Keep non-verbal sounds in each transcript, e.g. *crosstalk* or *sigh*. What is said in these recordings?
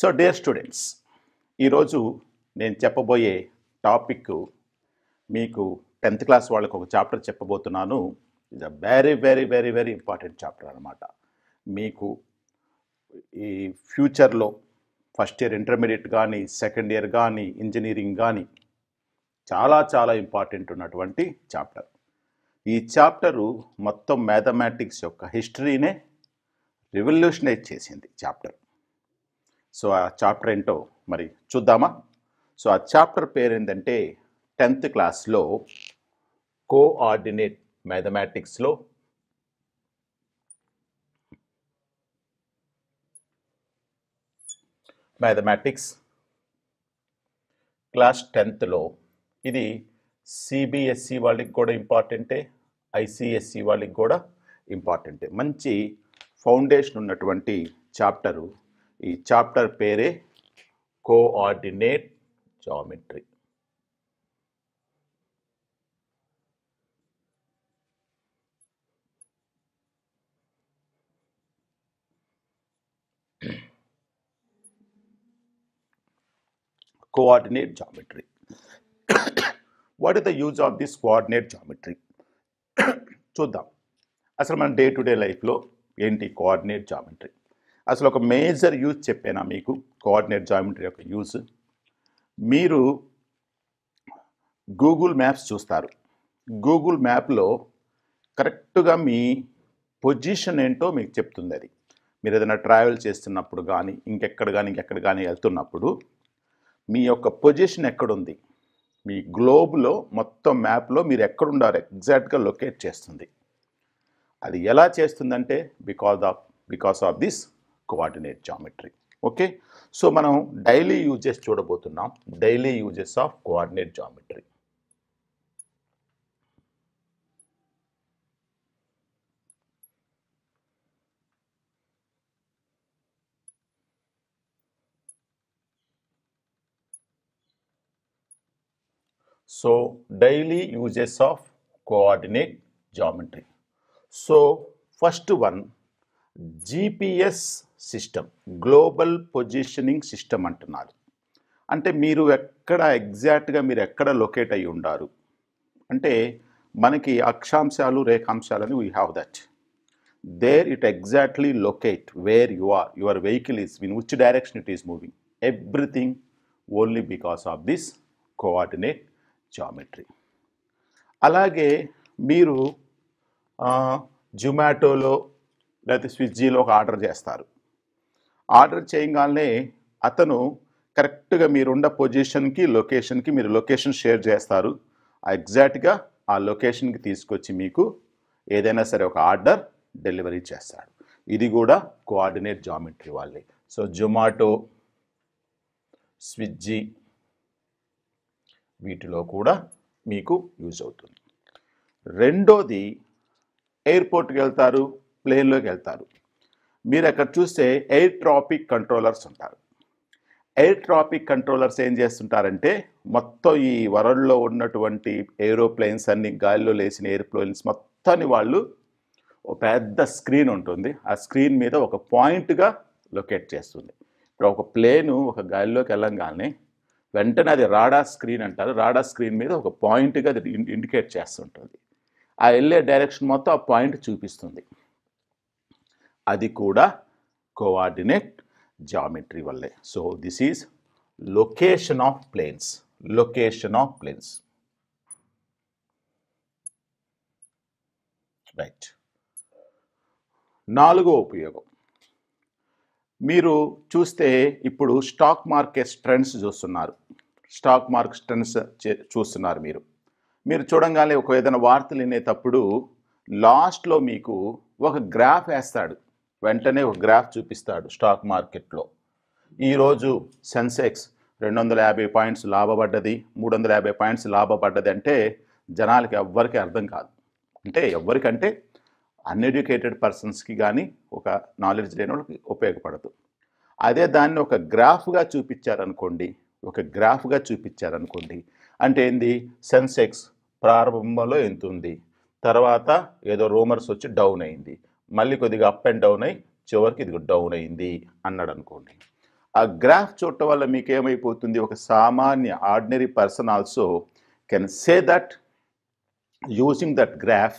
So dear students ఈరోజు నేను చెప్పబోయే టాపిక్ మీకు టెన్త్ క్లాస్ వాళ్ళకు ఒక చాప్టర్ చెప్పబోతున్నాను ఇది very very very very important chapter అనమాట మీకు ఈ ఫ్యూచర్లో ఫస్ట్ ఇయర్ ఇంటర్మీడియట్ కానీ సెకండ్ ఇయర్ కానీ ఇంజనీరింగ్ కానీ చాలా చాలా ఇంపార్టెంట్ ఉన్నటువంటి చాప్టర్ ఈ చాప్టరు మొత్తం మ్యాథమెటిక్స్ యొక్క హిస్టరీనే రివల్యూషనైజ్ చేసింది చాప్టర్ సో ఆ చాప్టర్ ఏంటో మరి చూద్దామా సో ఆ చాప్టర్ పేరు ఏంటంటే టెన్త్ క్లాస్లో కోఆర్డినేట్ మ్యాథమెటిక్స్లో మ్యాథమెటిక్స్ క్లాస్ టెన్త్లో ఇది సిబిఎస్సి వాళ్ళకి కూడా ఇంపార్టెంటే ఐసిఎస్సి వాళ్ళకి కూడా ఇంపార్టెంటే మంచి ఫౌండేషన్ ఉన్నటువంటి చాప్టరు ఈ చాప్టర్ పేరే coordinate geometry coordinate geometry what is the use of this coordinate geometry చూద్దాం అసలు మన డే టు డే లైఫ్లో ఏంటి కోఆర్డినేట్ జామెట్రీ అసలు ఒక మేజర్ యూజ్ చెప్పానా మీకు కోఆర్డినేట్ జామెట్రీ యొక్క యూజ్ మీరు గూగుల్ మ్యాప్స్ చూస్తారు గూగుల్ మ్యాప్లో కరెక్ట్గా మీ పొజిషన్ ఏంటో మీకు చెప్తుంది అది మీరు ఏదైనా ట్రావెల్ చేస్తున్నప్పుడు కానీ ఇంకెక్కడ కానీ ఇంకెక్కడ కానీ వెళ్తున్నప్పుడు మీ యొక్క పొజిషన్ ఎక్కడుంది మీ గ్లోబ్లో మొత్తం మ్యాప్లో మీరు ఎక్కడున్నారు ఎగ్జాక్ట్గా లొకేట్ చేస్తుంది అది ఎలా చేస్తుందంటే because of because of this coordinate geometry okay so మనం డైలీ యూజెస్ చూడబోతున్నాం daily uses of coordinate geometry So, daily uses of coordinate geometry. So, first one GPS system global positioning system అంటున్నారు అంటే మీరు ఎక్కడ ఎగ్జాక్ట్గా మీరు ఎక్కడ లొకేట్ అయి ఉండారు అంటే మనకి అక్షాంశాలు రేఖాంశాలని we have that there it exactly locate where you are your vehicle is mean which direction it is moving everything only because of this coordinate geometry అలాగే మీరు జొమాటోలో లేకపోతే స్విగ్గీలో ఒక ఆర్డర్ చేస్తారు ఆర్డర్ చేయగానే అతను కరెక్ట్గా మీరున్న పొజిషన్కి లొకేషన్కి మీరు లొకేషన్ షేర్ చేస్తారు ఎగ్జాక్ట్గా ఆ లొకేషన్కి తీసుకొచ్చి మీకు ఏదైనా సరే ఒక ఆర్డర్ డెలివరీ చేస్తాడు ఇది కూడా కోఆర్డినేట్ జామెట్రీ వాళ్ళే సో జొమాటో స్విగ్గీ వీటిలో కూడా మీకు యూజ్ అవుతుంది రెండోది ఎయిర్పోర్ట్కి వెళ్తారు ప్లేన్లోకి వెళ్తారు మీరు అక్కడ చూస్తే ఎయిర్ ట్రాఫిక్ కంట్రోలర్స్ ఉంటారు ఎయిర్ ట్రాఫిక్ కంట్రోలర్స్ ఏం చేస్తుంటారంటే మొత్తం ఈ వరల్డ్లో ఉన్నటువంటి ఏరోప్లేన్స్ అన్ని గాలిలో లేచిన ఏరోప్లేన్స్ మొత్తాన్ని వాళ్ళు ఒక పెద్ద స్క్రీన్ ఉంటుంది ఆ స్క్రీన్ మీద ఒక పాయింట్గా లొకేట్ చేస్తుంది ఇప్పుడు ఒక ప్లేను ఒక గాలిలోకి వెళ్ళంగానే వెంటనే అది రాడా స్క్రీన్ అంటారు రాడా స్క్రీన్ మీద ఒక పాయింట్గా అది ఇండికేట్ చేస్తుంటుంది ఆ వెళ్ళే డైరెక్షన్ మొత్తం ఆ పాయింట్ చూపిస్తుంది అది కూడా కోఆర్డినేట్ జామెట్రీ వల్లే so this is location of planes location of planes right నాలుగో ఉపయోగం మీరు చూస్తే ఇప్పుడు స్టాక్ మార్కెట్ ట్రెండ్స్ చూస్తున్నారు స్టాక్ మార్కెట్ ట్రెండ్స్ చూస్తున్నారు మీరు మీరు చూడంగానే ఒక ఏదైనా వార్తలు వినేటప్పుడు లాస్ట్లో మీకు ఒక గ్రాఫ్ వేస్తాడు వెంటనే ఒక గ్రాఫ్ చూపిస్తాడు స్టాక్ మార్కెట్లో ఈరోజు సెన్సెక్స్ రెండు వందల యాభై పాయింట్స్ లాభపడ్డది మూడు వందల యాభై పాయింట్స్ లాభపడ్డది అంటే జనాలకి ఎవ్వరికి అర్థం కాదు అంటే ఎవరికంటే అన్ఎడ్యుకేటెడ్ పర్సన్స్కి కానీ ఒక నాలెడ్జ్ లేని వాళ్ళకి ఉపయోగపడదు అదే దాన్ని ఒక గ్రాఫ్గా చూపించారనుకోండి ఒక గ్రాఫ్గా చూపించారనుకోండి అంటే ఏంది సెన్సెక్స్ ప్రారంభంలో ఎంత ఉంది తర్వాత ఏదో రూమర్స్ వచ్చి డౌన్ అయింది మళ్ళీ కొద్దిగా అప్ అండ్ డౌన్ అయ్యి చివరికి ఇది డౌన్ అయింది అన్నాడు అనుకోండి ఆ గ్రాఫ్ చూడటం వల్ల మీకు ఏమైపోతుంది ఒక సామాన్య ordinary person also can say that using graph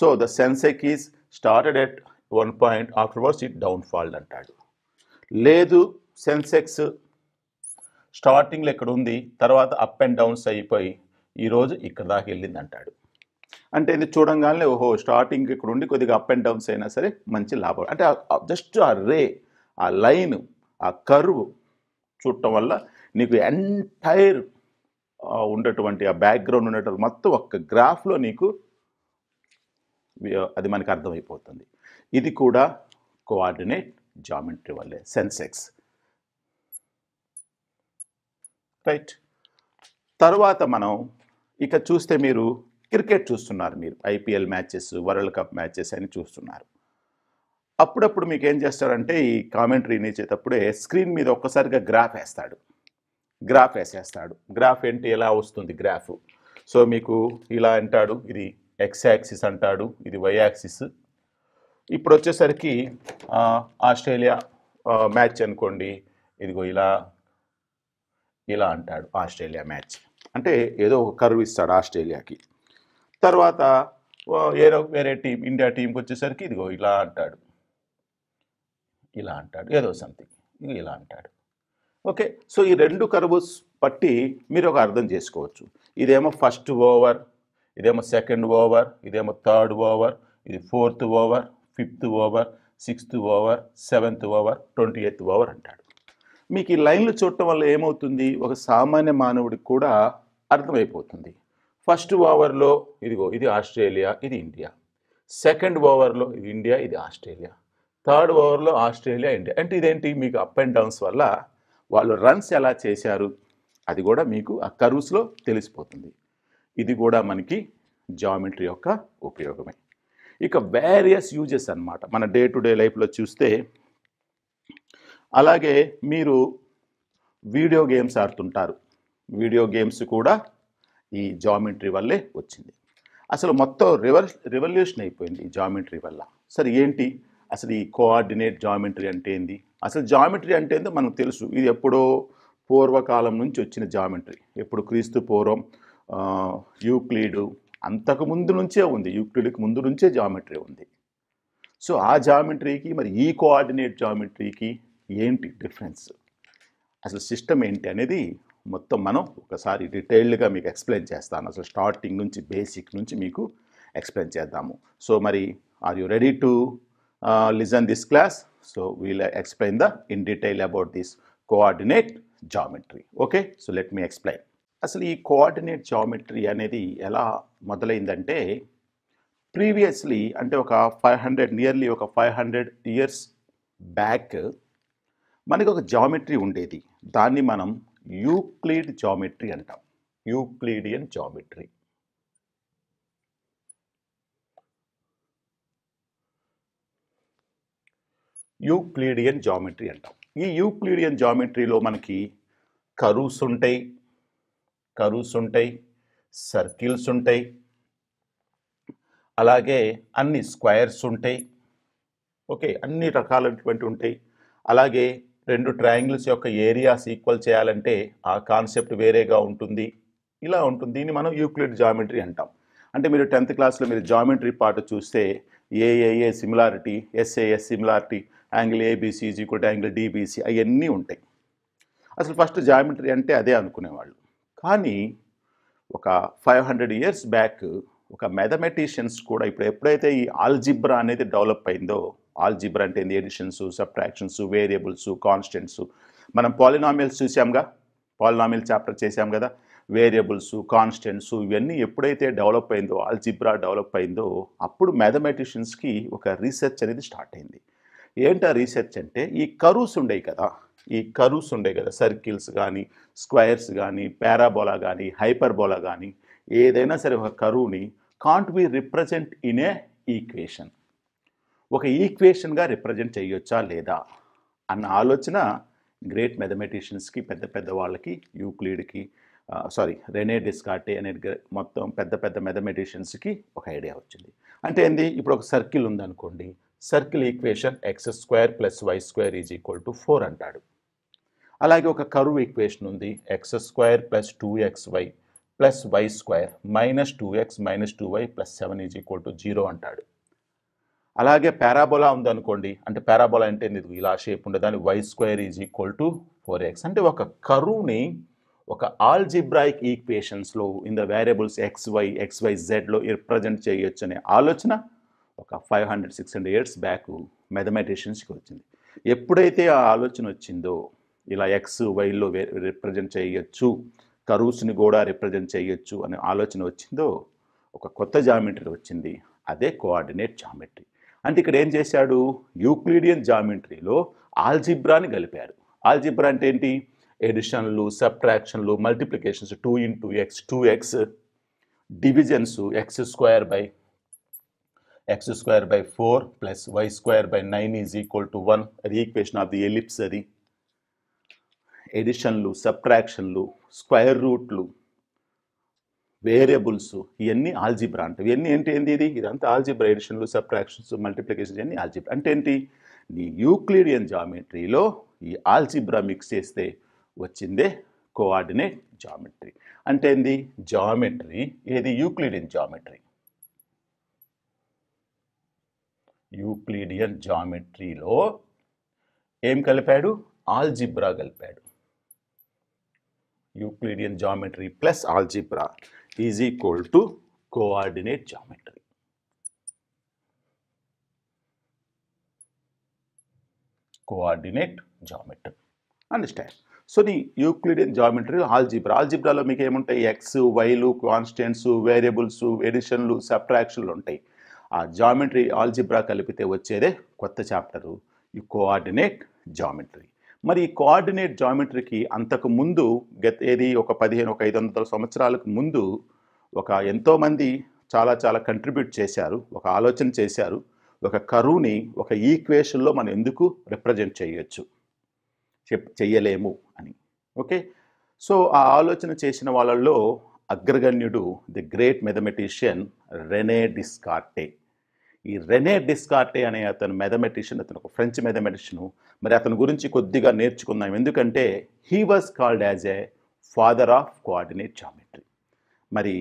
so the Sensex is started at one point afterwards it down fall అంటాడు లేదు సెన్సెక్స్ స్టార్టింగ్లో ఇక్కడ ఉంది తర్వాత అప్ అండ్ డౌన్స్ అయిపోయి ఈరోజు ఇక్కడ దాకా వెళ్ళింది అంటాడు అంటే ఇది చూడంగానే ఓహో స్టార్టింగ్ ఇక్కడ ఉండి కొద్దిగా అప్ అండ్ డౌన్స్ అయినా సరే మంచి లాభం అంటే జస్ట్ ఆ రే ఆ లైన్ ఆ కర్వ్ చూడటం వల్ల నీకు ఎంటైర్ ఉండేటువంటి ఆ బ్యాక్గ్రౌండ్ ఉండేటువంటి మొత్తం ఒక్క గ్రాఫ్లో నీకు అది మనకు అర్థమైపోతుంది ఇది కూడా కోఆర్డినేట్ జామెట్రీ వల్లే సెన్సెక్స్ రైట్ తర్వాత మనం ఇక చూస్తే మీరు క్రికెట్ చూస్తున్నారు మీరు IPL matches World Cup matches అని చూస్తున్నారు అప్పుడప్పుడు మీకు ఏం చేస్తారంటే ఈ కామెంటరీని నేచేటప్పుడే స్క్రీన్ మీద ఒక్కసారిగా గ్రాఫ్ వేస్తాడు గ్రాఫ్ వేసేస్తాడు గ్రాఫ్ ఏంటి ఎలా వస్తుంది గ్రాఫ్ సో మీకు ఇలా అంటాడు ఇది ఎక్స్ యాక్సిస్ అంటాడు ఇది వై యాక్సిస్ ఇప్పుడు వచ్చేసరికి ఆస్ట్రేలియా మ్యాచ్ అనుకోండి ఇదిగో ఇలా ఇలా అంటాడు ఆస్ట్రేలియా మ్యాచ్ అంటే ఏదో ఒక కర్వ్ ఇస్తాడు ఆస్ట్రేలియాకి తర్వాత ఏదో వేరే టీం ఇండియా టీంకి వచ్చేసరికి ఇదిగో ఇలా అంటాడు ఇలా అంటాడు ఏదో సంథింగ్ ఇలా అంటాడు ఓకే సో ఈ రెండు కరువు పట్టి మీరు ఒక అర్థం చేసుకోవచ్చు ఇదేమో ఫస్ట్ ఓవర్ ఇదేమో సెకండ్ ఓవర్ ఇదేమో థర్డ్ ఓవర్ ఇది fourth over fifth over sixth over seventh over twenty eighth over అంటాడు మీకు ఈ లైన్లు చూడటం వల్ల ఏమవుతుంది ఒక సామాన్య మానవుడికి కూడా అర్థమైపోతుంది ఫస్ట్ ఓవర్లో ఇదిగో ఇది ఆస్ట్రేలియా ఇది ఇండియా సెకండ్ ఓవర్లో ఇది ఇండియా ఇది ఆస్ట్రేలియా థర్డ్ ఓవర్లో ఆస్ట్రేలియా ఇండియా అంటే ఇదేంటి మీకు అప్ అండ్ డౌన్స్ వల్ల వాళ్ళు రన్స్ ఎలా చేశారు అది కూడా మీకు ఆ కరూస్లో తెలిసిపోతుంది ఇది కూడా మనకి జామెట్రీ యొక్క ఉపయోగమే ఇక వేరియస్ యూజెస్ అనమాట మన డే టు డే లైఫ్లో చూస్తే అలాగే మీరు వీడియో గేమ్స్ ఆడుతుంటారు వీడియో గేమ్స్ కూడా ఈ జామెట్రీ వల్లే వచ్చింది అసలు మొత్తం రివల్ రివల్యూషన్ అయిపోయింది ఈ జామెట్రీ వల్ల సరే ఏంటి అసలు ఈ కోఆర్డినేట్ జామెట్రీ అంటే ఏంది అసలు జామెట్రీ అంటే ఏందో మనకు తెలుసు ఇది ఎప్పుడో పూర్వకాలం నుంచి వచ్చిన జామెట్రీ ఎప్పుడు క్రీస్తు పూర్వం యూక్లీడు అంతకు ముందు నుంచే ఉంది యూక్లిడ్కి ముందు నుంచే జామెట్రీ ఉంది సో ఆ జామెట్రీకి మరి ఈ కోఆర్డినేట్ జామెట్రీకి ఏంటి డిఫరెన్స్ అసలు సిస్టమ్ ఏంటి అనేది మొత్తం మనం ఒకసారి డీటెయిల్డ్గా మీకు ఎక్స్ప్లెయిన్ చేస్తాను అసలు స్టార్టింగ్ నుంచి బేసిక్ నుంచి మీకు ఎక్స్ప్లెయిన్ చేద్దాము సో మరి are you ready to listen this class so we'll explain the in detail about this coordinate geometry okay so let me explain అసలు ఈ కోఆర్డినేట్ జామెట్రీ అనేది ఎలా మొదలైందంటే ప్రీవియస్లీ అంటే ఒక ఫైవ్ హండ్రెడ్ నియర్లీ ఒక ఫైవ్ హండ్రెడ్ ఇయర్స్ బ్యాక్ మనకు ఒక geometry ఉండేది దాన్ని మనం యూక్లిడ్ జామెట్రీ అంటాం యూక్లీడియన్ జామెట్రీ యూక్లీడియన్ జామెట్రీ అంటాం ఈ యూక్లీడియన్ జామెట్రీలో మనకి కరూస్ ఉంటాయి కరూస్ ఉంటాయి సర్కిల్స్ ఉంటాయి అలాగే అన్ని స్క్వైర్స్ ఉంటాయి ఓకే అన్ని రకాలటువంటి ఉంటాయి అలాగే రెండు ట్రయాంగిల్స్ యొక్క ఏరియాస్ ఈక్వల్ చేయాలంటే ఆ కాన్సెప్ట్ వేరేగా ఉంటుంది ఇలా ఉంటుంది దీన్ని మనం యూక్లిడ్ జామెట్రీ అంటాం అంటే మీరు టెన్త్ క్లాస్లో మీరు జామెట్రీ పార్ట్ చూస్తే AAA similarity SAS similarity angle ABC is equal to angle DBC అవన్నీ ఉంటాయి అసలు ఫస్ట్ జామెట్రీ అంటే అదే అనుకునేవాళ్ళు కానీ ఒక ఫైవ్ హండ్రెడ్ ఇయర్స్ బ్యాక్ ఒక మ్యాథమెటీషియన్స్ కూడా ఇప్పుడు ఎప్పుడైతే ఈ ఆల్జిబ్రా అనేది డెవలప్ అయిందో ఆల్జిబ్రా అంటే ఏంది ఎడిషన్స్ సబ్ట్రాక్షన్స్ వేరియబుల్స్ కాన్స్టెంట్స్ మనం పాలినామియల్స్ చూసాంగా పాలినామియల్ చాప్టర్ చేసాం కదా వేరియబుల్స్ కాన్స్టెంట్స్ ఇవన్నీ ఎప్పుడైతే డెవలప్ అయిందో ఆల్జిబ్రా డెవలప్ అయిందో అప్పుడు మ్యాథమెటిషియన్స్కి ఒక రీసెర్చ్ అనేది స్టార్ట్ అయింది ఏంటా రీసెర్చ్ అంటే ఈ కరూస్ ఉండేవి కదా ఈ కరువుస్ ఉండే కదా సర్కిల్స్ కానీ స్క్వైర్స్ కానీ పారాబోలా కానీ హైపర్బోలా కానీ ఏదైనా సరే ఒక కరువుని can't be represent in a equation ఒక ఈక్వేషన్గా రిప్రజెంట్ చేయొచ్చా లేదా అన్న ఆలోచన గ్రేట్ మ్యాథమెటిషియన్స్కి పెద్ద పెద్ద వాళ్ళకి యూక్లీడ్కి సారీ రెనే డిస్కార్టే అనే మొత్తం పెద్ద పెద్ద మ్యాథమెటిషియన్స్కి ఒక ఐడియా వచ్చింది అంటే ఏంది ఇప్పుడు ఒక సర్కిల్ ఉందనుకోండి circle equation X square plus why square is equal to four అంటాడు అలాగే ఒక కరువు ఈక్వేషన్ ఉంది X square plus two X Y plus why square minus two X minus two Y plus seven is equal to zero అంటాడు అలాగే parabola ఉందనుకోండి అంటే parabola అంటే ఎందుకు ఇలా షేప్ ఉండదు దాని Y square is equal to four X అంటే ఒక కరువుని ఒక ఆల్జిబ్రాయిక్ ఈక్వేషన్స్లో in the variables X Y X Y జెడ్లో రిప్రజెంట్ చేయొచ్చు అనే ఆలోచన ఒక five hundred six hundred years back మ్యాథమెటిషియన్స్కి వచ్చింది ఎప్పుడైతే ఆ ఆలోచన వచ్చిందో ఇలా ఎక్స్ వైలో రిప్రజెంట్ చేయొచ్చు కరూస్ని కూడా రిప్రజెంట్ చేయొచ్చు అనే ఆలోచన వచ్చిందో ఒక కొత్త జామెట్రీ వచ్చింది అదే కోఆర్డినేట్ జామెట్రీ అంటే ఇక్కడ ఏం చేశాడు యూక్లీడియన్ జామెట్రీలో ఆల్జిబ్రాని కలిపాడు ఆల్జిబ్రా అంటే ఏంటి ఎడిషన్లు సబ్ట్రాక్షన్లు multiplications two into X two X divisions X square by X square by four plus why square by nine is equal to one అది ఈక్వేషన్ ఆఫ్ ది ఎలిప్స్ అది ఎడిషన్లు సబ్ట్రాక్షన్లు స్క్వేర్ రూట్లు వేరియబుల్స్ ఇవన్నీ ఆల్జిబ్రా అంటే ఇవన్నీ ఏంటి ఏంది ఇది ఇదంతా ఆల్జిబ్రా ఎడిషన్లు సబ్ట్రాక్షన్స్ మల్టిప్లికేషన్స్ ఇవన్నీ ఆల్జిబ్రా అంటే ఏంటి నీ యూక్లిడియన్ జామెట్రీలో ఈ ఆల్జిబ్రా మిక్స్ చేస్తే వచ్చిందే కోఆర్డినేట్ జామెట్రీ అంటే ఏంది జామెట్రీ ఏది యూక్లిడియన్ జామెట్రీ యూక్లిడియన్ జామెట్రీలో ఏం కలిపాడు ఆల్జిబ్రా కలిపాడు Euclidean geometry plus algebra is equal to coordinate geometry. Coordinate geometry. Understand? So నీ యూక్లిడియన్ జామెట్రీ ఆల్జిబ్రా ఆల్జిబ్రాలో మీకు ఏముంటాయి ఎక్స్ వైలు కాన్స్టెంట్స్ వేరియబుల్స్ ఎడిషన్లు సబ్ట్రాక్షన్లు ఉంటాయి ఆ జామెట్రీ ఆల్జిబ్రా కలిపితే వచ్చేదే కొత్త చాప్టరు ఈ కోఆర్డినేట్ జామెట్రీ మరి ఈ కోఆర్డినేట్ జామెట్రీకి అంతకు ముందు గత ఏది ఒక పదిహేను ఒక ఐదు వందల సంవత్సరాలకు ముందు ఒక ఎంతోమంది చాలా చాలా కంట్రిబ్యూట్ చేశారు ఒక ఆలోచన చేశారు ఒక కరువుని ఒక ఈక్వేషన్లో మనం ఎందుకు రిప్రజెంట్ చేయొచ్చు చెప్ చెయ్యలేము అని ఓకే సో ఆ ఆలోచన చేసిన వాళ్ళల్లో అగ్రగణ్యుడు the great mathematician Rene Descartes ఈ రెనే డిస్కార్టే అనే అతను మ్యాథమెటిషియన్ అతను ఒక ఫ్రెంచ్ మ్యాథమెటిషియను మరి అతని గురించి కొద్దిగా నేర్చుకుందాం ఎందుకంటే he was called as a father of coordinate geometry మరి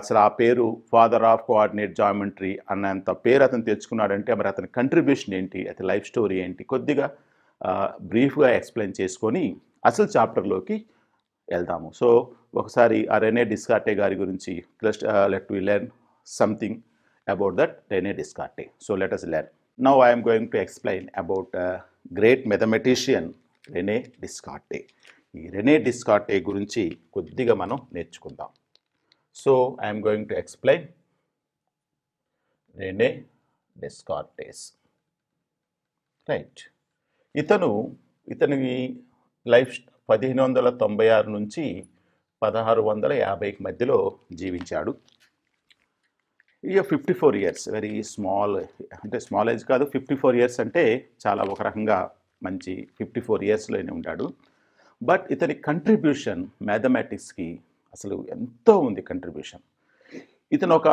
అసలు ఆ పేరు ఫాదర్ ఆఫ్ కోఆర్డినేట్ జామెట్రీ అన్నంత పేరు అతను తెచ్చుకున్నాడంటే మరి అతని కంట్రిబ్యూషన్ ఏంటి అతని లైఫ్ స్టోరీ ఏంటి కొద్దిగా బ్రీఫ్గా ఎక్స్ప్లెయిన్ చేసుకొని అసలు చాప్టర్లోకి వెళ్దాము సో ఒకసారి ఆ రెనే డిస్కార్టే గారి గురించి let we learn something about that Rene Descartes. So let us learn. Now I am going to explain about uh, great mathematician Rene Descartes ఈ రెనే డిస్కార్టే గురించి కొద్దిగా మనం నేర్చుకుందాం so I'm going to explain Rene Descartes right ఇతను ఇతని life పదిహేను వందల తొంభై ఆరు నుంచి పదహారు వందల యాభైకి మధ్యలో జీవించాడు ఇక fifty four years very small అంటే స్మాల్ ఏజ్ కాదు ఫిఫ్టీ ఫోర్ ఇయర్స్ అంటే చాలా ఒక రకంగా మంచి ఫిఫ్టీ ఫోర్ ఇయర్స్లోనే ఉంటాడు బట్ ఇతని కంట్రిబ్యూషన్ మ్యాథమెటిక్స్కి అసలు ఎంతో ఉంది కంట్రిబ్యూషన్ ఇతను ఒక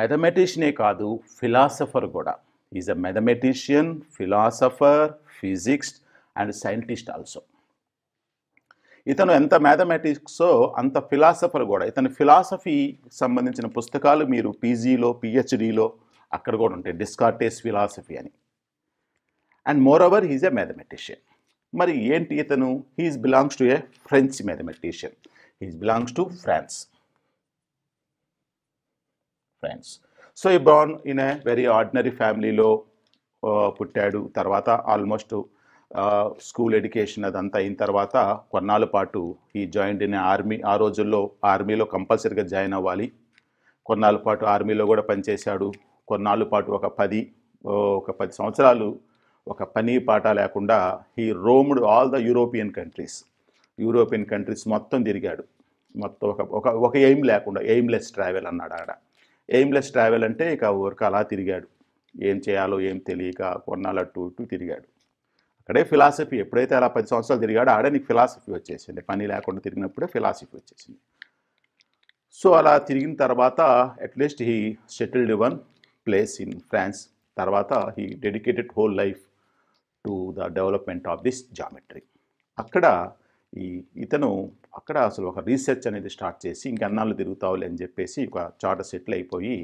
మ్యాథమెటిషియనే కాదు ఫిలాసఫర్ కూడా is a mathematician philosopher physics and scientist also ఇతను ఎంత మ్యాథమెటిక్సో అంత ఫిలాసఫర్ కూడా ఇతని ఫిలాసఫీ సంబంధించిన పుస్తకాలు మీరు పీజీలో పిహెచ్డీలో అక్కడ కూడా ఉంటాయి డిస్కార్టేస్ ఫిలాసఫీ అని and more over he's a mathematician మరి ఏంటి ఇతను he's belongs to a French mathematician he's belongs to France France so ఈ born in a very ordinary ఫ్యామిలీలో పుట్టాడు తర్వాత ఆల్మోస్ట్ స్కూల్ ఎడ్యుకేషన్ అదంతా అయిన తర్వాత కొన్నాళ్ళ పాటు ఈ జాయింట్ ఇన్ ఆర్మీ ఆ రోజుల్లో ఆర్మీలో కంపల్సరీగా జాయిన్ అవ్వాలి కొన్నాళ్ళ పాటు ఆర్మీలో కూడా పనిచేశాడు కొన్నాళ్ళ పాటు ఒక పది ఒక పది సంవత్సరాలు ఒక పని పాట లేకుండా ఈ roamed all the European countries European countries మొత్తం తిరిగాడు మొత్తం ఒక ఒక ఒక ఎయిమ్ లేకుండా ఎయిమ్లెస్ ట్రావెల్ అన్నాడు ఆడ ఎయిమ్లెస్ ట్రావెల్ అంటే ఇక ఊరికి అలా తిరిగాడు ఏం చేయాలో ఏం తెలియక కొన్నాళ్ళు అటు ఇటు తిరిగాడు అక్కడే ఫిలాసఫీ ఎప్పుడైతే అలా పది సంవత్సరాలు తిరిగాడో ఆడే నీకు ఫిలాసఫీ వచ్చేసింది పని లేకుండా తిరిగినప్పుడే ఫిలాసఫీ వచ్చేసింది సో అలా తిరిగిన తర్వాత at least he settled one place in France తర్వాత he dedicated whole life to the development of this geometry అక్కడ ఈ ఇతను అక్కడ అసలు ఒక రీసెర్చ్ అనేది స్టార్ట్ చేసి ఇంకెన్నాళ్ళు తిరుగుతావులే అని చెప్పేసి ఒక చాట సెటిల్ అయిపోయి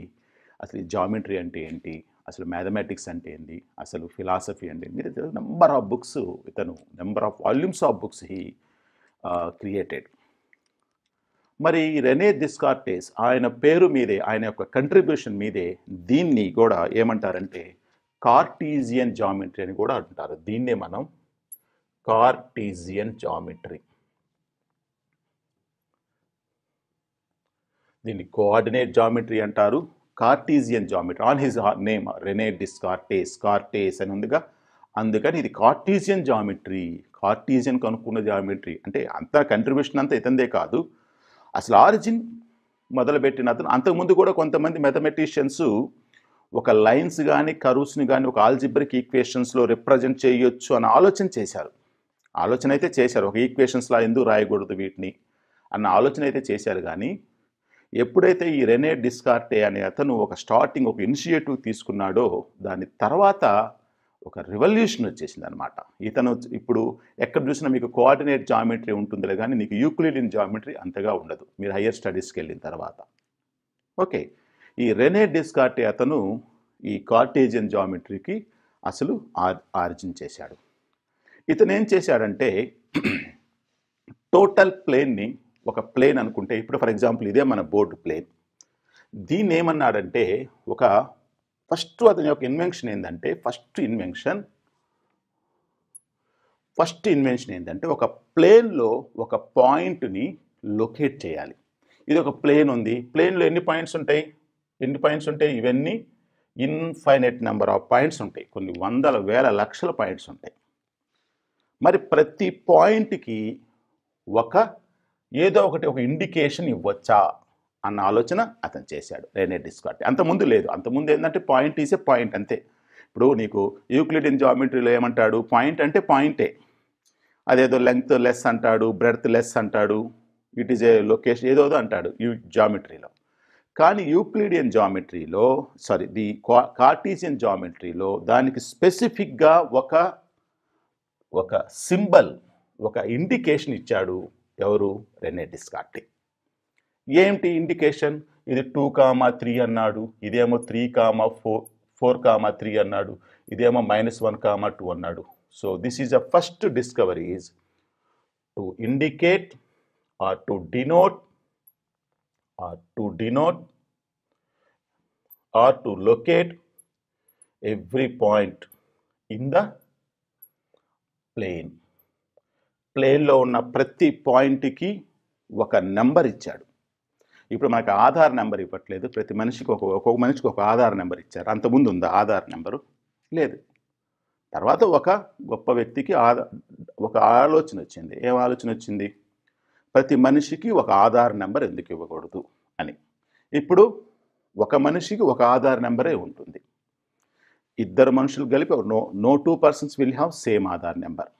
అసలు జామెట్రీ అంటే ఏంటి అసలు మ్యాథమెటిక్స్ అంటే ఏంది అసలు ఫిలాసఫీ అంటే ఏంది నెంబర్ ఆఫ్ బుక్స్ ఇతను number of volumes of books he created మరి రెనే దిస్కార్టేస్ ఆయన పేరు మీదే ఆయన యొక్క కంట్రిబ్యూషన్ మీదే దీన్ని కూడా ఏమంటారంటే కార్టీజియన్ జామెట్రీ అని కూడా అంటారు దీన్నే మనం కార్టీజియన్ జామెట్రీ దీన్ని కోఆర్డినేట్ జామెట్రీ అంటారు Cartesian geometry on his name Rene Descartes Cartes అని ఉందిగా అందుకని ఇది కార్టీజియన్ జామెట్రీ కార్టీజియన్ కనుక్కున్న జామెట్రీ అంటే అంత కంట్రిబ్యూషన్ అంతా ఇతందే కాదు అసలు ఆరిజిన్ మొదలుపెట్టిన అతను అంతకుముందు కూడా కొంతమంది మ్యాథమెటీషియన్స్ ఒక లైన్స్ కానీ కరూస్ని కానీ ఒక ఆల్జిబ్రిక్ ఈక్వేషన్స్లో రిప్రజెంట్ చేయొచ్చు అని ఆలోచన చేశారు ఆలోచన అయితే చేశారు ఒక ఈక్వేషన్స్లో ఎందుకు రాయకూడదు వీటిని అన్న ఆలోచన అయితే చేశారు కానీ ఎప్పుడైతే ఈ రెనే డిస్కార్టే అనే అతను ఒక స్టార్టింగ్ ఒక ఇనిషియేటివ్ తీసుకున్నాడో దాని తర్వాత ఒక రెవల్యూషన్ వచ్చేసింది అనమాట ఇతను ఇప్పుడు ఎక్కడ చూసినా మీకు కోఆర్డినేట్ జామెట్రీ ఉంటుందిలే కానీ నీకు యూక్లిడియన్ జామెట్రీ అంతగా ఉండదు మీరు హయ్యర్ స్టడీస్కి వెళ్ళిన తర్వాత ఓకే ఈ రెనే డిస్కార్టే అతను ఈ కార్టేజియన్ జామెట్రీకి అసలు ఆర్ ఆర్జిన్ చేశాడు ఇతను ఏం చేశాడంటే టోటల్ ప్లేన్ని ఒక ప్లేన్ అనుకుంటే ఇప్పుడు ఫర్ ఎగ్జాంపుల్ ఇదే మన బోర్డు ప్లేన్ దీన్ని ఏమన్నాడంటే ఒక ఫస్ట్ అతని యొక్క ఇన్వెన్షన్ ఏంటంటే ఫస్ట్ ఇన్వెన్షన్ ఫస్ట్ ఇన్వెన్షన్ ఏంటంటే ఒక ప్లేన్లో ఒక పాయింట్ని లొకేట్ చేయాలి ఇది ఒక ప్లేన్ ఉంది ప్లేన్లో ఎన్ని పాయింట్స్ ఉంటాయి ఎన్ని పాయింట్స్ ఉంటాయి ఇవన్నీ ఇన్ఫైనైట్ నెంబర్ ఆఫ్ పాయింట్స్ ఉంటాయి కొన్ని వందల వేల లక్షల పాయింట్స్ ఉంటాయి మరి ప్రతి పాయింట్కి ఒక ఏదో ఒకటి ఒక ఇండికేషన్ ఇవ్వచ్చా అన్న ఆలోచన అతను చేశాడు రేనే డిస్కార్ట్ అంతకుముందు లేదు అంతకుముందు ఏంటంటే పాయింట్ ఈసే పాయింట్ అంతే ఇప్పుడు నీకు యూక్లిడియన్ జామెట్రీలో ఏమంటాడు పాయింట్ అంటే పాయింటే అదేదో లెంగ్త్ లెస్ అంటాడు బ్రెడ్త్ లెస్ అంటాడు ఇట్ ఈజ్ ఏ లొకేషన్ ఏదోదో అంటాడు యూ జామెట్రీలో కానీ యూక్లిడియన్ జామెట్రీలో సారీ ది కార్టీజియన్ జామెట్రీలో దానికి స్పెసిఫిక్గా ఒక ఒక సింబల్ ఒక ఇండికేషన్ ఇచ్చాడు ఎవరు రెనే డిస్కార్టీ ఏంటి ఇండికేషన్ ఇది టూ కామా త్రీ అన్నాడు ఇదేమో three comma four four comma three అన్నాడు ఇదేమో మైనస్ వన్ కామా టూ అన్నాడు so this is a first discovery is to indicate or to denote or to denote or to locate every point in the plane ప్లేన్లో ఉన్న ప్రతి పాయింట్కి ఒక number ఇచ్చాడు ఇప్పుడు మనకు ఆధార్ నెంబర్ ఇవ్వట్లేదు ప్రతి మనిషికి ఒక ఒక్కొక్క మనిషికి ఒక ఆధార్ నెంబర్ ఇచ్చారు అంతకుముందు ఉందా ఆధార్ నెంబరు లేదు తర్వాత ఒక గొప్ప వ్యక్తికి ఆధార్ ఒక ఆలోచన వచ్చింది ఏం ఆలోచన వచ్చింది ప్రతి మనిషికి ఒక ఆధార్ నెంబర్ ఎందుకు ఇవ్వకూడదు అని ఇప్పుడు ఒక మనిషికి ఒక ఆధార్ నెంబరే ఉంటుంది ఇద్దరు మనుషులు కలిపి no no two persons will have same Aadhaar number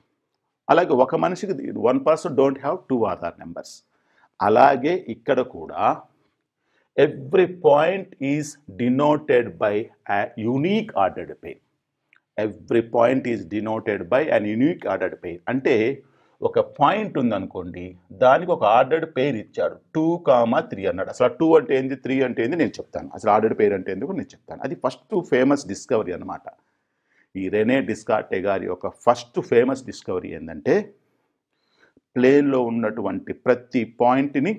అలాగే ఒక మనిషికి one person don't have two Aadhaar numbers అలాగే ఇక్కడ కూడా every point is denoted by a unique ordered pair every point is denoted by an unique ordered pair అంటే ఒక point ఉందనుకోండి దానికి ఒక ఆర్డర్డ్ పేర్ ఇచ్చాడు టూ కామా త్రీ అన్నాడు అసలు టూ అంటే ఏంది త్రీ అంటే ఏంది నేను చెప్తాను అసలు ఆర్డర్డ్ పేర్ అంటే ఏంది కూడా నేను చెప్తాను అది ఫస్ట్ ఫేమస్ డిస్కవరీ అనమాట ఈ రెనే డిస్కార్టే గారి యొక్క ఫస్ట్ ఫేమస్ డిస్కవరీ ఏంటంటే ప్లేన్లో ఉన్నటువంటి ప్రతి పాయింట్ని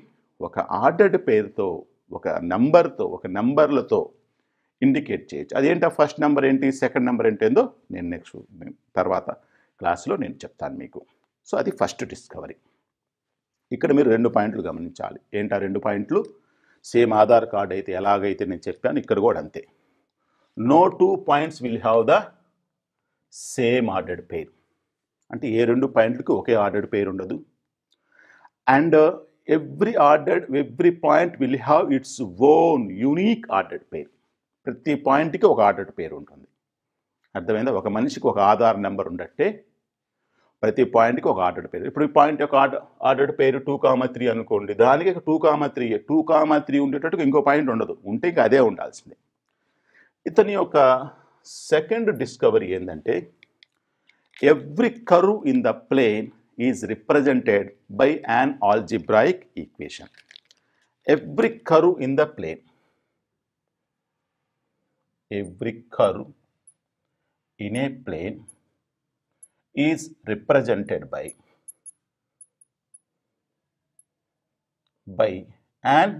ఒక ఆర్డర్డ్ పేరుతో ఒక నంబర్తో ఒక నంబర్లతో ఇండికేట్ చేయొచ్చు అదేంటి ఫస్ట్ నెంబర్ ఏంటి సెకండ్ నెంబర్ ఏంటి ఏందో నేను నెక్స్ట్ తర్వాత క్లాస్లో నేను చెప్తాను మీకు సో అది ఫస్ట్ డిస్కవరీ ఇక్కడ మీరు రెండు పాయింట్లు గమనించాలి ఏంటా రెండు పాయింట్లు సేమ్ ఆధార్ కార్డ్ అయితే ఎలాగైతే నేను చెప్పాను ఇక్కడ కూడా అంతే no two points will have the same ordered pair అంటే ఏ రెండు పాయింట్లకి ఒకే ఆర్డర్డ్ పేరు ఉండదు and every ordered every point will have its own unique ordered pair ప్రతి పాయింట్కి ఒక ఆర్డర్డ్ పేరు ఉంటుంది అర్థమైందా ఒక మనిషికి ఒక ఆధార్ నెంబర్ ఉండట్టే ప్రతి పాయింట్కి ఒక ఆర్డర్డ్ పేరు ఇప్పుడు ఈ పాయింట్ యొక్క order ordered pair two comma three అనుకోండి దానికి two comma three two comma three ఉండేటట్టుగా ఇంకో పాయింట్ ఉండదు ఉంటే ఇంకా అదే ఉండాల్సిందే ఇతని యొక్క సెకండ్ డిస్కవరీ ఏంటంటే every curve in the plane is represented by an algebraic equation every curve in the plane every curve in a plane is represented by by an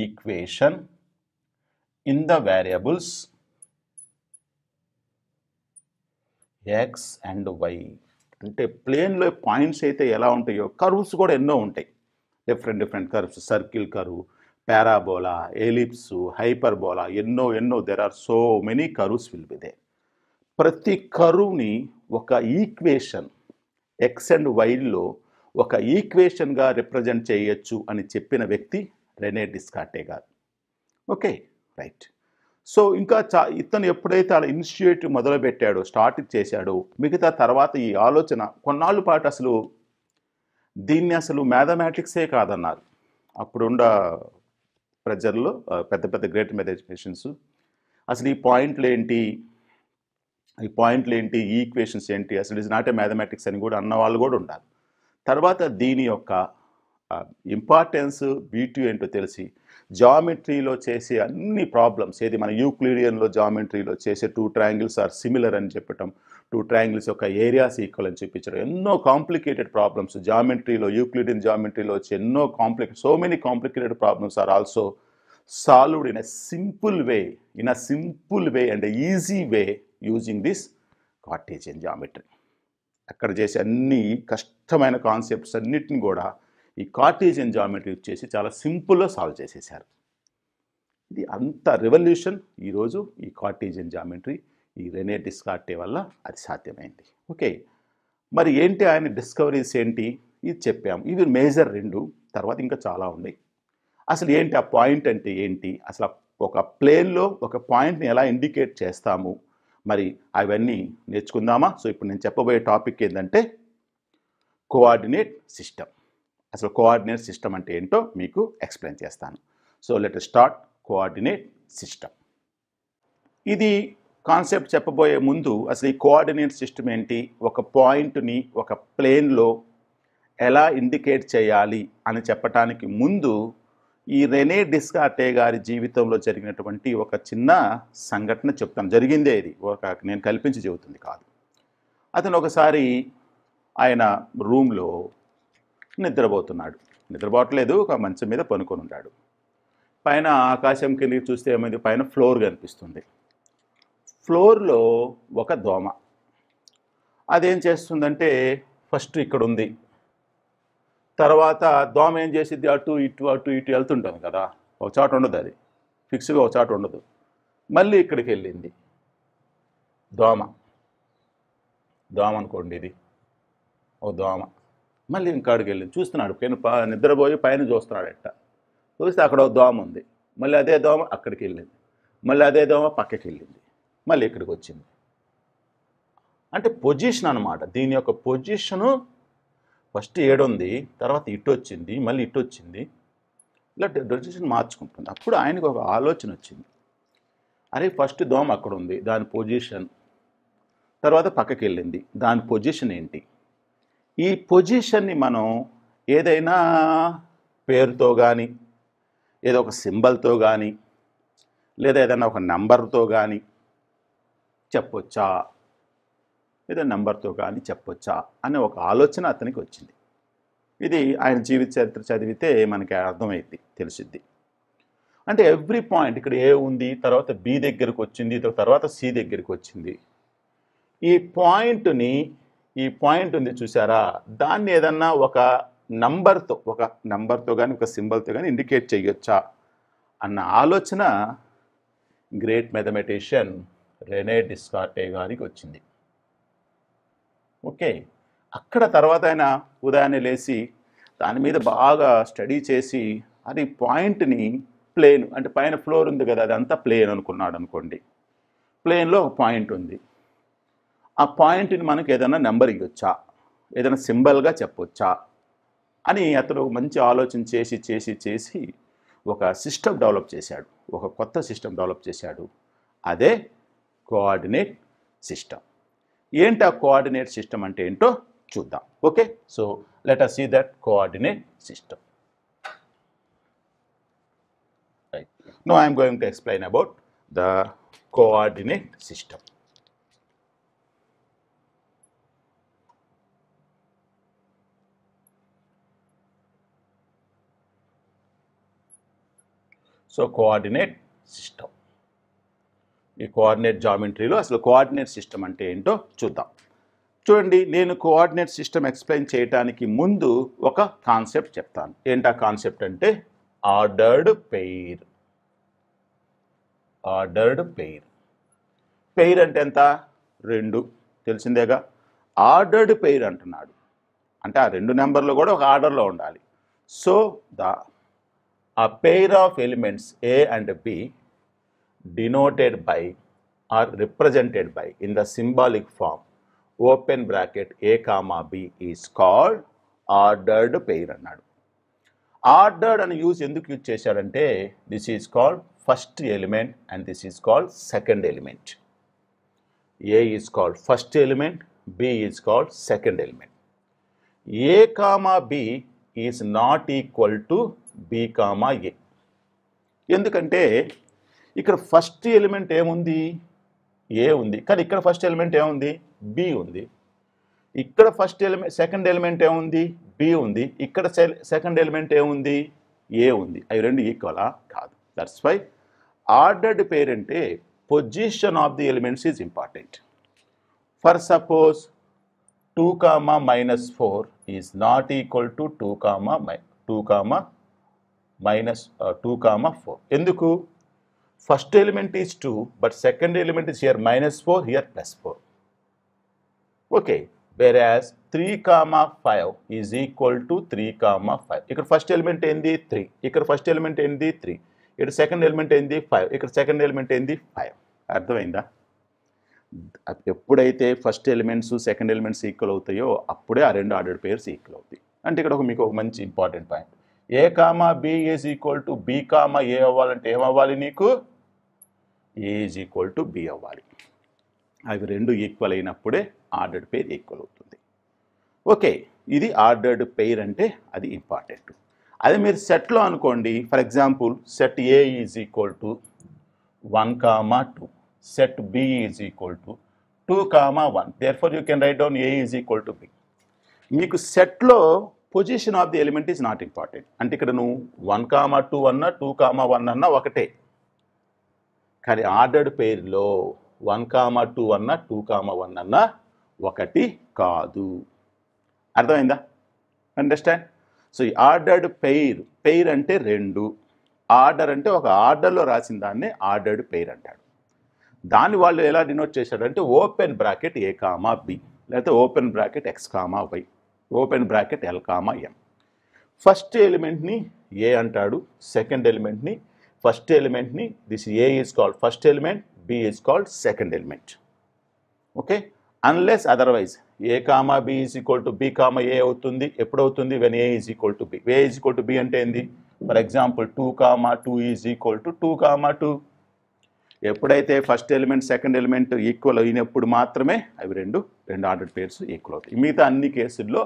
equation in the variables X and Y అంటే ప్లేన్లో points అయితే ఎలా ఉంటాయో curves కూడా ఎన్నో ఉంటాయి different different curves circle curve parabola ellipse hyperbola ఎన్నో ఎన్నో there are so many curves will be they ప్రతి కరువుని ఒక ఈక్వేషన్ ఎక్స్ అండ్ వైల్లో ఒక ఈక్వేషన్గా రిప్రజెంట్ చేయొచ్చు అని చెప్పిన వ్యక్తి రెనే డిస్కాటే గారు ఓకే రైట్ సో ఇంకా చా ఇతను ఎప్పుడైతే అలా ఇనిషియేటివ్ మొదలుపెట్టాడో స్టార్ట్ చేశాడో మిగతా తర్వాత ఈ ఆలోచన కొన్నాళ్ళు పాటు అసలు దీన్ని అసలు మ్యాథమెటిక్సే కాదన్నారు అప్పుడున్న ప్రజల్లో పెద్ద పెద్ద గ్రేట్ మ్యాథమెటిషియన్స్ అసలు ఈ పాయింట్లు ఏంటి ఈ పాయింట్లు ఏంటి ఈ ఈక్వేషన్స్ ఏంటి అసలు ఇస్ నాట్ ఏ మ్యాథమెటిక్స్ అని కూడా అన్న వాళ్ళు కూడా ఉండాలి తర్వాత దీని యొక్క ఇంపార్టెన్స్ బ్యూటీ ఏంటో తెలిసి జామెట్రీలో చేసే అన్ని ప్రాబ్లమ్స్ ఏది మన యూక్లిడియన్లో జామెట్రీలో చేసే టూ ట్రాంగిల్స్ ఆర్ సిమిలర్ అని చెప్పటం టూ ట్రాంగిల్స్ యొక్క ఏరియాస్ ఈక్వల్ అని చూపించడం ఎన్నో కాంప్లికేటెడ్ ప్రాబ్లమ్స్ జామెట్రీలో యూక్లిడియన్ జామెట్రీలో వచ్చి ఎన్నో కాంప్లికే so many complicated problems are also solved in a simple way in a simple way and easy way using this Cartesian geometry అక్కడ చేసే అన్ని కష్టమైన కాన్సెప్ట్స్ అన్నిటిని కూడా ఈ కార్టీజియన్ జామెట్రీ చేసి చాలా సింపుల్గా సాల్వ్ చేసేసారు ఇది అంత రెవల్యూషన్ ఈరోజు ఈ కార్టీజియన్ జామెట్రీ ఈ రెనే డిస్కార్టే వల్ల అది సాధ్యమైంది ఓకే మరి ఏంటి ఆయన డిస్కవరీస్ ఏంటి ఇది చెప్పాము ఇవి మేజర్ రెండు తర్వాత ఇంకా చాలా ఉన్నాయి అసలు ఏంటి ఆ పాయింట్ అంటే ఏంటి అసలు ఒక ప్లేన్లో ఒక పాయింట్ని ఎలా ఇండికేట్ చేస్తాము మరి అవన్నీ నేర్చుకుందామా సో ఇప్పుడు నేను చెప్పబోయే టాపిక్ ఏంటంటే కోఆర్డినేట్ సిస్టమ్ అసలు కోఆర్డినేట్ సిస్టమ్ అంటే ఏంటో మీకు ఎక్స్ప్లెయిన్ చేస్తాను so let start coordinate system ఇది కాన్సెప్ట్ చెప్పబోయే ముందు అసలు ఈ కోఆర్డినేట్ సిస్టమ్ ఏంటి ఒక పాయింట్ని ఒక ప్లేన్లో ఎలా ఇండికేట్ చేయాలి అని చెప్పటానికి ముందు ఈ రెనే డిస్కార్టే గారి జీవితంలో జరిగినటువంటి ఒక చిన్న సంఘటన చెప్తాను జరిగిందే ఇది ఒక నేను కల్పించి చెబుతుంది కాదు అతను ఒకసారి ఆయన రూమ్లో నిద్రపోతున్నాడు నిద్రపోవట్లేదు ఒక మంచం మీద పనుకొని ఉన్నాడు పైన ఆకాశం కిందకి చూస్తే ఏమైంది పైన ఫ్లోర్ కనిపిస్తుంది ఫ్లోర్లో ఒక దోమ అదేం చేస్తుందంటే ఫస్ట్ ఇక్కడ ఉంది తర్వాత దోమ ఏం చేసిద్ది అటు ఇటు అటు ఇటు వెళ్తుంటుంది కదా ఒక చాటు ఉండదు అది ఫిక్స్గా ఒక చాటు ఉండదు మళ్ళీ ఇక్కడికి వెళ్ళింది దోమ దోమ అనుకోండి ఇది ఓ దోమ మళ్ళీ ఇంకాడికి వెళ్ళింది చూస్తున్నాడు పైన నిద్రపోయి పైన చూస్తున్నాడట చూస్తే అక్కడ దోమ ఉంది మళ్ళీ అదే దోమ అక్కడికి వెళ్ళింది మళ్ళీ అదే దోమ పక్కకి వెళ్ళింది మళ్ళీ ఇక్కడికి వచ్చింది అంటే పొజిషన్ అనమాట దీని యొక్క పొజిషను ఫస్ట్ ఏడుంది తర్వాత ఇటు వచ్చింది మళ్ళీ ఇటు వచ్చింది ఇలా డెసిషన్ మార్చుకుంటుంది అప్పుడు ఆయనకు ఒక ఆలోచన వచ్చింది అరే ఫస్ట్ దోమ అక్కడ ఉంది దాని పొజిషన్ తర్వాత పక్కకి వెళ్ళింది దాని పొజిషన్ ఏంటి ఈ పొజిషన్ని మనం ఏదైనా పేరుతో కానీ ఏదో ఒక సింబల్తో కానీ లేదా ఏదైనా ఒక నంబర్తో కానీ చెప్పొచ్చా ఏదో నంబర్తో కానీ చెప్పొచ్చా అనే ఒక ఆలోచన అతనికి వచ్చింది ఇది ఆయన జీవిత చరిత్ర చదివితే మనకి అర్థమైంది తెలిసిద్ది అంటే ఎవ్రీ పాయింట్ ఇక్కడ ఏ ఉంది తర్వాత బి దగ్గరకు వచ్చింది తర్వాత సి దగ్గరకు వచ్చింది ఈ పాయింట్ని ఈ పాయింట్ ఉంది చూసారా దాన్ని ఏదన్నా ఒక నంబర్తో ఒక నంబర్తో కానీ ఒక సింబల్తో కానీ ఇండికేట్ చేయొచ్చా అన్న ఆలోచన గ్రేట్ మ్యాథమెటిషియన్ రెనే డిస్కార్టే గారికి వచ్చింది ఓకే అక్కడ తర్వాత ఆయన ఉదయాన్నే లేచి దాని మీద బాగా స్టడీ చేసి అది పాయింట్ని ప్లేన్ అంటే పైన ఫ్లోర్ ఉంది కదా అదంతా ప్లేన్ అనుకున్నాడు అనుకోండి ప్లేన్లో ఒక పాయింట్ ఉంది ఆ పాయింట్ని మనకు ఏదైనా నెంబర్ ఇవ్వచ్చా ఏదైనా సింబల్గా చెప్పొచ్చా అని అతను ఒక మంచి ఆలోచన చేసి చేసి చేసి ఒక సిస్టమ్ డెవలప్ చేశాడు ఒక కొత్త సిస్టమ్ డెవలప్ చేశాడు అదే కోఆర్డినేట్ సిస్టమ్ ఏంటి ఆ కోఆర్డినేట్ సిస్టమ్ అంటే ఏంటో చూద్దాం okay so let us see that coordinate system right no I'm going to explain about the coordinate system so coordinate system ఈ కోఆర్డినేట్ జామెట్రీలో అసలు కోఆర్డినేట్ సిస్టమ్ అంటే ఏంటో చూద్దాం చూడండి నేను కోఆర్డినేట్ సిస్టమ్ ఎక్స్ప్లెయిన్ చేయడానికి ముందు ఒక కాన్సెప్ట్ చెప్తాను ఏంటా కాన్సెప్ట్ అంటే ordered pair ordered pair pair అంటే ఎంత రెండు తెలిసిందేగా ఆర్డర్డ్ పెయిర్ అంటున్నాడు అంటే ఆ రెండు నెంబర్లు కూడా ఒక ఆర్డర్లో ఉండాలి సో ద ఆ pair of elements A and B denoted by or represented by in the symbolic form open bracket A comma B is called ordered pair అన్నాడు ఆర్డర్డ్ అని యూజ్ ఎందుకు యూజ్ చేశాడంటే this is called first element and this is called second element A is called first element B is called second element A comma B is not equal to B comma A ఎందుకంటే ఇక్కడ first element ఏముంది ఏ ఉంది కానీ ఇక్కడ first element ఏముంది B ఉంది ఇక్కడ first element second element ఏముంది బి ఉంది ఇక్కడ సెకండ్ ఎలిమెంట్ ఏముంది ఏ ఉంది అవి రెండు ఈక్వలా కాదు దట్స్ వై ఆర్డర్డ్ పేర్ అంటే position of the elements is important for suppose two comma minus four is not equal to two comma మై two comma minus two comma four ఎందుకు first element is two but second element is here minus four here plus four okay whereas three comma five is equal to three comma five ఇక్కడ first element ఏంది three ఇక్కడ first element ఏంది three ఇక్కడ second element ఏంది five ఇక్కడ second element ఏంది five అర్థమైందా ఎప్పుడైతే first elements second elements equal అవుతాయో అప్పుడే ఆ రెండు ఆర్డర్ పేర్స్ ఈక్వల్ అవుతాయి అంటే ఇక్కడ ఒక మీకు ఒక మంచి important point A comma B is equal to B comma A అవ్వాలంటే ఏమవ్వాలి నీకు A is equal to B అవ్వాలి అవి రెండు ఈక్వల్ అయినప్పుడే ఆర్డర్డ్ పెయిర్ ఈక్వల్ అవుతుంది ఓకే ఇది ఆర్డర్డ్ పెయిర్ అంటే అది ఇంపార్టెంట్ అదే మీరు సెట్లో అనుకోండి for example set A is equal to one comma two set B is equal to two comma one therefore you can write down A is equal to B మీకు సెట్లో position of the element is not important అంటే ఇక్కడ నువ్వు one comma two అన్న two comma one అన్నా ఒకటే కానీ ఆర్డర్డ్ పేర్లో వన్ కామా టూ అన్న టూ కామా వన్ అన్నా ఒకటి కాదు అర్థమైందా అండర్స్టాండ్ సో ఈ ఆర్డర్డ్ పెయిర్ పెయిర్ అంటే రెండు ఆర్డర్ అంటే ఒక ఆర్డర్లో రాసిన దాన్ని ఆర్డర్డ్ పెయిర్ అంటాడు దాన్ని వాళ్ళు ఎలా డినోట్ చేశాడంటే open bracket A comma B లేకపోతే open bracket X comma Y open bracket L comma M first ఎలిమెంట్ని ఏ అంటాడు సెకండ్ ఎలిమెంట్ని ఫస్ట్ ఎలిమెంట్ని this A is called first element B is called second element okay unless otherwise A comma B is equal to B comma A అవుతుంది ఎప్పుడవుతుంది when A is equal to B A is equal to B అంటే ఏంది for example two comma two is equal to two comma two ఎప్పుడైతే first element second element equal అయినప్పుడు మాత్రమే అవి రెండు రెండు ఆర్డర్ పేర్స్ ఈక్వల్ అవుతాయి మిగతా అన్ని కేసుల్లో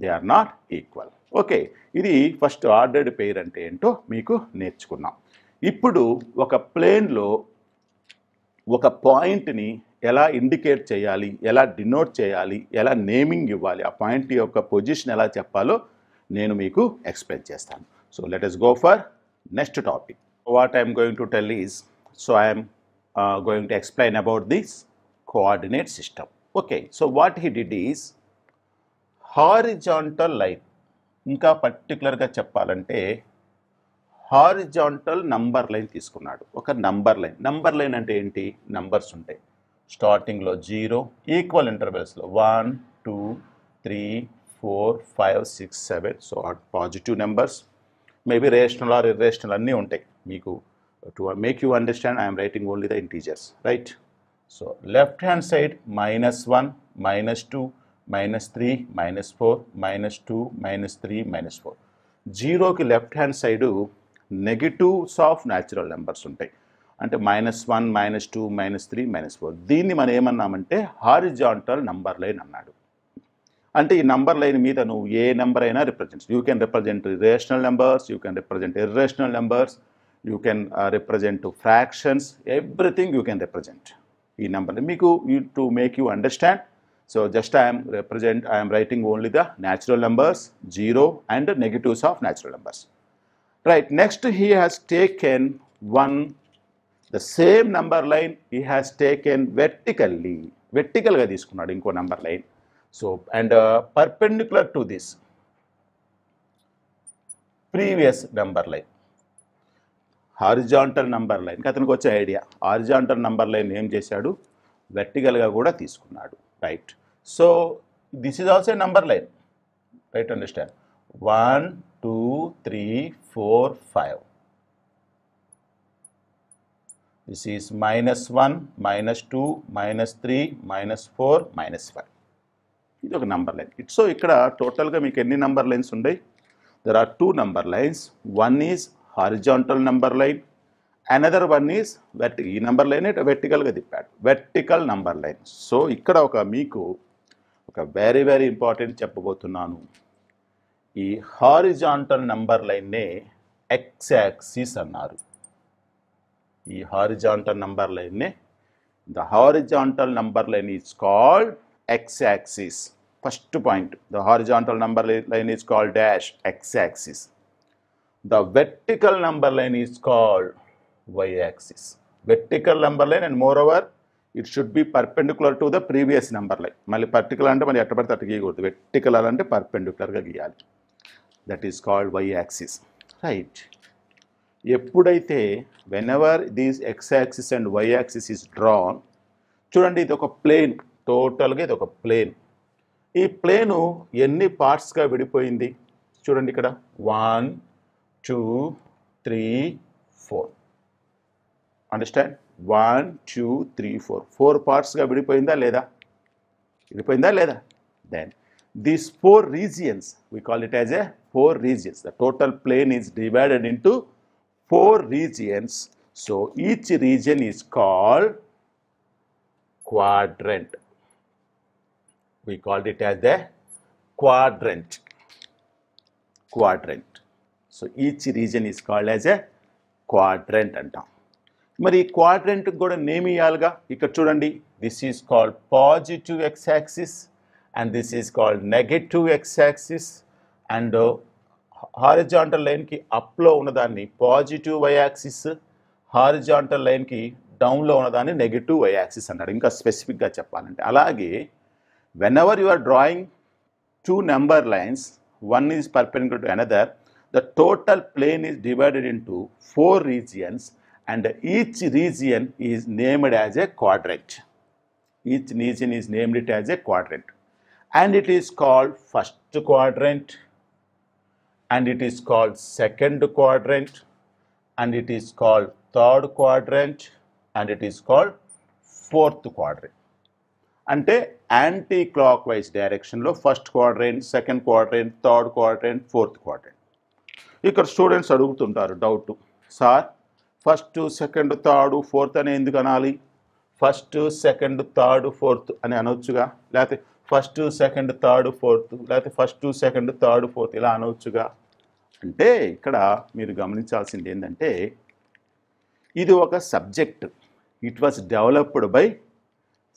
they are not equal okay ఇది ఫస్ట్ ఆర్డర్డ్ పెయిర్ అంటే ఏంటో మీకు నేర్చుకున్నాం ఇప్పుడు ఒక ప్లేన్లో ఒక పాయింట్ని ఎలా ఇండికేట్ చేయాలి ఎలా డినోట్ చేయాలి ఎలా నేమింగ్ ఇవ్వాలి ఆ పాయింట్ యొక్క పొజిషన్ ఎలా చెప్పాలో నేను మీకు ఎక్స్ప్లెయిన్ చేస్తాను so let us go for next topic what I'm going to tell is so I'm going to explain about this coordinate system okay so what he did is horizontal line ఇంకా పర్టికులర్గా చెప్పాలంటే horizontal number line తీసుకున్నాడు ఒక number line number line అంటే ఏంటి numbers ఉంటాయి స్టార్టింగ్లో zero equal ఇంటర్వెల్స్లో one two three four five six seven so positive numbers maybe rational or irrational అన్నీ ఉంటాయి మీకు to make you understand I'm writing only the integers right so left hand side minus one minus two minus three minus four minus two minus three minus four జీరోకి left hand side negatives of natural numbers ఉంటాయి అంటే minus one minus two minus three minus four దీన్ని మనం ఏమన్నామంటే horizontal number line అన్నాడు అంటే ఈ number line మీద నువ్వు ఏ నెంబర్ అయినా represent you can represent rational numbers you can represent irrational numbers you can represent fractions everything you can represent ఈ నెంబర్ మీకు you to make you understand So just I am represent, I am writing only the natural numbers, 0 and negatives of natural numbers. Right, next he has taken one, the same number line he has taken vertically, vertical ga తీసుకున్నాడు ఇంకో number line. So and uh, perpendicular to this previous number line. Horizontal number లైన్కి అతనికి వచ్చే idea horizontal number line ఏం చేశాడు వెర్టికల్గా కూడా తీసుకున్నాడు right. So, this is also a number line, right, understand, 1, 2, 3, 4, 5. This is minus 1, minus 2, minus 3, minus 4, minus 5. This a number line. It's so, here, total any number lines? There are two number lines. One is horizontal number line, another one is what ఈ number line వెర్టికల్గా తిప్పాడు vertical number line so ఇక్కడ ఒక మీకు ఒక very very important చెప్పబోతున్నాను ఈ horizontal number లైన్నే ఎక్స్ యాక్సిస్ అన్నారు ఈ హారిజాంటల్ నంబర్ లైన్నే the horizontal number line is called x axis first point the horizontal number line is called dash x axis the vertical number line is called y axis. Vertical number line and moreover it should be perpendicular to the previous number line మళ్ళీ particular అంటే మళ్ళీ ఎట్టబడితే అటు గీయకూడదు వెర్టికులర్ అంటే పర్పెండికులర్గా గీయాలి that is called why axis right ఎప్పుడైతే whenever these x axis and y axis is drawn చూడండి ఇది ఒక ప్లేన్ టోటల్గా ఇది ఒక ప్లేన్ ఈ ప్లేను ఎన్ని పార్ట్స్గా విడిపోయింది చూడండి ఇక్కడ one two three four Understand? 1, 2, 3, 4. 4 parts ga vidipoyinda leda. Then, these 4 regions, we call it as a 4 regions. The total plane is divided into 4 regions. So, each region is called quadrant. We called it as the quadrant. Quadrant. So, each region is called as a quadrant and down. మరి క్వాడ్రెంట్కి కూడా name ఇవ్వాలిగా ఇక్కడ చూడండి this is called positive x axis and this is called negative x axis and horizontal లైన్కి అప్లో ఉన్నదాన్ని positive y axis horizontal లైన్కి డౌన్లో ఉన్నదాన్ని నెగిటివ్ వైయాక్సిస్ అన్నాడు ఇంకా స్పెసిఫిక్గా చెప్పాలంటే అలాగే whenever you are drawing two number lines one is perpendicular to another the total plane is divided into four regions and each region is named as a quadrant. Each region is named it as a quadrant and it is called first quadrant and it is called second quadrant and it is called third quadrant and it is called fourth quadrant. అంటే anticlockwise quadrant, first quadrant, second quadrant. Third quadrant fourth quadrant ఇక్కడ students doubt to sir first second third fourth అని ఎందుకు అనాలి first second third fourth అని అనవచ్చుగా లేకపోతే first second third fourth లేకపోతే first second third fourth ఇలా అనవచ్చుగా అంటే ఇక్కడ మీరు గమనించాల్సింది ఏంటంటే ఇది ఒక subject it was developed by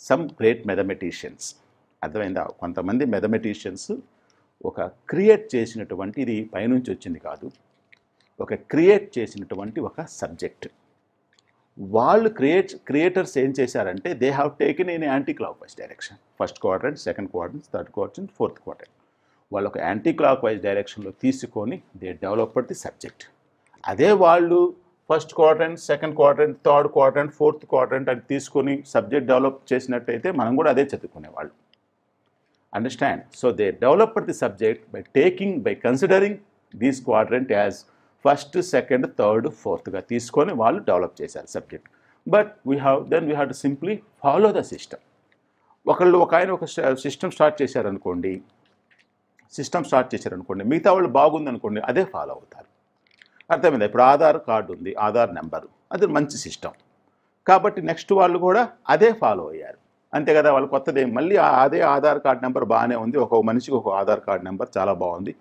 some great mathematicians అర్థమైందా కొంతమంది మెథమెటిషియన్స్ ఒక క్రియేట్ చేసినటువంటి ఇది పైనుంచి వచ్చింది కాదు ఒక క్రియేట్ చేసినటువంటి ఒక సబ్జెక్ట్ వాళ్ళు క్రియేట్ క్రియేటర్స్ ఏం చేశారంటే they have taken in anticlockwise direction first and second quadrant third quarter fourth quarter వాళ్ళు ఒక యాంటీ క్లాక్ వైజ్ డైరెక్షన్లో తీసుకొని దే డెవలప్డ్ ది సబ్జెక్ట్ అదే వాళ్ళు first and second and third and fourth quadrant అని తీసుకొని subject develop చేసినట్టయితే మనం కూడా అదే చదువుకునేవాళ్ళు understand so they developed the subject by taking by considering these quadrant as first second third ఫోర్త్గా తీసుకొని వాళ్ళు డెవలప్ చేశారు subject but we have then we have to simply follow the system ఒకళ్ళు ఒక ఆయన ఒక సిస్టమ్ స్టార్ట్ చేశారనుకోండి system start చేశారనుకోండి మిగతా వాళ్ళు బాగుందనుకోండి అదే ఫాలో అవుతారు అర్థమైంది ఇప్పుడు ఆధార్ కార్డు ఉంది ఆధార్ నెంబరు అది మంచి సిస్టమ్ కాబట్టి నెక్స్ట్ వాళ్ళు కూడా అదే ఫాలో అయ్యారు అంతే కదా వాళ్ళు కొత్తది మళ్ళీ అదే ఆధార్ కార్డు నెంబర్ బాగానే ఉంది ఒక మనిషికి ఒక ఆధార్ కార్డు నెంబర్ చాలా బాగుంది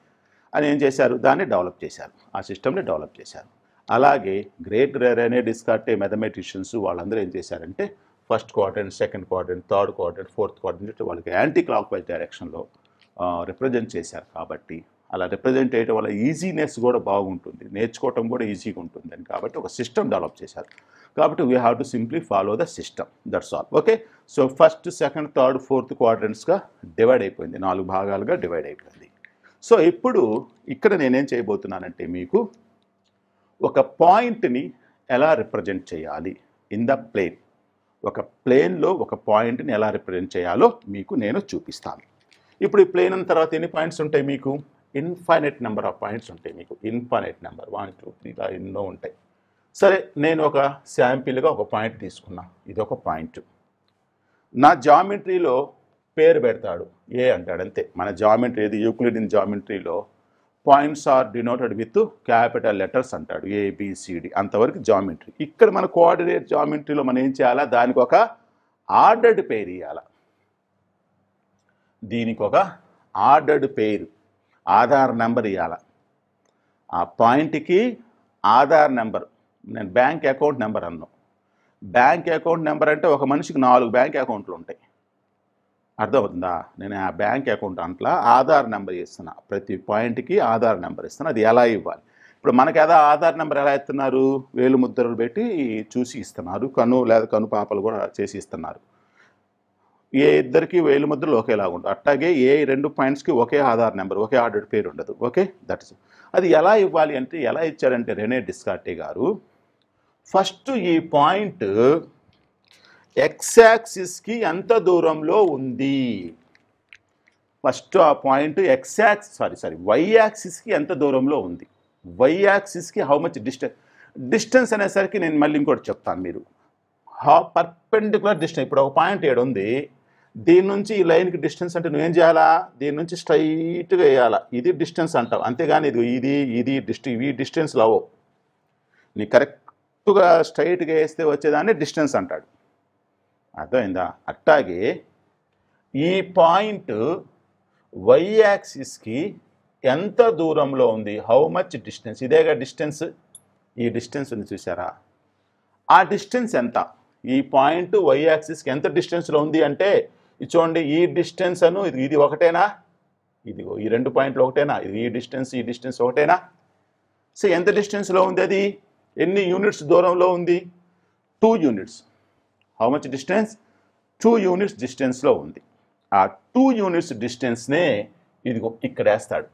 అని ఏం చేశారు దాన్ని డెవలప్ చేశారు ఆ సిస్టమ్ని డెవలప్ చేశారు అలాగే గ్రేట్ రెనే డిస్కార్టే మెథమెటిషియన్స్ వాళ్ళందరూ ఏం చేశారంటే first quarter second quarter third quarter fourth quadrant వాళ్ళకి యాంటీ క్లాక్ వైజ్ డైరెక్షన్లో రిప్రజెంట్ చేశారు కాబట్టి అలా రిప్రజెంట్ చేయడం వల్ల ఈజీనెస్ కూడా బాగుంటుంది నేర్చుకోవటం కూడా ఈజీగా ఉంటుంది అని కాబట్టి ఒక సిస్టమ్ డెవలప్ చేశారు కాబట్టి we have to simply follow the system that's all okay so first second third fourth క్వార్టర్స్గా డివైడ్ అయిపోయింది నాలుగు భాగాలుగా డివైడ్ అయిపోయింది సో ఇప్పుడు ఇక్కడ నేనేం చేయబోతున్నానంటే మీకు ఒక పాయింట్ని ఎలా రిప్రజెంట్ చేయాలి ఇన్ ద ప్లేన్ ఒక ప్లేన్లో ఒక పాయింట్ని ఎలా రిప్రజెంట్ చేయాలో మీకు నేను చూపిస్తాను ఇప్పుడు ఈ ప్లేన్ అన్న తర్వాత ఎన్ని పాయింట్స్ ఉంటాయి మీకు ఇన్ఫైనైట్ నెంబర్ ఆఫ్ పాయింట్స్ ఉంటాయి మీకు infinite number one two three ఇలా ఎన్నో ఉంటాయి సరే నేను ఒక శాంపిల్గా ఒక పాయింట్ తీసుకున్నా ఇది ఒక పాయింట్ నా జామెట్రీలో పేరు పెడతాడు ఏ అంటాడు అంతే మన జామెంట్రీ ఏది యూక్లిడిన్ జామెంట్రీలో points are denoted with capital letters అంటాడు ఏబిసిడి అంతవరకు జామెంట్రీ ఇక్కడ మన కోఆర్డినేట్ జామెంట్రీలో మనం ఏం చేయాలా దానికి ఒక ఆర్డర్డ్ పేరు ఇవ్వాల దీనికి ఒక ఆర్డర్డ్ పేరు ఆధార్ నెంబర్ ఇవ్వాల ఆ పాయింట్కి ఆధార్ నెంబర్ నేను బ్యాంక్ అకౌంట్ నెంబర్ అన్నాను బ్యాంక్ అకౌంట్ నెంబర్ అంటే ఒక మనిషికి నాలుగు బ్యాంక్ అకౌంట్లు ఉంటాయి అర్థమవుతుందా నేను ఆ బ్యాంక్ అకౌంట్ అంట్లో ఆధార్ నెంబర్ ఇస్తున్నా ప్రతి పాయింట్కి ఆధార్ నెంబర్ ఇస్తున్నా అది ఎలా ఇవ్వాలి ఇప్పుడు మనకి ఏదో ఆధార్ నెంబర్ ఎలా ఇస్తున్నారు వేలు ముద్రలు పెట్టి చూసి ఇస్తున్నారు కను లేదా కను పాపలు కూడా చేసి ఇస్తున్నారు ఏ ఇద్దరికి వేలు ముద్రలు ఒకేలాగా ఉండవు అట్లాగే ఏ రెండు పాయింట్స్కి ఒకే ఆధార్ నెంబర్ ఒకే ఆర్డర్ పేరు ఉండదు ఓకే దట్స్ అది ఎలా ఇవ్వాలి అంటే ఎలా ఇచ్చారంటే రెనే డిస్కార్టీ గారు ఫస్ట్ ఈ పాయింట్ ఎక్స్ యాక్సిస్కి ఎంత దూరంలో ఉంది ఫస్ట్ ఆ point x axis sorry sorry y యాక్సిస్కి ఎంత దూరంలో ఉంది వై యాక్సిస్కి హౌ మచ్ డిస్టెన్స్ డిస్టెన్స్ అనేసరికి నేను మళ్ళీ ఇంకోటి చెప్తాను మీరు హా పర్పెండికులర్ డిస్టెన్స్ ఇప్పుడు ఒక పాయింట్ ఏడు ఉంది దీని నుంచి ఈ లైన్కి డిస్టెన్స్ అంటే నువ్వేం చేయాలా దీని నుంచి స్ట్రైట్గా వేయాలా ఇది డిస్టెన్స్ అంటావు అంతేగాని ఇది ఇది ఇది డిస్ట ఇవి డిస్టెన్స్ లవో నీ కరెక్ట్గా స్ట్రైట్గా వేస్తే వచ్చేదాన్ని డిస్టెన్స్ అంటాడు అర్థమైందా అట్టాగే ఈ పాయింట్ వై యాక్సిస్కి ఎంత దూరంలో ఉంది హౌ మచ్ డిస్టెన్స్ ఇదేగా డిస్టెన్స్ ఈ డిస్టెన్స్ ఉంది చూసారా ఆ డిస్టెన్స్ ఎంత ఈ పాయింట్ వై యాక్సిస్కి ఎంత డిస్టెన్స్లో ఉంది అంటే చూడండి ఈ డిస్టెన్స్ అను ఇది ఒకటేనా ఇది ఈ రెండు పాయింట్లు ఒకటేనా ఇది ఈ డిస్టెన్స్ ఈ డిస్టెన్స్ ఒకటేనా సో ఎంత డిస్టెన్స్లో ఉంది అది ఎన్ని యూనిట్స్ దూరంలో ఉంది two units how much distance two units డిస్టెన్స్లో ఉంది ఆ టూ యూనిట్స్ డిస్టెన్స్నే ఇదిగో ఇక్కడేస్తాడు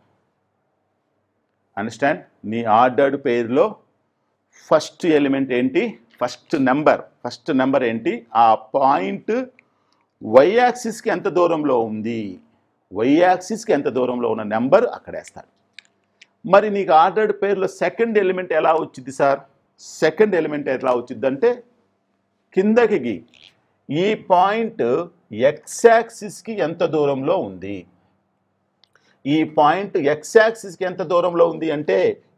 అండర్స్టాండ్ నీ ఆర్డర్డ్ పేరులో ఫస్ట్ ఎలిమెంట్ ఏంటి ఫస్ట్ నెంబర్ ఫస్ట్ నెంబర్ ఏంటి ఆ పాయింట్ వై యాక్సిస్కి ఎంత దూరంలో ఉంది వై యాక్సిస్కి ఎంత దూరంలో ఉన్న నెంబర్ అక్కడేస్తాడు మరి నీకు ఆర్డర్డ్ పేరులో సెకండ్ ఎలిమెంట్ ఎలా వచ్చింది సార్ సెకండ్ ఎలిమెంట్ ఎలా వచ్చిందంటే కిందకి గీ ఈ పాయింట్ ఎక్స్ యాక్సిస్కి ఎంత దూరంలో ఉంది ఈ పాయింట్ ఎక్స్ యాక్సిస్కి ఎంత దూరంలో ఉంది అంటే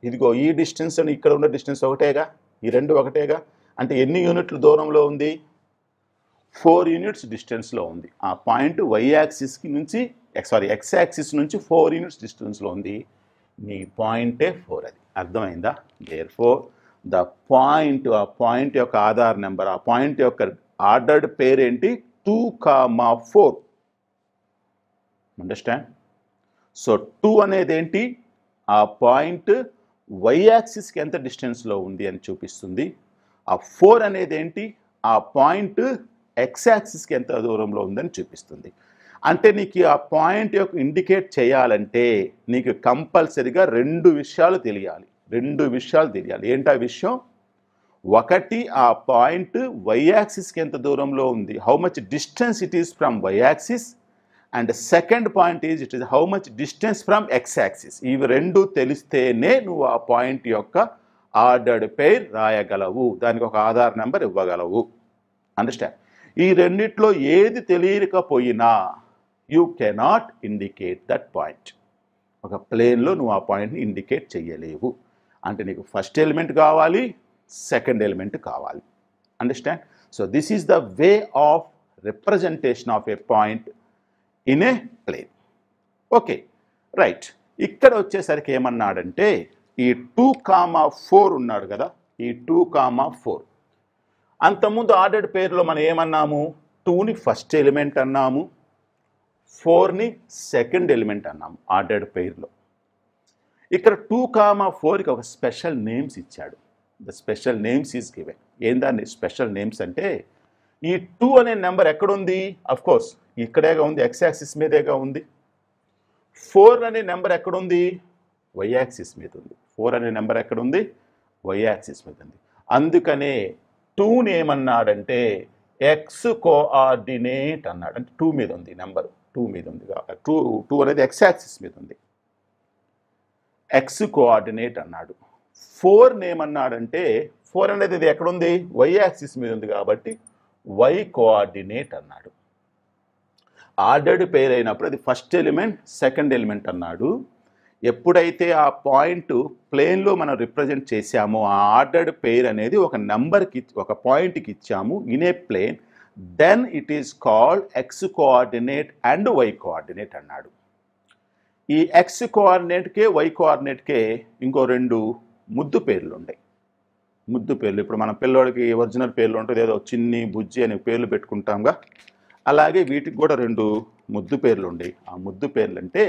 ఇదిగో ఈ డిస్టెన్స్ ఇక్కడ ఉన్న డిస్టెన్స్ ఒకటేగా ఈ రెండు ఒకటేగా అంటే ఎన్ని యూనిట్లు దూరంలో ఉంది ఫోర్ యూనిట్స్ డిస్టెన్స్లో ఉంది ఆ పాయింట్ వై యాక్సిస్కి నుంచి సారీ ఎక్స్ యాక్సిస్ నుంచి ఫోర్ యూనిట్స్ డిస్టెన్స్లో ఉంది నీ పాయింటే ఫోర్ అది అర్థమైందా దేర్ ఫోర్ ద పాయింట్ ఆ పాయింట్ యొక్క ఆధార్ నెంబర్ ఆ పాయింట్ యొక్క ఆర్డర్డ్ పేరేంటి two comma four understand so two అనేది ఏంటి ఆ పాయింట్ వై యాక్సిస్కి ఎంత డిస్టెన్స్లో ఉంది అని చూపిస్తుంది ఆ ఫోర్ అనేది ఏంటి ఆ పాయింట్ ఎక్స్ యాక్సిస్కి ఎంత దూరంలో ఉందని చూపిస్తుంది అంటే నీకు ఆ పాయింట్ యొక్క ఇండికేట్ చేయాలంటే నీకు కంపల్సరిగా రెండు విషయాలు తెలియాలి రెండు విషయాలు తెలియాలి ఏంటా విషయం ఒకటి ఆ పాయింట్ వైయాక్సిస్కి ఎంత దూరంలో ఉంది how much distance it is from y axis and second point is it is how much distance from x axis ఇవి రెండు తెలిస్తేనే నువ్వు ఆ పాయింట్ యొక్క ఆర్డర్డ్ పేర్ రాయగలవు దానికి ఒక ఆధార్ నెంబర్ ఇవ్వగలవు అండర్స్టాండ్ ఈ రెండిట్లో ఏది తెలియకపోయినా you cannot indicate that point ఒక ప్లేన్లో నువ్వు ఆ పాయింట్ని ఇండికేట్ చేయలేవు అంటే నీకు ఫస్ట్ ఎలిమెంట్ కావాలి సెకండ్ ఎలిమెంట్ కావాలి understand so this is the way of representation of a point in a plane okay right ఇక్కడ వచ్చేసరికి ఏమన్నాడంటే ఈ టూ కామా ఫోర్ ఉన్నాడు కదా ఈ టూ కామా ఫోర్ అంతకుముందు ఆర్డర్డ్ పేరులో మనం ఏమన్నాము టూని ఫస్ట్ ఎలిమెంట్ అన్నాము ఫోర్ని సెకండ్ ఎలిమెంట్ అన్నాము ఆర్డర్డ్ పేర్లో ఇక్కడ టూ కామా ఫోర్కి ఒక స్పెషల్ నేమ్స్ ఇచ్చాడు the special names is given ఏందాన్ని స్పెషల్ నేమ్స్ అంటే ఈ టూ అనే నెంబర్ ఎక్కడుంది కోర్స్ ఇక్కడేగా ఉంది ఎక్స్ యాక్సిస్ మీదేగా ఉంది ఫోర్ అనే నెంబర్ ఎక్కడుంది వై యాక్సిస్ మీద ఉంది ఫోర్ అనే నెంబర్ ఎక్కడుంది వై యాక్సిస్ మీద ఉంది అందుకనే టూని ఏమన్నాడంటే ఎక్స్ కోఆర్డినేట్ అన్నాడు అంటే టూ మీద ఉంది నెంబర్ టూ మీద ఉంది టూ టూ అనేది ఎక్స్ యాక్సిస్ మీద ఉంది ఎక్స్ కోఆర్డినేట్ అన్నాడు ఫోర్ నేమ్ అన్నాడంటే ఫోర్ అనేది ఇది ఎక్కడుంది వై యాక్సిస్ మీద ఉంది కాబట్టి వై కోఆర్డినేట్ అన్నాడు ఆర్డర్డ్ పేర్ అయినప్పుడు అది ఫస్ట్ ఎలిమెంట్ సెకండ్ ఎలిమెంట్ అన్నాడు ఎప్పుడైతే ఆ పాయింట్ ప్లేన్లో మనం రిప్రజెంట్ చేశామో ఆ ఆర్డర్డ్ పేర్ అనేది ఒక నెంబర్కి ఒక పాయింట్కి ఇచ్చాము in a plane then it is called x coordinate and y coordinate అన్నాడు ఈ ఎక్స్ కోఆర్డినేట్కే వై కోఆర్డినేట్కే ఇంకో రెండు ముద్దు పేర్లు ఉన్నాయి ముద్దు పేర్లు ఇప్పుడు మన పిల్లవాడికి ఒరిజినల్ పేర్లు ఉంటుంది ఏదో చిన్ని బుజ్జి అనే పేర్లు పెట్టుకుంటాంగా అలాగే వీటికి కూడా రెండు ముద్దు పేర్లు ఉన్నాయి ఆ ముద్దు పేర్లు అంటే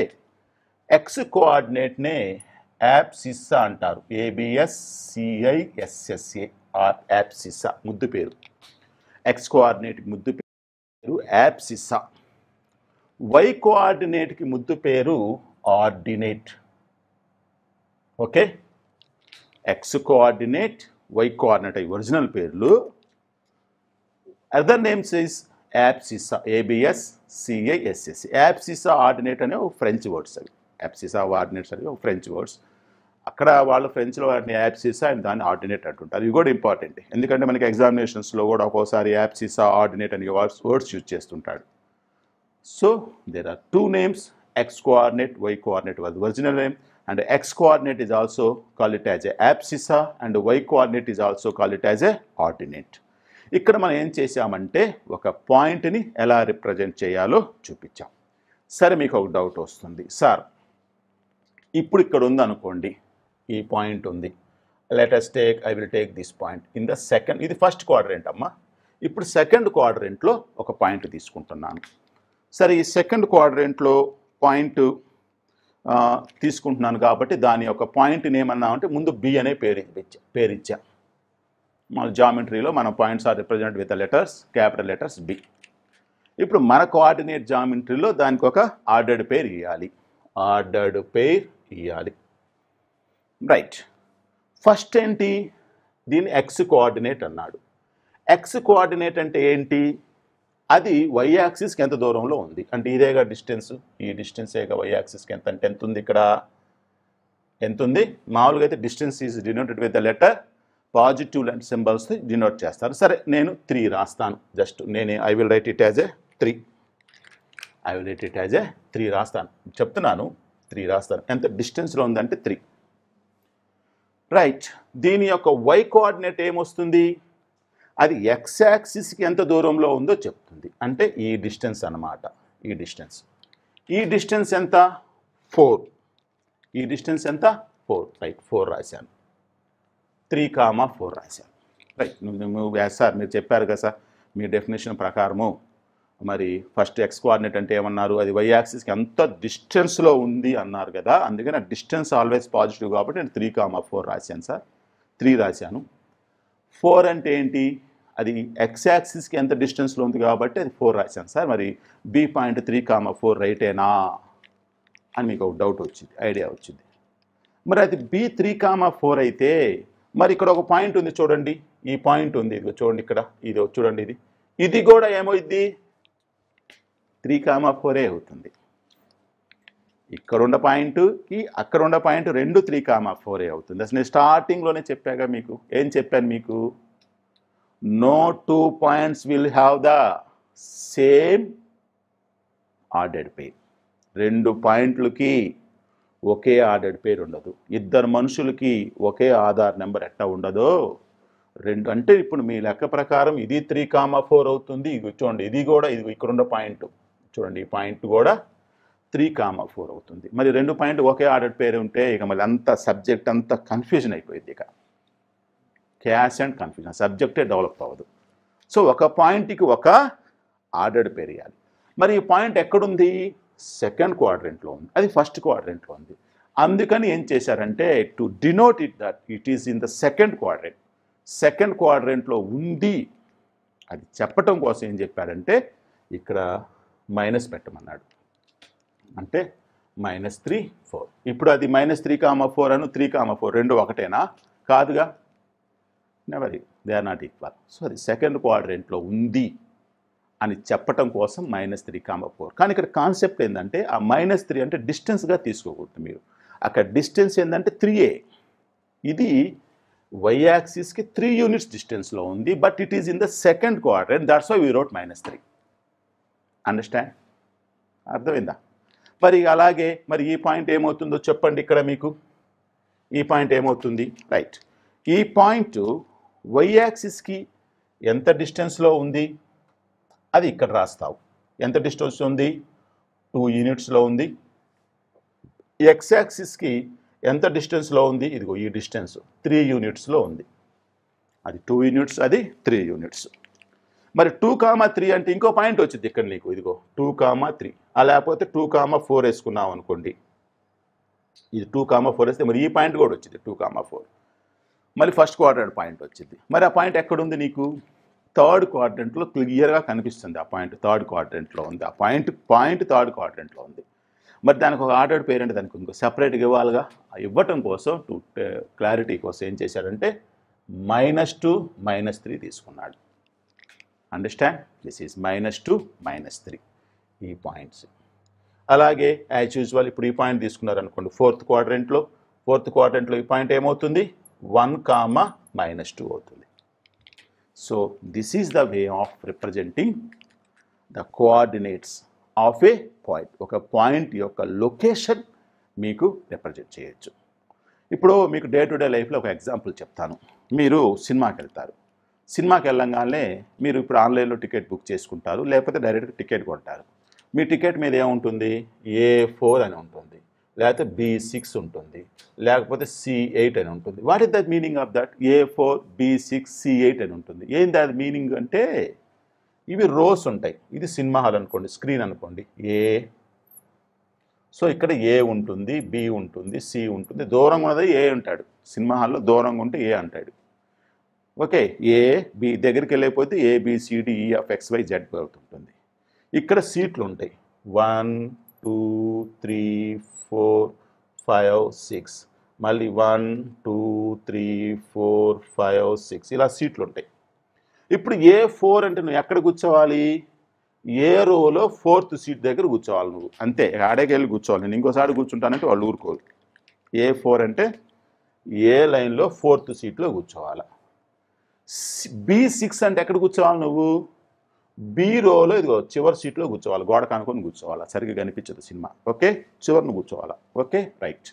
ఎక్స్ కోఆర్డినేట్నే యాప్సిస్సా అంటారు ఏబిఎస్ సిఐఎస్ఎస్ఏ ఆర్ యాప్సిస్సా ముద్దు పేరు ఎక్స్ కోఆర్డినేట్ ముద్దు పేరు యాప్సిస్సా వై కోఆర్డినేట్కి ముద్దు పేరు ordinate okay x coordinate y coordinate అవి ఒరిజినల్ పేర్లు other names is abscissa A B S C I S S abscissa ordinate అనే ఒక ఫ్రెంచ్ వర్డ్స్ అవి యాప్సిసా ఆర్డినేట్స్ అనేవి ఒక ఫ్రెంచ్ వర్డ్స్ అక్కడ వాళ్ళు ఫ్రెంచ్లో వాటిని యాప్సిసా అండ్ దాన్ని ఆర్డినేట్ అంటుంటారు ఇవి కూడా ఇంపార్టెంట్ ఎందుకంటే మనకి ఎగ్జామినేషన్స్లో కూడా ఒక్కోసారి యాప్సిసా ఆర్డినేట్ అనే వర్డ్స్ వర్డ్స్ యూజ్ చేస్తుంటాడు so there are two names x coordinate, y coordinate was original name and x coordinate is also called it as a abscissa and y coordinate is also called it as a ordinate. ఇక్కడ మనం ఏం చేశామంటే ఒక పాయింట్ని ఎలా represent చేయాలో చూపించాం సరే మీకు ఒక డౌట్ వస్తుంది సార్ ఇప్పుడు ఇక్కడ ఉంది అనుకోండి ఈ పాయింట్ ఉంది let us take I will take this point in the second ఇది ఫస్ట్ క్వాడ్రెంట్ అమ్మా ఇప్పుడు సెకండ్ క్వాడ్రెంట్లో ఒక పాయింట్ తీసుకుంటున్నాను సరే ఈ సెకండ్ క్వాడ్రెంట్లో పాయింట్ తీసుకుంటున్నాను కాబట్టి దాని యొక్క పాయింట్ని అంటే ముందు బి అనే పేరు పేరిచ్చా మన జామెట్రీలో మన points are represent with letters capital letters B ఇప్పుడు మన కోఆర్డినేట్ జామెట్రీలో దానికి ఒక ఆర్డర్డ్ పేర్ ఇవ్వాలి ఆర్డర్డ్ పేర్ ఇవ్వాలి రైట్ ఫస్ట్ ఏంటి దీన్ని ఎక్స్ కోఆర్డినేట్ అన్నాడు ఎక్స్ కోఆర్డినేట్ అంటే ఏంటి అది వై యాక్సిస్కి ఎంత దూరంలో ఉంది అంటే ఇదేగా డిస్టెన్స్ ఈ డిస్టెన్సేగా వైయాక్సిస్కి ఎంత అంటే ఎంత ఉంది ఇక్కడ ఎంత ఉంది మామూలుగా అయితే distance is denoted with the letter positive లాంటి సింబల్స్ డినోట్ చేస్తారు సరే నేను త్రీ రాస్తాను జస్ట్ నేను I will write it as a three I will write it as a three రాస్తాను చెప్తున్నాను త్రీ రాస్తాను ఎంత డిస్టెన్స్లో ఉందంటే త్రీ రైట్ దీని యొక్క వై కోఆర్డినేట్ ఏమొస్తుంది అది ఎక్స్ యాక్సిస్కి ఎంత దూరంలో ఉందో చెప్తుంది అంటే ఈ డిస్టెన్స్ అనమాట ఈ డిస్టెన్స్ ఈ డిస్టెన్స్ ఎంత ఫోర్ ఈ డిస్టెన్స్ ఎంత ఫోర్ రైట్ ఫోర్ రాశాను త్రీ కామా ఫోర్ రాశాను రైట్ నువ్వు సార్ మీరు చెప్పారు కదా సార్ మీ డెఫినేషన్ ప్రకారము మరి ఫస్ట్ ఎక్స్ కోఆర్డినేట్ అంటే ఏమన్నారు అది వై యాక్సిస్కి ఎంత డిస్టెన్స్లో ఉంది అన్నారు కదా అందుకని డిస్టెన్స్ ఆల్వేస్ పాజిటివ్ కాబట్టి నేను త్రీ కామా ఫోర్ రాశాను సార్ త్రీ రాశాను ఫోర్ అంటే ఏంటి అది ఎక్స్ యాక్సిస్కి ఎంత డిస్టెన్స్లో ఉంది కాబట్టి అది ఫోర్ రాశాను సార్ మరి B point three comma four రైటేనా అని మీకు ఒక డౌట్ వచ్చింది ఐడియా వచ్చింది మరి అది బి త్రీ కామ ఫోర్ అయితే మరి ఇక్కడ ఒక పాయింట్ ఉంది చూడండి ఈ పాయింట్ ఉంది ఇదిగో చూడండి ఇక్కడ ఇది చూడండి ఇది ఇది కూడా ఏమవుద్ది త్రీ కామ ఫోరే అవుతుంది ఇక్కడున్న పాయింట్కి అక్కడ ఉన్న పాయింట్ రెండు త్రీ కామ ఫోరే అవుతుంది అసలు నేను స్టార్టింగ్లోనే చెప్పాగా మీకు ఏం చెప్పాను మీకు no two points will have the same ordered pair రెండు పాయింట్లకి ఒకే ఆర్డర్డ్ పేరు ఉండదు ఇద్దరు మనుషులకి ఒకే ఆధార్ నెంబర్ ఎట్లా ఉండదో రెండు అంటే ఇప్పుడు మీ లెక్క ప్రకారం ఇది త్రీ కామా ఫోర్ అవుతుంది ఇది చూడండి ఇది కూడా ఇది ఇక్కడ ఉన్న పాయింట్ చూడండి ఈ పాయింట్ కూడా త్రీ కామా ఫోర్ అవుతుంది మరి రెండు పాయింట్ ఒకే ఆర్డర్ పేరు ఉంటే ఇక మళ్ళీ అంత సబ్జెక్ట్ అంత కన్ఫ్యూజన్ అయిపోయింది ఇక క్యాష్ అండ్ కన్ఫ్యూజన్ సబ్జెక్టే డెవలప్ అవ్వదు సో ఒక పాయింట్కి ఒక ఆర్డర్ పెరగాలి మరి ఈ పాయింట్ ఎక్కడుంది సెకండ్ క్వాడ్రెంట్లో ఉంది అది ఫస్ట్ క్వాడ్రెంట్లో ఉంది అందుకని ఏం చేశారంటే to denote it that it is in the second quadrant second క్వాడ్రెంట్లో ఉంది అది చెప్పటం కోసం ఏం చెప్పారంటే ఇక్కడ మైనస్ పెట్టమన్నాడు అంటే మైనస్ త్రీ ఫోర్ ఇప్పుడు అది మైనస్ త్రీ కామ ఫోర్ అను త్రీ కామ ఫోర్ రెండు ఒకటేనా కాదుగా never they are not equal so అది సెకండ్ క్వాడ్రెంట్లో ఉంది అని చెప్పటం కోసం మైనస్ త్రీ కామ ఫోర్ కానీ ఇక్కడ కాన్సెప్ట్ ఏంటంటే ఆ మైనస్ త్రీ అంటే డిస్టెన్స్గా తీసుకోకూడదు మీరు అక్కడ డిస్టెన్స్ ఏంటంటే త్రీ ఏ ఇది వైయాక్సిస్కి త్రీ యూనిట్స్ డిస్టెన్స్లో ఉంది but it is in the second quarter that's why we minus three understand అర్థమైందా మరి అలాగే మరి ఈ పాయింట్ ఏమవుతుందో చెప్పండి ఇక్కడ మీకు ఈ పాయింట్ ఏమవుతుంది రైట్ ఈ పాయింట్ వై యాక్సిస్కి ఎంత డిస్టెన్స్లో ఉంది అది ఇక్కడ రాస్తావు ఎంత డిస్టెన్స్ ఉంది టూ యూనిట్స్లో ఉంది ఎక్స్ యాక్సిస్కి ఎంత డిస్టెన్స్లో ఉంది ఇదిగో ఈ డిస్టెన్స్ త్రీ యూనిట్స్లో ఉంది అది టూ యూనిట్స్ అది త్రీ యూనిట్స్ మరి టూ కామా త్రీ అంటే ఇంకో పాయింట్ వచ్చింది ఇక్కడ నీకు ఇదిగో టూ కామా త్రీ లేకపోతే టూ కామా ఫోర్ వేసుకున్నాం అనుకోండి ఇది టూ కామా ఫోర్ వేస్తే మరి ఈ పాయింట్ కూడా వచ్చింది టూ కామా ఫోర్ మళ్ళీ ఫస్ట్ క్వార్టర్ పాయింట్ వచ్చింది మరి ఆ పాయింట్ ఎక్కడుంది నీకు థర్డ్ క్వార్టెంట్లో క్లియర్గా కనిపిస్తుంది ఆ పాయింట్ థర్డ్ క్వార్టెంట్లో ఉంది ఆ పాయింట్ పాయింట్ థర్డ్ క్వార్టెంట్లో ఉంది మరి దానికి ఒక పేరు అంటే దానికి ఇంకో సపరేట్గా ఇవ్వాలిగా ఇవ్వటం కోసం టూ క్లారిటీ uh, కోసం ఏం చేశాడంటే మైనస్ టూ మైనస్ త్రీ తీసుకున్నాడు understand this is minus two minus three ఈ పాయింట్స్ అలాగే యాజ్ యూజువల్ ఇప్పుడు ఈ పాయింట్ తీసుకున్నారనుకోండి ఫోర్త్ క్వార్టరెంట్లో ఫోర్త్ క్వార్టరెంట్లో ఈ పాయింట్ ఏమవుతుంది వన్ కామ మైనస్ టూ అవుతుంది so this is the way of representing the coordinates of a point ఒక పాయింట్ యొక్క లొకేషన్ మీకు రిప్రజెంట్ చేయొచ్చు ఇప్పుడు మీకు డే టు డే లైఫ్లో ఒక ఎగ్జాంపుల్ చెప్తాను మీరు సినిమాకి వెళ్తారు సినిమాకి వెళ్ళంగానే మీరు ఇప్పుడు ఆన్లైన్లో టికెట్ బుక్ చేసుకుంటారు లేకపోతే డైరెక్ట్ టికెట్ కొంటారు మీ టికెట్ మీద ఏముంటుంది ఏ ఫోర్ అని ఉంటుంది లేకపోతే బి సిక్స్ ఉంటుంది లేకపోతే సి ఎయిట్ అని ఉంటుంది what is the meaning of that A four B six C eight అని ఉంటుంది ఏంది అది మీనింగ్ అంటే ఇవి రోస్ ఉంటాయి ఇది సినిమా హాల్ అనుకోండి స్క్రీన్ అనుకోండి ఏ సో ఇక్కడ ఏ ఉంటుంది బి ఉంటుంది సి ఉంటుంది దూరంగా ఉన్నది ఏ ఉంటాడు సినిమా హాల్లో దూరంగా ఉంటే ఏ అంటాడు ఓకే ఏ బి దగ్గరికి వెళ్ళిపోతే ఏబిసిడిఈ ఆఫ్ ఎక్స్ వై జెడ్ అవుతుంటుంది ఇక్కడ సీట్లు ఉంటాయి one two three four five six మళ్ళీ one two three four five six ఇలా సీట్లు ఉంటాయి ఇప్పుడు ఏ ఫోర్ అంటే నువ్వు ఎక్కడ కూర్చోవాలి ఏ రోలో ఫోర్త్ సీట్ దగ్గర కూర్చోవాలి నువ్వు అంతే ఆడేకి వెళ్ళి కూర్చోవాలి నేను ఇంకోసారి కూర్చుంటానంటే వాళ్ళు ఊరుకోరు ఏ ఫోర్ అంటే ఏ లైన్లో ఫోర్త్ సీట్లో కూర్చోవాలి బి సిక్స్ అంటే ఎక్కడ కూర్చోవాలి నువ్వు బీ రోలో ఇదిగో చివరి సీట్లో కూర్చోవాలి గోడ కానుకొని కూర్చోవాలి సరిగ్గా కనిపించదు సినిమా ఓకే చివరిని కూర్చోవాలి ఓకే రైట్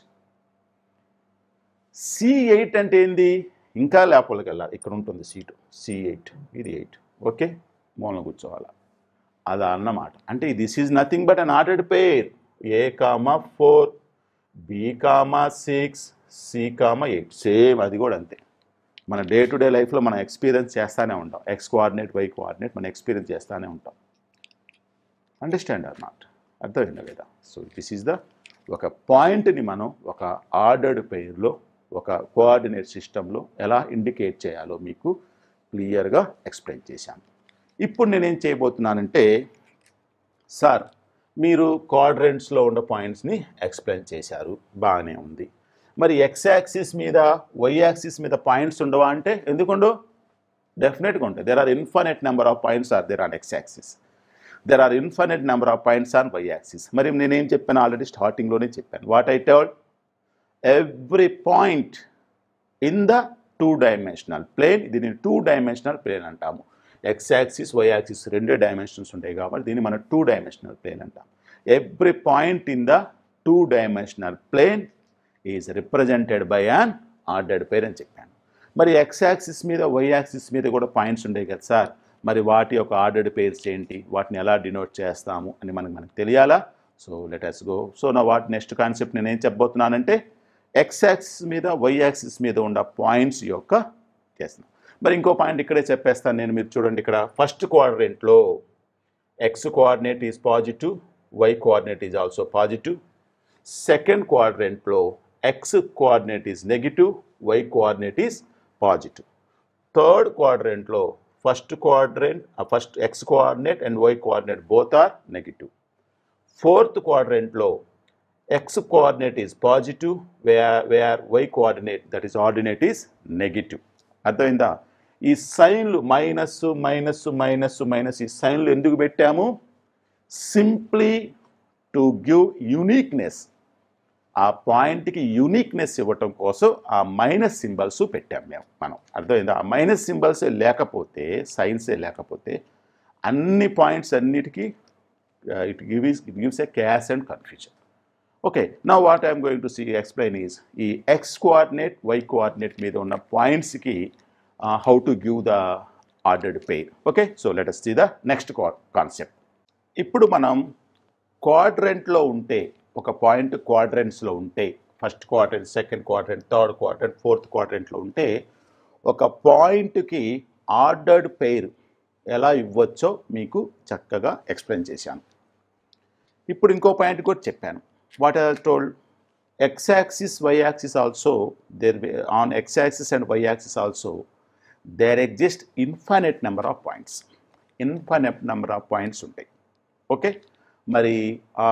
సి ఎయిట్ అంటే ఏంది ఇంకా లేపలకి వెళ్ళాలి ఇక్కడ ఉంటుంది సీటు సి ఎయిట్ ఇది ఎయిట్ ఓకే మూలన కూర్చోవాలి అది అన్నమాట అంటే this is nothing but an ordered pair A comma four B comma six C comma eight same అది కూడా అంతే మన డే టు డే లైఫ్లో మనం ఎక్స్పీరియన్స్ చేస్తూనే ఉంటాం ఎక్స్ కోఆర్డినేట్ వై కోఆర్డినేట్ మనం ఎక్స్పీరియన్స్ చేస్తూనే ఉంటాం అండర్స్టాండ్ ఆర్ నాట్ అర్థమైందా లేదా సో దిస్ ఈజ్ ద ఒక పాయింట్ని మనం ఒక ఆర్డర్డ్ పేర్లో ఒక కోఆర్డినేట్ సిస్టంలో ఎలా ఇండికేట్ చేయాలో మీకు క్లియర్గా ఎక్స్ప్లెయిన్ చేశాను ఇప్పుడు నేనేం చేయబోతున్నానంటే సార్ మీరు క్వాడ్రెంట్స్లో ఉన్న పాయింట్స్ని ఎక్స్ప్లెయిన్ చేశారు బాగానే ఉంది మరి ఎక్స్ యాక్సిస్ మీద వై యాక్సిస్ మీద పాయింట్స్ ఉండవా అంటే ఎందుకుండు డెఫినెట్గా ఉంటాయి there are infinite number of points are there on x axis there are infinite number of points on y axis మరి నేనేం చెప్పాను ఆల్రెడీ స్టార్టింగ్లోనే చెప్పాను what I told every point in the two dimensional plane దీన్ని two dimensional plane అంటాము x axis y axis రెండు dimensions ఉంటాయి కాబట్టి దీన్ని మనం టూ డైమెన్షనల్ ప్లేన్ అంటాం every point in the two dimensional plane is represented by an ordered pair అని చెప్పాను మరి ఎక్స్ యాక్సిస్ మీద వై యాక్సిస్ మీద కూడా పాయింట్స్ ఉండే కదా సార్ మరి వాటి యొక్క ఆర్డర్డ్ పేర్స్ ఏంటి వాటిని ఎలా డినోట్ చేస్తాము అని మనకు మనకు తెలియాలా so let us go so నా వాటి నెక్స్ట్ కాన్సెప్ట్ నేను ఏం చెప్పబోతున్నానంటే ఎక్స్ యాక్సిస్ మీద వై యాక్సిస్ మీద ఉన్న పాయింట్స్ యొక్క చేస్తున్నాం మరి ఇంకో పాయింట్ ఇక్కడే చెప్పేస్తాను నేను మీరు చూడండి ఇక్కడ ఫస్ట్ క్వార్డరెంట్లో x coordinate is positive y coordinate is also positive second క్వార్డరెంట్లో x coordinate is negative y coordinate is positive third క్వాడ్రెంట్లో first quadrant first x coordinate and y coordinate both are negative fourth క్వాడ్రెంట్లో x coordinate is positive whereas y coordinate that is ordinate is negative అర్థమైందా ఈ సైన్లు minus minus minus minus ఈ సైన్లు ఎందుకు పెట్టాము simply to give uniqueness ఆ పాయింట్కి యూనిక్నెస్ ఇవ్వటం కోసం ఆ మైనస్ సింబల్స్ పెట్టాం మేము మనం అర్థమైంది ఆ మైనస్ సింబల్సే లేకపోతే సైన్సే లేకపోతే అన్ని పాయింట్స్ అన్నిటికీ it gives it gives a clash and confusion okay నా what I'm going to see explain is ఈ ఎక్స్ కోఆర్డినేట్ వై కోఆర్డినేట్ మీద ఉన్న పాయింట్స్కి how to give the ordered pair okay so let us see the next concept ఇప్పుడు మనం క్వాడ్రెంట్లో ఉంటే ఒక పాయింట్ క్వాడ్రెంట్స్లో ఉంటే first quarter second quarter third quarter fourth క్వార్టర్లో ఉంటే ఒక పాయింట్కి ఆర్డర్డ్ పేరు ఎలా ఇవ్వచ్చో మీకు చక్కగా ఎక్స్ప్లెయిన్ చేశాను ఇప్పుడు ఇంకో పాయింట్ కూడా చెప్పాను what are told x axis y axis also there on x axis and y axis also there exist infinite number of points infinite number of points ఉంటాయి ఓకే మరి ఆ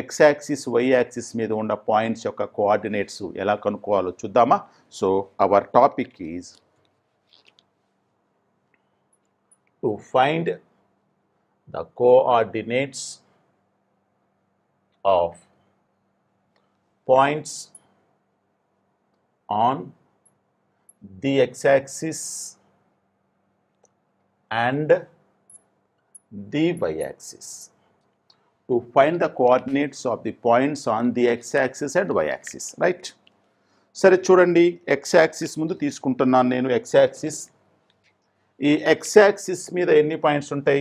ఎక్స్ యాక్సిస్ వై యాక్సిస్ మీద ఉన్న points యొక్క coordinates ఎలా కనుక్కోవాలో చూద్దామా so our topic is to find the coordinates of points on the x axis and the y axis to find the coordinates of the points on the x-axis and y-axis, right? సరే చూడండి X axis ముందు తీసుకుంటున్నాను నేను x axis ఈ x axis మీద ఎన్ని points ఉంటాయి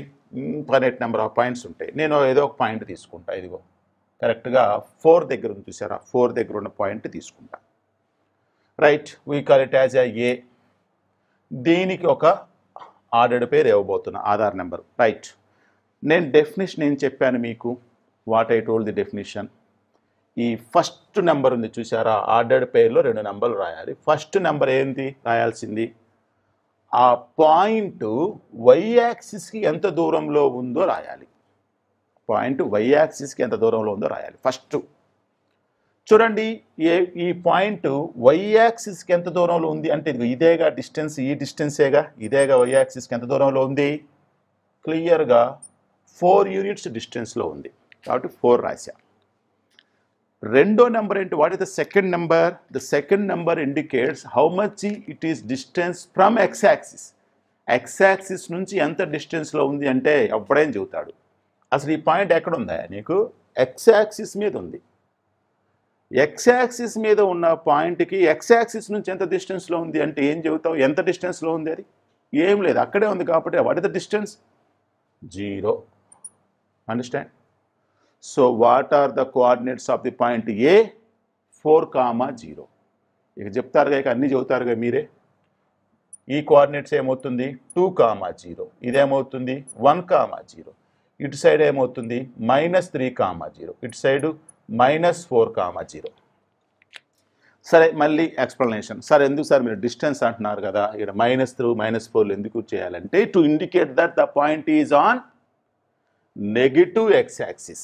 infinite number of points ఉంటాయి నేను ఏదో ఒక పాయింట్ తీసుకుంటా ఇదిగో కరెక్ట్గా ఫోర్ దగ్గర ఉంది చూసారా ఫోర్ దగ్గర ఉన్న పాయింట్ తీసుకుంటా right we call it as a దీనికి ఒక ఆర్డర్ పేరు ఇవ్వబోతున్నా ఆధార్ నెంబర్ రైట్ నేను డెఫినేషన్ ఏం చెప్పాను మీకు what I told the definition ఈ ఫస్ట్ నెంబర్ ఉంది చూసారా ఆర్డర్డ్ పేర్లో రెండు నెంబర్లు రాయాలి ఫస్ట్ నెంబర్ ఏంటి రాయాల్సింది ఆ పాయింట్ వై యాక్సిస్కి ఎంత దూరంలో ఉందో రాయాలి పాయింట్ వై యాక్సిస్కి ఎంత దూరంలో ఉందో రాయాలి ఫస్ట్ చూడండి ఏ ఈ పాయింట్ వై యాక్సిస్కి ఎంత దూరంలో ఉంది అంటే ఇది ఇదేగా డిస్టెన్స్ ఈ డిస్టెన్సేగా ఇదేగా వై యాక్సిస్కి ఎంత దూరంలో ఉంది క్లియర్గా ఫోర్ యూనిట్స్ డిస్టెన్స్లో ఉంది కాబట్టి ఫోర్ రాశా రెండో నెంబర్ ఏంటి what is the second number the second number indicates how much it is distance from x axis x axis నుంచి ఎంత డిస్టెన్స్లో ఉంది అంటే ఎప్పుడైనా చెబుతాడు అసలు ఈ పాయింట్ ఎక్కడ ఉందా నీకు ఎక్స్ యాక్సిస్ మీద ఉంది ఎక్స్ యాక్సిస్ మీద ఉన్న పాయింట్కి ఎక్స్ యాక్సిస్ నుంచి ఎంత డిస్టెన్స్లో ఉంది అంటే ఏం చెబుతావు ఎంత డిస్టెన్స్లో ఉంది అది ఏం లేదు అక్కడే ఉంది కాబట్టి what is the distance zero understand so what are the coordinates of the point A four comma zero ఇక చెప్తారుగా ఇక అన్నీ చెబుతారుగా మీరే ఈ కోఆర్డినేట్స్ ఏమవుతుంది టూ కామా జీరో ఇదేమవుతుంది వన్ కామా జీరో ఇటు సైడ్ ఏమవుతుంది మైనస్ త్రీ కామా జీరో ఇటు side minus four comma zero సరే మళ్ళీ ఎక్స్ప్లెనేషన్ సార్ ఎందుకు సార్ మీరు డిస్టెన్స్ అంటున్నారు కదా ఇక్కడ మైనస్ త్రూ మైనస్ ఫోర్లు ఎందుకు చేయాలంటే to indicate that the point is on negative x axis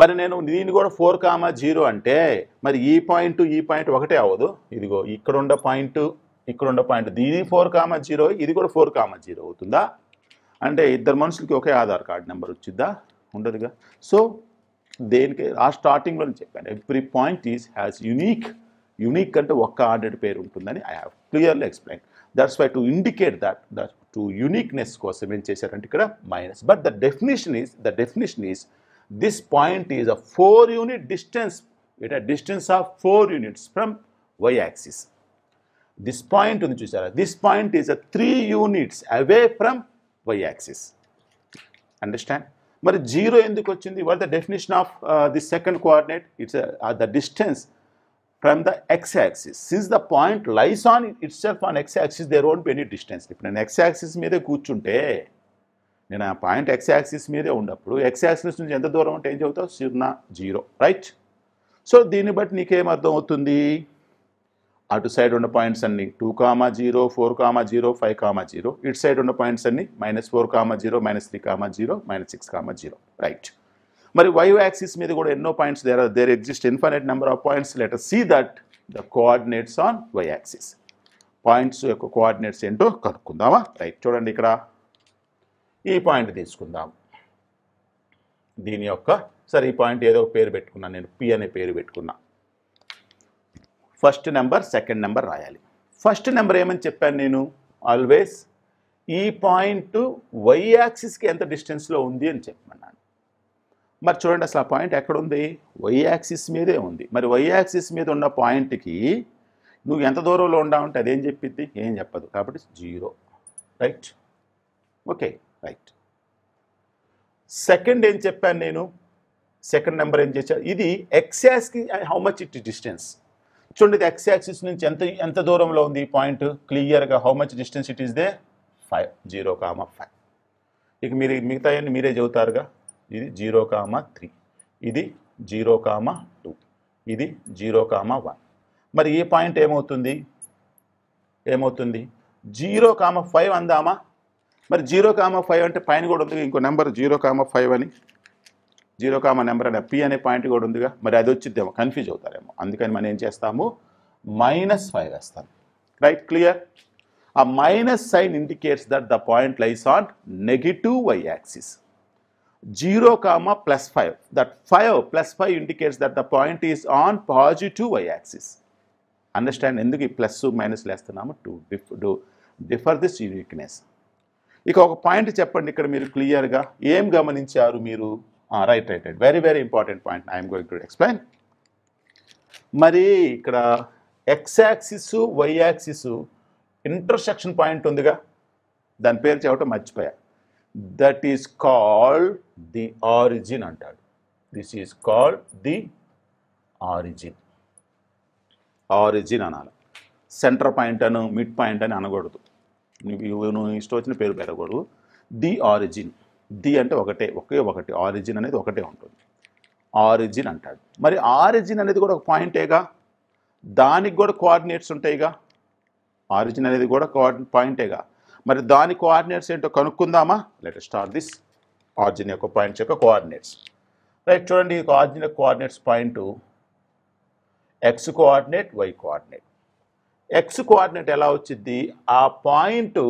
మరి నేను దీన్ని కూడా ఫోర్ కామా జీరో అంటే మరి ఈ పాయింట్ ఈ పాయింట్ ఒకటే అవ్వదు ఇదిగో ఇక్కడున్న పాయింట్ ఉండ పాయింట్ దీని ఫోర్ కామా జీరో ఇది కూడా ఫోర్ కామా జీరో అవుతుందా అంటే ఇద్దరు మనుషులకి ఒకే ఆధార్ కార్డు నెంబర్ వచ్చిద్దా ఉండదుగా సో దేనికి ఆ స్టార్టింగ్లో చెప్పాను every point is has unique unique అంటే ఒక్క ఆర్డర్ పేరు ఉంటుందని I have clearly explain that's why to indicate that that to uniqueness kosam em anti ikkada minus but the definition is the definition is this point is a 4 unit distance at a distance of 4 units from y axis this point undi chusara this point is a 3 units away from y axis understand But 0 enduku vachindi what the definition of uh, the second coordinate it's uh, the distance from the x axis Since the point lies on itself on x-axis, there won't be any distance. ఇప్పుడు నేను x axis మీదే కూర్చుంటే నేను ఆ point x axis మీదే ఉన్నప్పుడు X axis నుంచి ఎంత దూరం ఉంటే ఏం చెబుతావు సున్నా జీరో రైట్ సో దీన్ని బట్టి నీకేం అర్థం అవుతుంది అటు సైడ్ ఉన్న పాయింట్స్ అన్ని two comma zero four comma zero five comma zero ఇటు సైడ్ ఉన్న పాయింట్స్ అన్ని minus four comma zero minus three comma zero minus six comma zero right మరి వై యాక్సిస్ మీద కూడా ఎన్నో points there there exist infinite number of points later see that the coordinates on y axis points యొక్క కోఆర్డినేట్స్ ఏంటో కనుక్కుందామా right చూడండి ఇక్కడ ఈ పాయింట్ తీసుకుందాం దీని యొక్క సరే ఈ పాయింట్ ఏదో పేరు పెట్టుకున్నాను నేను పి అనే పేరు పెట్టుకున్నా ఫస్ట్ నెంబర్ సెకండ్ నెంబర్ రాయాలి ఫస్ట్ నెంబర్ ఏమని చెప్పాను నేను ఆల్వేస్ ఈ పాయింట్ వై యాక్సిస్కి ఎంత డిస్టెన్స్లో ఉంది అని చెప్పమన్నాను మరి చూడండి అసలు ఆ పాయింట్ ఎక్కడుంది వై యాక్సిస్ మీదే ఉంది మరి వై యాక్సిస్ మీద ఉన్న పాయింట్కి నువ్వు ఎంత దూరంలో ఉండావంటే అదేం చెప్పిద్ది ఏం చెప్పదు కాబట్టి zero right okay right second ఏం చెప్పాను నేను సెకండ్ నెంబర్ ఏం చేశాను ఇది ఎక్సాక్స్కి హౌ మచ్ ఇట్ డిస్టెన్స్ చూడండి ఇది ఎక్సాక్సిస్ నుంచి ఎంత ఎంత దూరంలో ఉంది ఈ పాయింట్ క్లియర్గా how much distance it is the five zero comma five ఇక మీరు మిగతా మీరే చెబుతారుగా ఇది జీరో కామ త్రీ ఇది జీరో కామ టూ ఇది జీరో కామ వన్ మరి ఈ పాయింట్ ఏమవుతుంది ఏమవుతుంది జీరో కామ ఫైవ్ అందామా మరి జీరో కామ ఫైవ్ అంటే పైన కూడా ఉంది ఇంకో నెంబర్ జీరో కామ ఫైవ్ అని జీరో కామ నెంబర్ అనే పి అనే పాయింట్ కూడా ఉందిగా మరి అది వచ్చిద్దేమో కన్ఫ్యూజ్ అవుతారేమో అందుకని మనం ఏం చేస్తాము మైనస్ ఫైవ్ వేస్తాం రైట్ క్లియర్ ఆ minus sign indicates that the point lies on negative y axis zero comma plus five that five plus five indicates that the point is on positive y axis understand ఎందుకు ఈ plus minus లేస్తున్నాము to diff do differ this weakness ఇక ఒక point చెప్పండి ఇక్కడ మీరు క్లియర్గా ఏం గమనించారు మీరు right right right very very important point I'm going to explain మరి ఇక్కడ x axis y axis intersection point ఉందిగా దాని పేరు చెప్పడం మర్చిపోయా that is called the origin అంటాడు this is called the origin origin అనాలి సెంటర్ పాయింట్ అను మిడ్ పాయింట్ అని అనకూడదు నువ్వు ఇష్టం వచ్చిన పేరు పెరగకూడదు ది ఆరిజిన్ ది అంటే ఒకటే ఒకే ఒకటి ఆరిజిన్ అనేది ఒకటే ఉంటుంది ఆరిజిన్ అంటాడు మరి ఆరిజిన్ అనేది కూడా ఒక పాయింటేగా దానికి కూడా కోఆర్డినేట్స్ ఉంటాయిగా ఆరిజిన్ అనేది కూడా పాయింటేగా మరి దాని కోఆర్డినేట్స్ ఏంటో కనుక్కుందామా లెట్ స్టార్ట్ దిస్ ఆర్జిన్ యొక్క పాయింట్స్ యొక్క కోఆర్డినేట్స్ రైట్ చూడండి ఈ ఆర్జిన్ యొక్క coordinates point x coordinate y coordinate x coordinate ఎలా వచ్చింది ఆ పాయింట్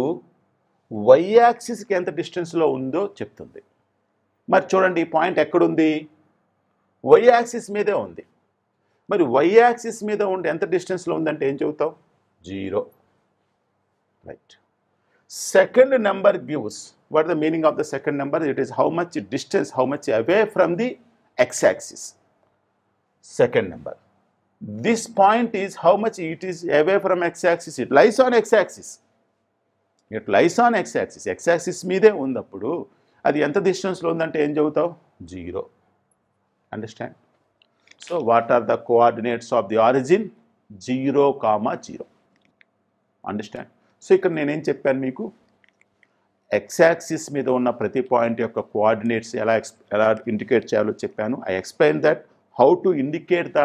వై యాక్సిస్కి ఎంత డిస్టెన్స్లో ఉందో చెప్తుంది మరి చూడండి ఈ పాయింట్ ఎక్కడుంది వై యాక్సిస్ మీదే ఉంది మరి వై యాక్సిస్ మీద ఉండి ఎంత డిస్టెన్స్లో ఉందంటే ఏం చెబుతావు zero right second number gives what the meaning of the second number it is how much distance how much away from the x-axis second number this point is how much it is away from x-axis it lies on x-axis it lies on x-axis x-axis మీదే ఉన్నప్పుడు అది ఎంత డిస్టెన్స్లో ఉందంటే ఏం చదువుతావు zero understand so what are the coordinates of the origin zero comma zero understand so ఇక్కడ నేనేం చెప్పాను మీకు ఎక్సాక్సిస్ మీద ఉన్న ప్రతి పాయింట్ యొక్క కోఆర్డినేట్స్ ఎలా ఎక్స్ ఎలా ఇండికేట్ చేయాలో చెప్పాను I explain that how to indicate the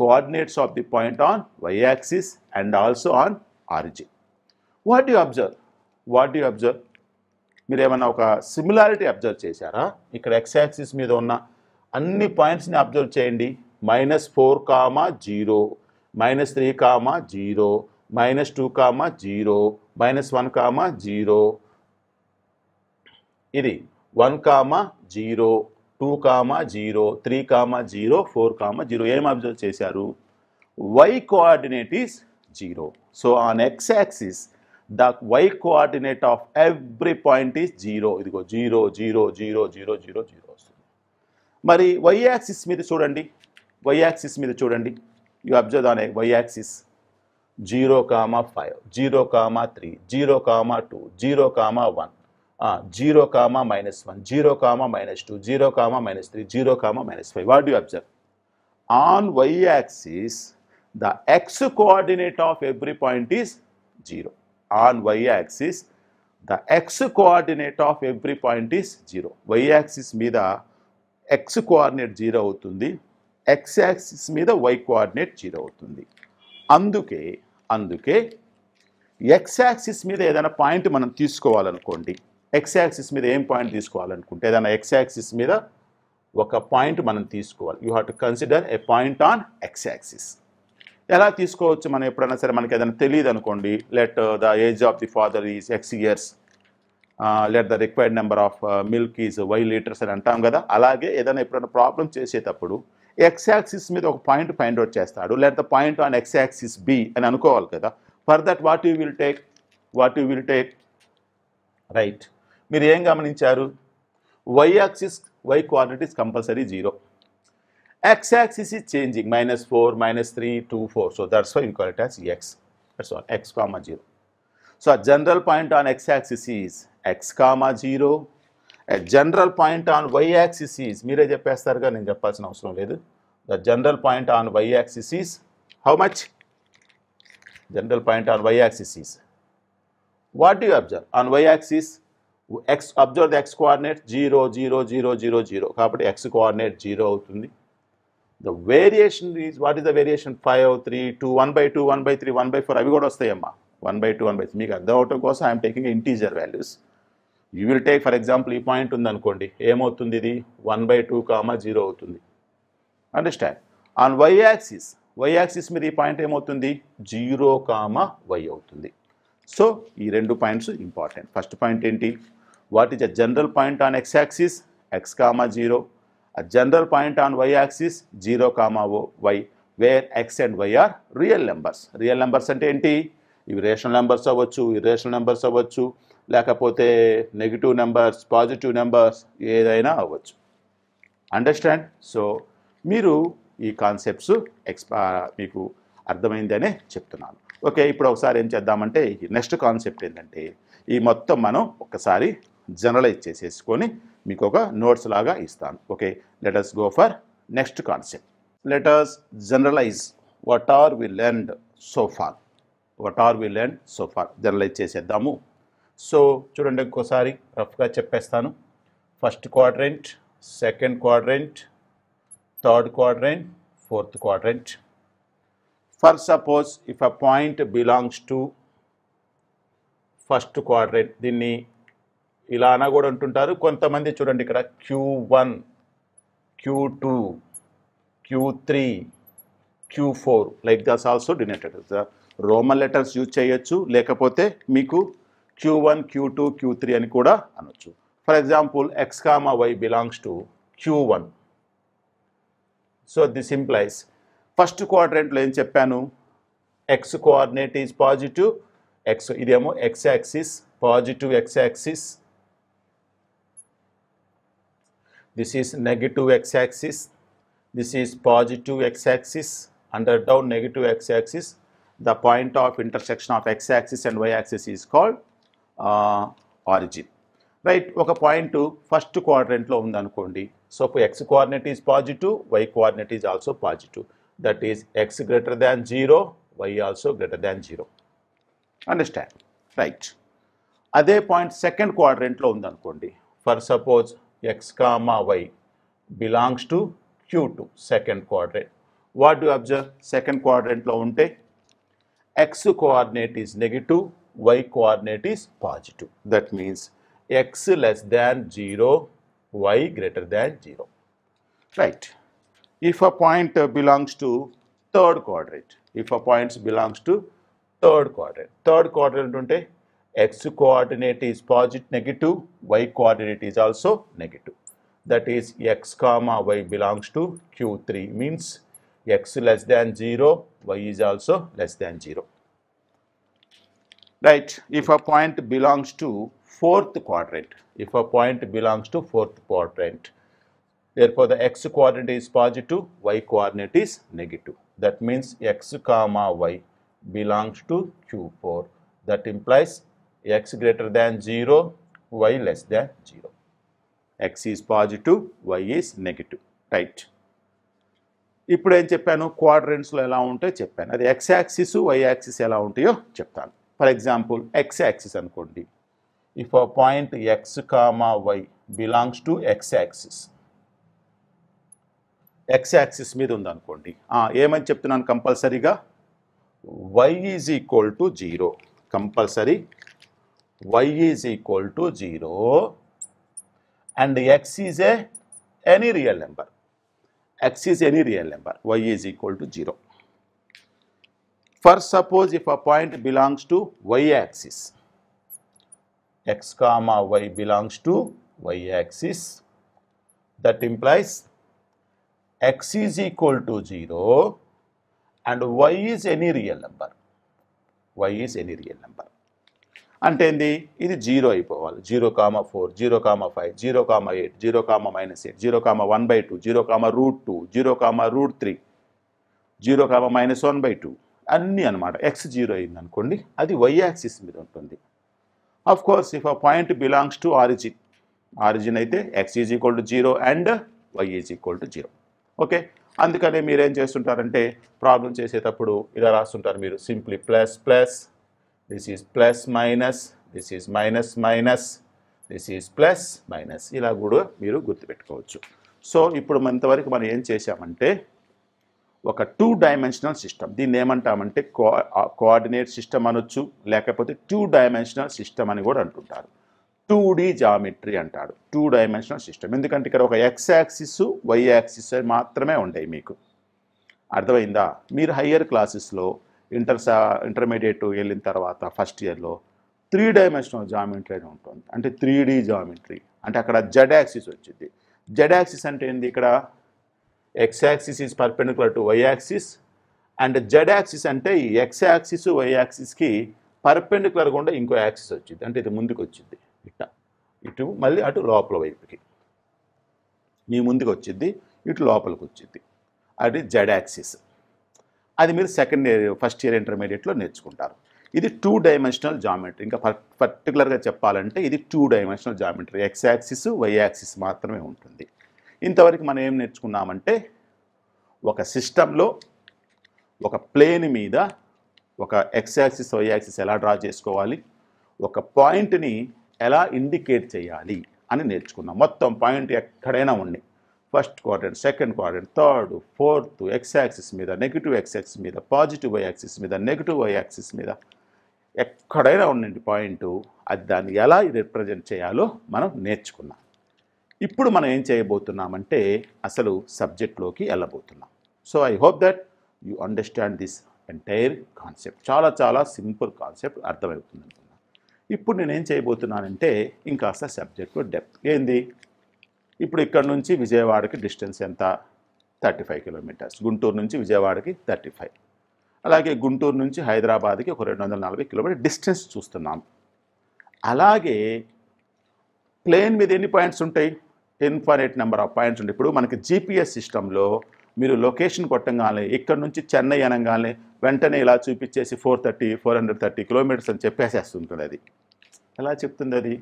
coordinates of the point on y axis and also on origin what you observe what you observe మీరు ఏమైనా ఒక సిమిలారిటీ అబ్జర్వ్ చేశారా ఇక్కడ ఎక్స్ యాక్సిస్ మీద ఉన్న అన్ని పాయింట్స్ని అబ్జర్వ్ చేయండి minus four comma zero minus three comma zero minus two comma zero minus one comma zero ఇది one comma zero two comma zero three comma zero four comma zero ఏం observe చేశారు y coordinate is zero so on x axis the y coordinate of every point is zero ఇదిగో zero zero zero zero zero zero వస్తుంది మరి y axis మీద చూడండి why axis మీద చూడండి you observe on y axis zero comma five zero comma three zero comma two zero comma one zero comma minus one zero comma minus two zero comma minus three zero comma minus five what you observe on y axis the x coordinate of every point is zero on y axis the x coordinate of every point is zero y axis మీద x coordinate zero అవుతుంది X axis మీద y coordinate zero అవుతుంది అందుకే అందుకే X axis మీద ఏదైనా point మనం తీసుకోవాలనుకోండి X axis మీద ఏం పాయింట్ తీసుకోవాలనుకుంటే ఏదైనా ఎక్స్ యాక్సిస్ మీద ఒక పాయింట్ మనం తీసుకోవాలి you have to consider a point on x axis ఎలా తీసుకోవచ్చు మనం ఎప్పుడైనా సరే మనకి ఏదైనా తెలియదు అనుకోండి let the age of the father is x years let the required number of milk is y liters అని అంటాం కదా అలాగే ఏదైనా ఎప్పుడైనా ప్రాబ్లం చేసేటప్పుడు ఎక్స్ యాక్సిస్ మీద ఒక పాయింట్ ఫైండ్ అవుట్ చేస్తాడు లేదా point on x axis B అని అనుకోవాలి కదా for that what you will take what you will take right మీరు ఏం గమనించారు y axis y qualities compulsory zero x axis is changing minus four minus three two four so that's why will as x that's x comma zero so general point on x axis is x comma zero general point on y axis is మీరే చెప్పేస్తారుగా నేను చెప్పాల్సిన అవసరం లేదు the general point on y axis is how much general point on y axis is what you observe on y axis x observe the x coordinate zero zero zero zero zero కాబట్టి x coordinate zero అవుతుంది the variation is what is the variation five three two one by two one by three one by four అవి కూడా వస్తాయమ్మా one by two one by three మీకు అర్థం అవటం కోసం I'm taking integer values you will take for example ఈ point ఉందనుకోండి ఏమవుతుంది ఇది one by two comma zero అవుతుంది understand on y axis y axis మీద ఈ పాయింట్ ఏమవుతుంది జీరో కామా వై అవుతుంది సో ఈ రెండు పాయింట్స్ ఇంపార్టెంట్ ఫస్ట్ పాయింట్ ఏంటి what is a general point on x axis x comma zero a general point on y axis zero comma o y where x and y are real numbers real numbers అంటే ఏంటి ఇవి rational numbers అవ్వచ్చు irrational numbers అవ్వచ్చు లేకపోతే negative numbers positive numbers ఏదైనా అవ్వచ్చు understand so మీరు ఈ కాన్సెప్ట్స్ ఎక్స్పా మీకు అర్థమైందనే చెప్తున్నాను ఓకే ఇప్పుడు ఒకసారి ఏం చేద్దామంటే నెక్స్ట్ కాన్సెప్ట్ ఏంటంటే ఈ మొత్తం మనం ఒకసారి జనరలైజ్ చేసేసుకొని మీకు ఒక నోట్స్ లాగా ఇస్తాను okay let's go for next concept let's generalize what are we learned so far what are we learned so far generalize చేసేద్దాము సో చూడండి ఇంకోసారి రఫ్గా చెప్పేస్తాను first quadrant second quadrant third quadrant fourth quadrant for suppose if a point belongs to first quadrant దీన్ని ఇలా అన కూడా ఉంటుంటారు కొంతమంది చూడండి ఇక్కడ Q one Q two Q three Q four like thus also denoted Roman letters use చేయొచ్చు లేకపోతే మీకు Q one Q two Q three అని కూడా అనొచ్చు for example x comma y belongs to Q one so this implies first క్వాడ్రెంట్లో ఏం చెప్పాను x coordinate is positive x ఇదేమో x axis positive x axis this is negative x axis this is positive x axis under down negative x axis the point of intersection of x axis and y axis is called origin right ఒక point first క్వాడ్రెంట్లో ఉందనుకోండి so x coordinate is positive y coordinate is also positive that is x greater than zero y also greater than zero understand right అదే point second క్వాడ్రెంట్లో ఉందనుకోండి for suppose x comma y belongs to Q two second quadrant what you observe second క్వాడ్రెంట్లో ఉంటే x coordinate is negative y coordinate is positive. That means x less than 0, y greater than 0. Right. If a point uh, belongs to third quadrant, if a point belongs to third quadrant, third quadrant unte x coordinate is positive negative, y coordinate is also negative. That is x comma y belongs to q3 means x less than 0, y is also less than 0. right if a point belongs to fourth quadrant if a point belongs to fourth quadrant therefore the x coordinate is positive y coordinate is negative that means x comma y belongs to q4 that implies x greater than 0 y less than 0 x is positive y is negative right ఇప్పుడు ఏం చెప్పాను క్వాడ్రెంట్స్లో ఎలా ఉంటాయో చెప్పాను అది X axis y axis ఎలా ఉంటాయో చెప్తాను ఫర్ ఎగ్జాంపుల్ ఎక్స్ యాక్సిస్ అనుకోండి ఇఫ్ ఆ point X comma y belongs to x axis x axis మీద ఉందనుకోండి ఏమని చెప్తున్నాను కంపల్సరీగా y is equal to zero compulsory y is equal to zero and x is a any real number x is any real number y is equal to zero for suppose if a point belongs to y axis x comma y belongs to y axis that implies x is equal to zero and y is any real number y is any real number అంటే ఏంది ఇది zero అయిపోవాలి zero comma four zero comma five zero comma eight zero comma minus eight zero comma one by two zero comma root two zero comma root three zero comma minus one by two అన్నీ అనమాట X zero అయిందనుకోండి అది why axis మీద ఉంటుంది of course if ఆ point belongs to origin origin అయితే x is equal to zero and y is equal to zero okay అందుకనే మీరు ఏం చేస్తుంటారంటే ప్రాబ్లం చేసేటప్పుడు ఇలా రాస్తుంటారు మీరు simply plus plus this is plus minus this is minus minus this is plus minus ఇలా కూడా మీరు గుర్తుపెట్టుకోవచ్చు సో ఇప్పుడు మనంతవరకు మనం ఏం చేశామంటే ఒక టూ డైమెన్షనల్ సిస్టమ్ దీన్ని ఏమంటామంటే కో కోఆర్డినేట్ సిస్టమ్ అనొచ్చు లేకపోతే టూ డైమెన్షనల్ సిస్టమ్ అని కూడా అంటుంటారు టూ డీ జామెట్రీ అంటాడు టూ డైమెన్షనల్ సిస్టమ్ ఎందుకంటే ఇక్కడ ఒక ఎక్స్ యాక్సిస్ వై యాక్సిస్ మాత్రమే ఉండే మీకు అర్థమైందా మీరు హయ్యర్ క్లాసెస్లో ఇంటర్ ఇంటర్మీడియట్ వెళ్ళిన తర్వాత ఫస్ట్ ఇయర్లో త్రీ డైమెన్షనల్ జామెట్రీ అని ఉంటుంది అంటే త్రీ డీ జామెట్రీ అంటే అక్కడ జెడ్ యాక్సిస్ వచ్చింది జెడ్ యాక్సిస్ అంటే ఏంది ఇక్కడ x axis is perpendicular to y axis and z axis అంటే ఈ ఎక్స్ యాక్సిస్ వై యాక్సిస్కి పర్పెండికులర్గా ఇంకో యాక్సిస్ వచ్చింది అంటే ఇది ముందుకు వచ్చింది ఇట్లా ఇటు మళ్ళీ అటు లోపల వైపుకి మీ ముందుకు వచ్చింది ఇటు లోపలికి వచ్చింది అది జెడ్ యాక్సిస్ అది మీరు సెకండ్ ఇయర్ ఫస్ట్ ఇయర్ ఇంటర్మీడియట్లో నేర్చుకుంటారు ఇది టూ డైమెన్షనల్ జామెట్రీ ఇంకా పర్టికులర్గా చెప్పాలంటే ఇది two dimensional geometry x axis y axis మాత్రమే ఉంటుంది ఇంతవరకు మనం ఏం నేర్చుకున్నామంటే ఒక సిస్టంలో ఒక ప్లేన్ మీద ఒక ఎక్స్ యాక్సిస్ వై యాక్సిస్ ఎలా డ్రా చేసుకోవాలి ఒక పాయింట్ని ఎలా ఇండికేట్ చేయాలి అని నేర్చుకున్నాం మొత్తం పాయింట్ ఎక్కడైనా ఉండి first quarter second quadrant third fourth x axis మీద నెగిటివ్ ఎక్స్ మీద పాజిటివ్ వైయాక్సిస్ మీద నెగిటివ్ వైయాక్సిస్ మీద ఎక్కడైనా ఉండండి పాయింట్ అది దాన్ని ఎలా రిప్రజెంట్ చేయాలో మనం నేర్చుకున్నాం ఇప్పుడు మనం ఏం చేయబోతున్నామంటే అసలు సబ్జెక్ట్లోకి వెళ్ళబోతున్నాం so I hope that you understand this entire concept చాలా చాలా సింపుల్ కాన్సెప్ట్ అర్థమవుతుంది అనుకున్నాను ఇప్పుడు ఏం చేయబోతున్నానంటే అసలు సబ్జెక్ట్లో డెప్త్ ఏంది ఇప్పుడు ఇక్కడ నుంచి విజయవాడకి డిస్టెన్స్ ఎంత థర్టీ ఫైవ్ కిలోమీటర్స్ గుంటూరు నుంచి విజయవాడకి థర్టీ ఫైవ్ అలాగే గుంటూరు నుంచి హైదరాబాద్కి ఒక రెండు వందల నలభై కిలోమీటర్ డిస్టెన్స్ చూస్తున్నాం అలాగే ప్లేన్ మీద ఎన్ని పాయింట్స్ ఉంటాయి ఇన్ఫైనైట్ నెంబర్ ఆఫ్ పాయింట్స్ ఉంటాయి ఇప్పుడు మనకి జీపీఎస్ సిస్టంలో మీరు లొకేషన్ కొట్టంగానే ఇక్కడ నుంచి చెన్నై అనగానే వెంటనే ఇలా చూపించేసి four thirty four hundred thirty kilometres అని చెప్పేసేస్తుంటుంది అది ఎలా చెప్తుంది అది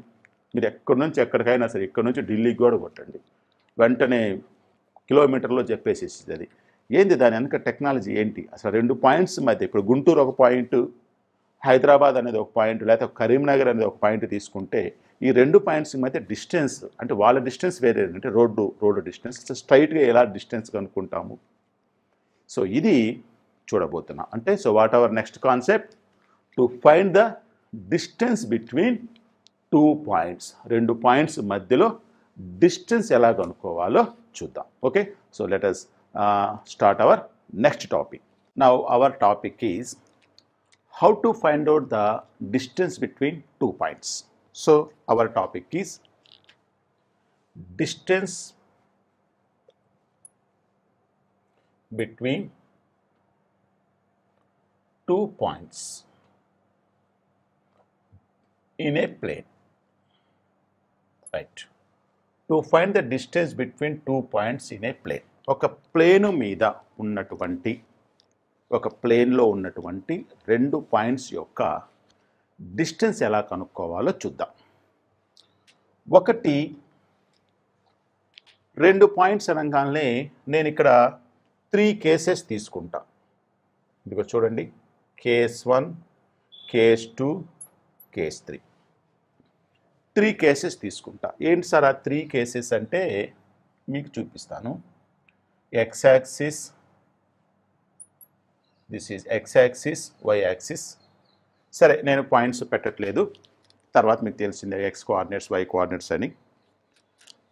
మీరు ఎక్కడి నుంచి ఎక్కడికైనా సరే ఇక్కడ నుంచి ఢిల్లీకి కూడా కొట్టండి వెంటనే కిలోమీటర్లో చెప్పేసేసింది అది ఏంది దాని వెనక టెక్నాలజీ ఏంటి అసలు రెండు పాయింట్స్ మధ్య ఇప్పుడు గుంటూరు ఒక పాయింట్ హైదరాబాద్ అనేది ఒక పాయింట్ లేకపోతే కరీంనగర్ అనేది ఒక పాయింట్ తీసుకుంటే ఈ రెండు పాయింట్స్ మధ్య డిస్టెన్స్ అంటే వాళ్ళ డిస్టెన్స్ వేరే అంటే రోడ్డు రోడ్డు డిస్టెన్స్ స్ట్రైట్గా ఎలా డిస్టెన్స్ కనుక్కుంటాము సో ఇది చూడబోతున్నాం అంటే so what our next concept to find the distance between two points రెండు పాయింట్స్ మధ్యలో డిస్టెన్స్ ఎలా కనుక్కోవాలో చూద్దాం okay so let us start our next topic now our topic is how to find out the distance between two points So, our topic is distance between two points in a plane, right. To find the distance between two points in a plane, ఒక plane మీద ఉన్నటువంటి ఒక ప్లేన్లో ఉన్నటువంటి రెండు points యొక్క distance ఎలా కనుక్కోవాలో చూద్దాం ఒకటి రెండు పాయింట్స్ అనగానే నేను ఇక్కడ త్రీ కేసెస్ తీసుకుంటా ఇదిగో చూడండి case one case two case three three cases తీసుకుంటా ఏంటి సార్ ఆ త్రీ కేసెస్ అంటే మీకు చూపిస్తాను x axis this is x axis y axis సరే నేను పాయింట్స్ పెట్టట్లేదు తర్వాత మీకు తెలిసిందే ఎక్స్ కోఆర్డినేట్స్ వై కోఆర్డినేట్స్ అని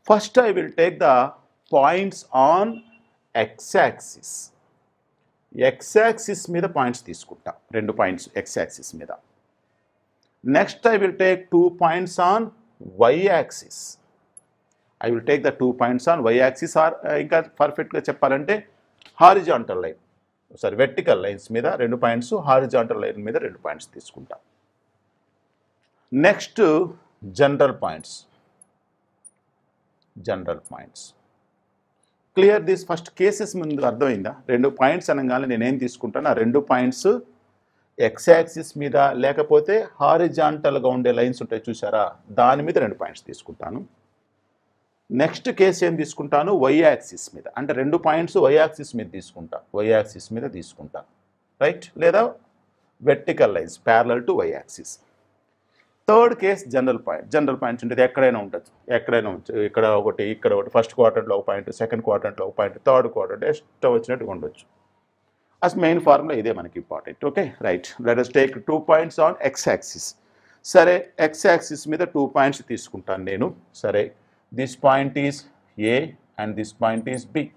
first I will take the points on x axis x axis మీద పాయింట్స్ తీసుకుంటా రెండు పాయింట్స్ ఎక్స్ యాక్సిస్ మీద next I will take two points on y axis I will take the two points on y axis or ఇంకా పర్ఫెక్ట్గా చెప్పాలంటే horizontal line sorry vertical lines మీద రెండు points horizontal line మీద రెండు పాయింట్స్ తీసుకుంటాం next general points general points clear this first cases ముందు అర్థమైందా రెండు పాయింట్స్ అనగానే నేనేం తీసుకుంటాను ఆ రెండు పాయింట్స్ ఎక్సాక్సిస్ మీద లేకపోతే హారిజాంటల్గా ఉండే లైన్స్ ఉంటాయి చూసారా దాని మీద రెండు పాయింట్స్ తీసుకుంటాను నెక్స్ట్ కేసు ఏం తీసుకుంటాను వైయాక్సిస్ మీద అంటే రెండు పాయింట్స్ వైయాక్సిస్ మీద తీసుకుంటా వైయాక్సిస్ మీద తీసుకుంటా రైట్ లేదా vertical lines parallel to y axis third case general point general points ఉంటుంది ఎక్కడైనా ఉండొచ్చు ఎక్కడైనా ఉండొచ్చు ఇక్కడ ఒకటి ఇక్కడ ఒకటి ఫస్ట్ క్వార్టర్లో ఒక పాయింట్ సెకండ్ క్వార్టర్లో ఒక పాయింట్ థర్డ్ క్వార్టర్ ఇష్టం వచ్చినట్టు ఉండొచ్చు అస్ మెయిన్ ఫార్ములా ఇదే మనకి important okay right let us take two points on x axis సరే ఎక్స్ యాక్సిస్ మీద టూ పాయింట్స్ తీసుకుంటాను నేను సరే This point is A and this point is B.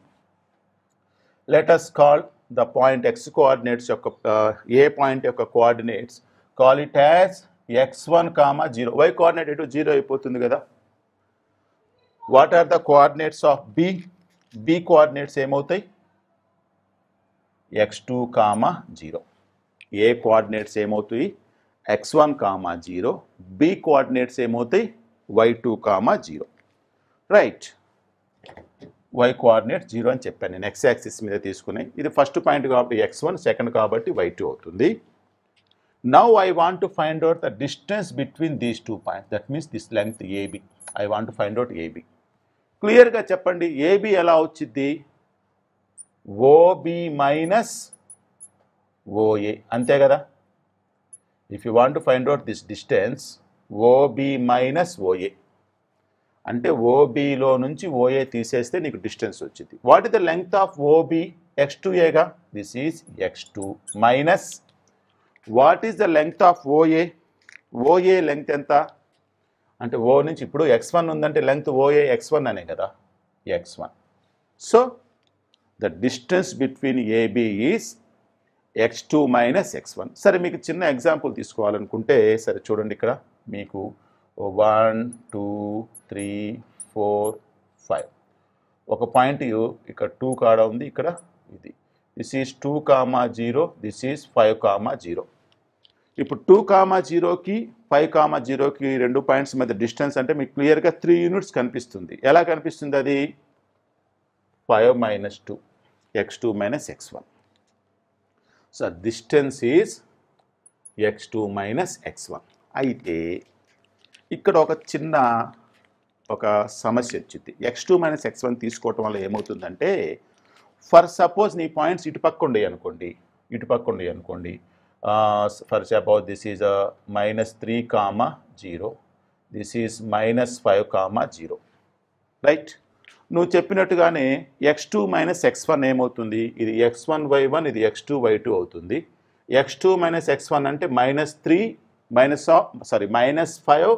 Let us call the point x coordinates of uh, A point of coordinates call it as x1 comma 0 y coordinate ఇటు 0 అయిపోతుంది కదా what are the coordinates of B B coordinates ఏమవుతాయి x two comma zero A coordinates ఏమవుతాయి x one comma zero B coordinates ఏమవుతాయి y two comma zero right y coordinate zero అని చెప్పాను నేను x axis మీద తీసుకుని ఇది ఫస్ట్ పాయింట్ కాబట్టి ఎక్స్ వన్ సెకండ్ కాబట్టి వై టూ అవుతుంది now I want to find out the distance between these two points that means this length AB I want to find out AB క్లియర్గా చెప్పండి AB ఎలా వచ్చింది OB minus OA అంతే కదా if you want to find out this distance OB minus OA అంటే ఓబీలో నుంచి OA తీసేస్తే నీకు డిస్టెన్స్ వచ్చింది what is the length of OB x two ఏగా this is X two minus what is the length of OA OA length ఎంత అంటే O నుంచి ఇప్పుడు ఎక్స్ వన్ ఉందంటే లెంగ్త్ ఓఏ ఎక్స్ వన్ అనే కదా x one so the distance between AB is X two minus x one సరే మీకు చిన్న ఎగ్జాంపుల్ తీసుకోవాలనుకుంటే సరే చూడండి ఇక్కడ మీకు one two three four five ఒక పాయింట్ ఇక్కడ టూ కాడ ఉంది ఇక్కడ ఇది this is two comma zero this is five comma zero ఇప్పుడు టూ కామా జీరోకి ఫైవ్ కామా జీరోకి రెండు పాయింట్స్ మధ్య డిస్టెన్స్ అంటే మీకు క్లియర్గా త్రీ యూనిట్స్ కనిపిస్తుంది ఎలా కనిపిస్తుంది అది five minus two x two minus x one so distance is X two minus x one అయితే ఇక్కడ ఒక చిన్న ఒక సమస్య వచ్చింది x two minus x one తీసుకోవటం వల్ల ఏమవుతుందంటే ఫర్ సపోజ్ నీ పాయింట్స్ ఇటుపక్క ఉండేవి అనుకోండి ఇటుపక్క ఉండేవి అనుకోండి for suppose this is minus three comma zero this is minus five comma zero right నువ్వు చెప్పినట్టుగానే x two minus x one ఏమవుతుంది ఇది ఎక్స్ వన్ వై వన్ ఇది ఎక్స్ టూ వై టూ అవుతుంది x two minus x one అంటే minus three minus sorry minus five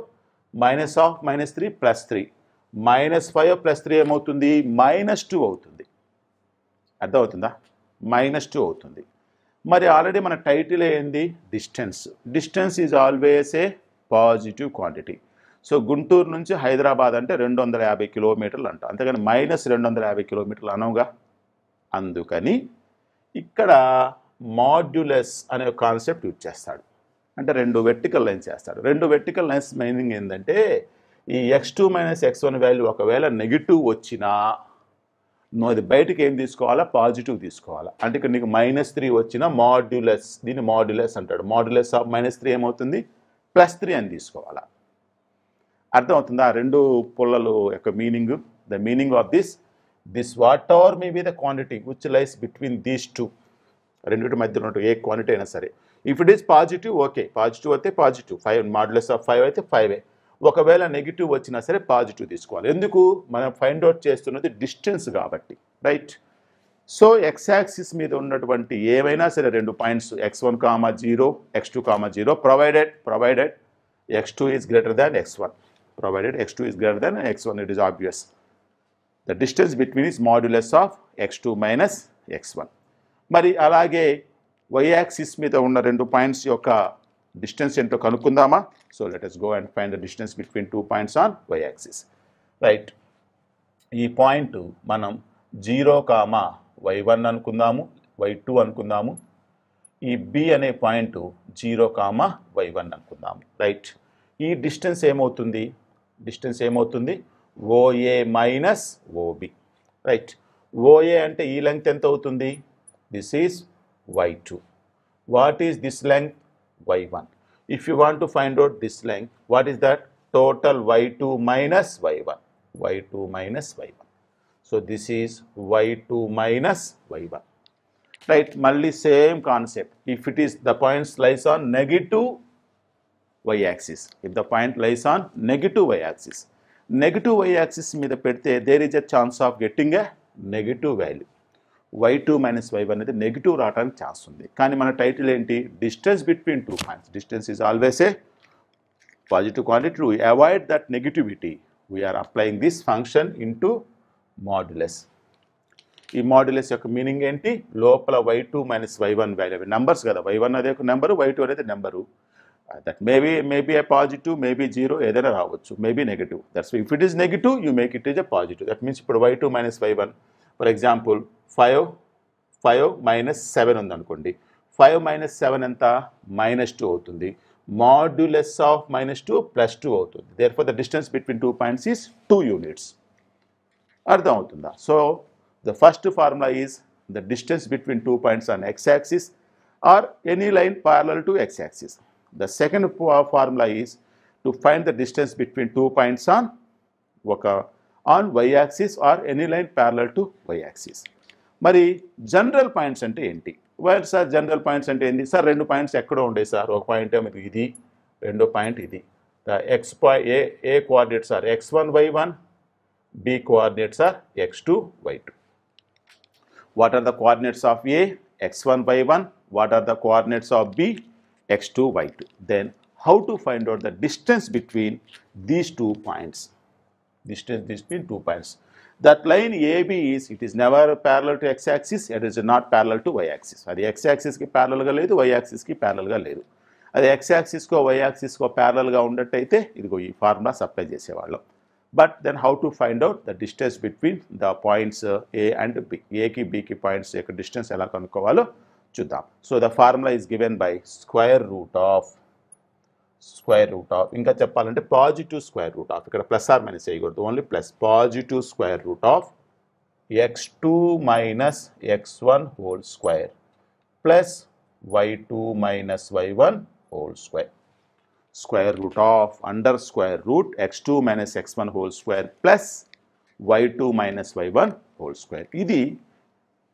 minus of minus three plus three minus five plus three ఏమవుతుంది minus two అవుతుంది అర్థమవుతుందా minus two అవుతుంది మరి already మన title ఏంది distance distance is always a positive quantity so Guntur నుంచి హైదరాబాద్ అంటే రెండు వందల యాభై కిలోమీటర్లు అంట అంతేగాని మైనస్ రెండు వందల యాభై కిలోమీటర్లు అనవుగా అందుకని ఇక్కడ మాడ్యులస్ అనే కాన్సెప్ట్ యూజ్ చేస్తాడు అంటే రెండు వెర్టికల్ లైన్స్ చేస్తాడు రెండు వెర్టికల్ లైన్స్ మీనింగ్ ఏంటంటే ఈ x two minus x one value ఒకవేళ నెగిటివ్ వచ్చినా నువ్వు అది బయటకు ఏం తీసుకోవాలా పాజిటివ్ తీసుకోవాలా అంటే ఇక్కడ నీకు మైనస్ త్రీ వచ్చిన మాడ్యులస్ దీన్ని మాడ్యులస్ అంటాడు మాడ్యులస్ ఆఫ్ మైనస్ త్రీ ఏమవుతుంది ప్లస్ త్రీ అని తీసుకోవాలా అర్థమవుతుంది ఆ రెండు పుల్లలు యొక్క meaning the meaning of this this whatever may be the quantity which lies between these two రెండింటి మధ్యలో ఏ క్వాంటిటీ అయినా సరే if it is positive okay positive అయితే positive five modulus of five అయితే ఫైవే ఒకవేళ నెగిటివ్ వచ్చినా సరే పాజిటివ్ తీసుకోవాలి ఎందుకు మనం ఫైండ్ అవుట్ చేస్తున్నది డిస్టెన్స్ కాబట్టి రైట్ సో ఎక్స్ యాక్సిస్ మీద ఉన్నటువంటి ఏమైనా సరే రెండు points x one comma zero x two comma zero provided provided x two is greater than x one provided x two is greater than x one it is obvious the distance between is modulus of x two minus x one మరి అలాగే why axis మీద ఉన్న రెండు points యొక్క distance ఏంటో కనుక్కుందామా so let's go and find the distance between two points on y axis right ఈ point మనం జీరో కామా వై వన్ అనుకుందాము వై టూ అనుకుందాము ఈ బి అనే point zero comma y one అనుకుందాము రైట్ ఈ డిస్టెన్స్ ఏమవుతుంది డిస్టెన్స్ ఏమవుతుంది OA minus OB right OA అంటే ఈ లెంగ్త్ ఎంత అవుతుంది this is y2. What is this length? y1. If you want to find out this length, what is that? Total y2 minus y1. y2 minus y1. So, this is y2 minus y1. Right, Mully same concept. If it is the point lies on negative y-axis. If the point lies on negative y-axis. Negative y-axis మీద పెడితే there is a chance of getting a negative value. Y two minus y one అనేది negative రావడానికి chance ఉంది కానీ మన title ఏంటి distance between two points distance is always a positive quantity we avoid that negativity we are applying this function into modulus ఈ modulus యొక్క meaning ఏంటి లోపల y two minus y one value numbers కదా y one అదే ఒక number y two అనేది number that maybe maybe a positive maybe zero ఏదైనా రావచ్చు maybe negative that's if it is negative you make it is a positive that means ఇప్పుడు y two minus y one for example five five minus seven ఉందనుకోండి five minus seven ఎంత minus two అవుతుంది modulus of minus two plus two అవుతుంది therefore the distance between two points is two units అర్థం అవుతుందా so the first formula is the distance between two points on x axis or any line parallel to x axis the second formula is to find the distance between two points on ఒక on y axis or any line parallel to y axis మరి general points అంటే ఏంటి wire sir general points అంటే ఏంటి sir రెండు points ఎక్కడో ఉండే sir ఒక పాయింట్ మీకు ఇది రెండో పాయింట్ ఇది x point A A coordinate sir x one why one B coordinates are x two why two what are the coordinates of A x one why one what are the coordinates of B x two why two then how to find out the distance between these two points distance between two points. That line AB is, it is never parallel to x-axis, it is not parallel to y-axis. అది x-axisకి ప్యారలల్గా లేదు y-axisకి ప్యారలల్గా లేదు అది x-axisకో y-axisకో ప్యారలల్గా ఉన్నట్టయితే ఇదిగో ఈ ఫార్ములాస్ అప్లై చేసేవాళ్ళం but then how to find out the distance between the points A and B ఏకి బీకి పాయింట్స్ యొక్క డిస్టెన్స్ ఎలా కనుక్కోవాలో చూద్దాం so the formula is given by square root of square root of ఇంకా చెప్పాలంటే పాజిటివ్ స్క్వేర్ రూట్ ఆఫ్ ఇక్కడ plus or minus చేయకూడదు only plus positive square root of x two minus x one whole square plus y two minus y one whole square square root of under square root x two minus x one whole square plus y two minus y one whole square ఇది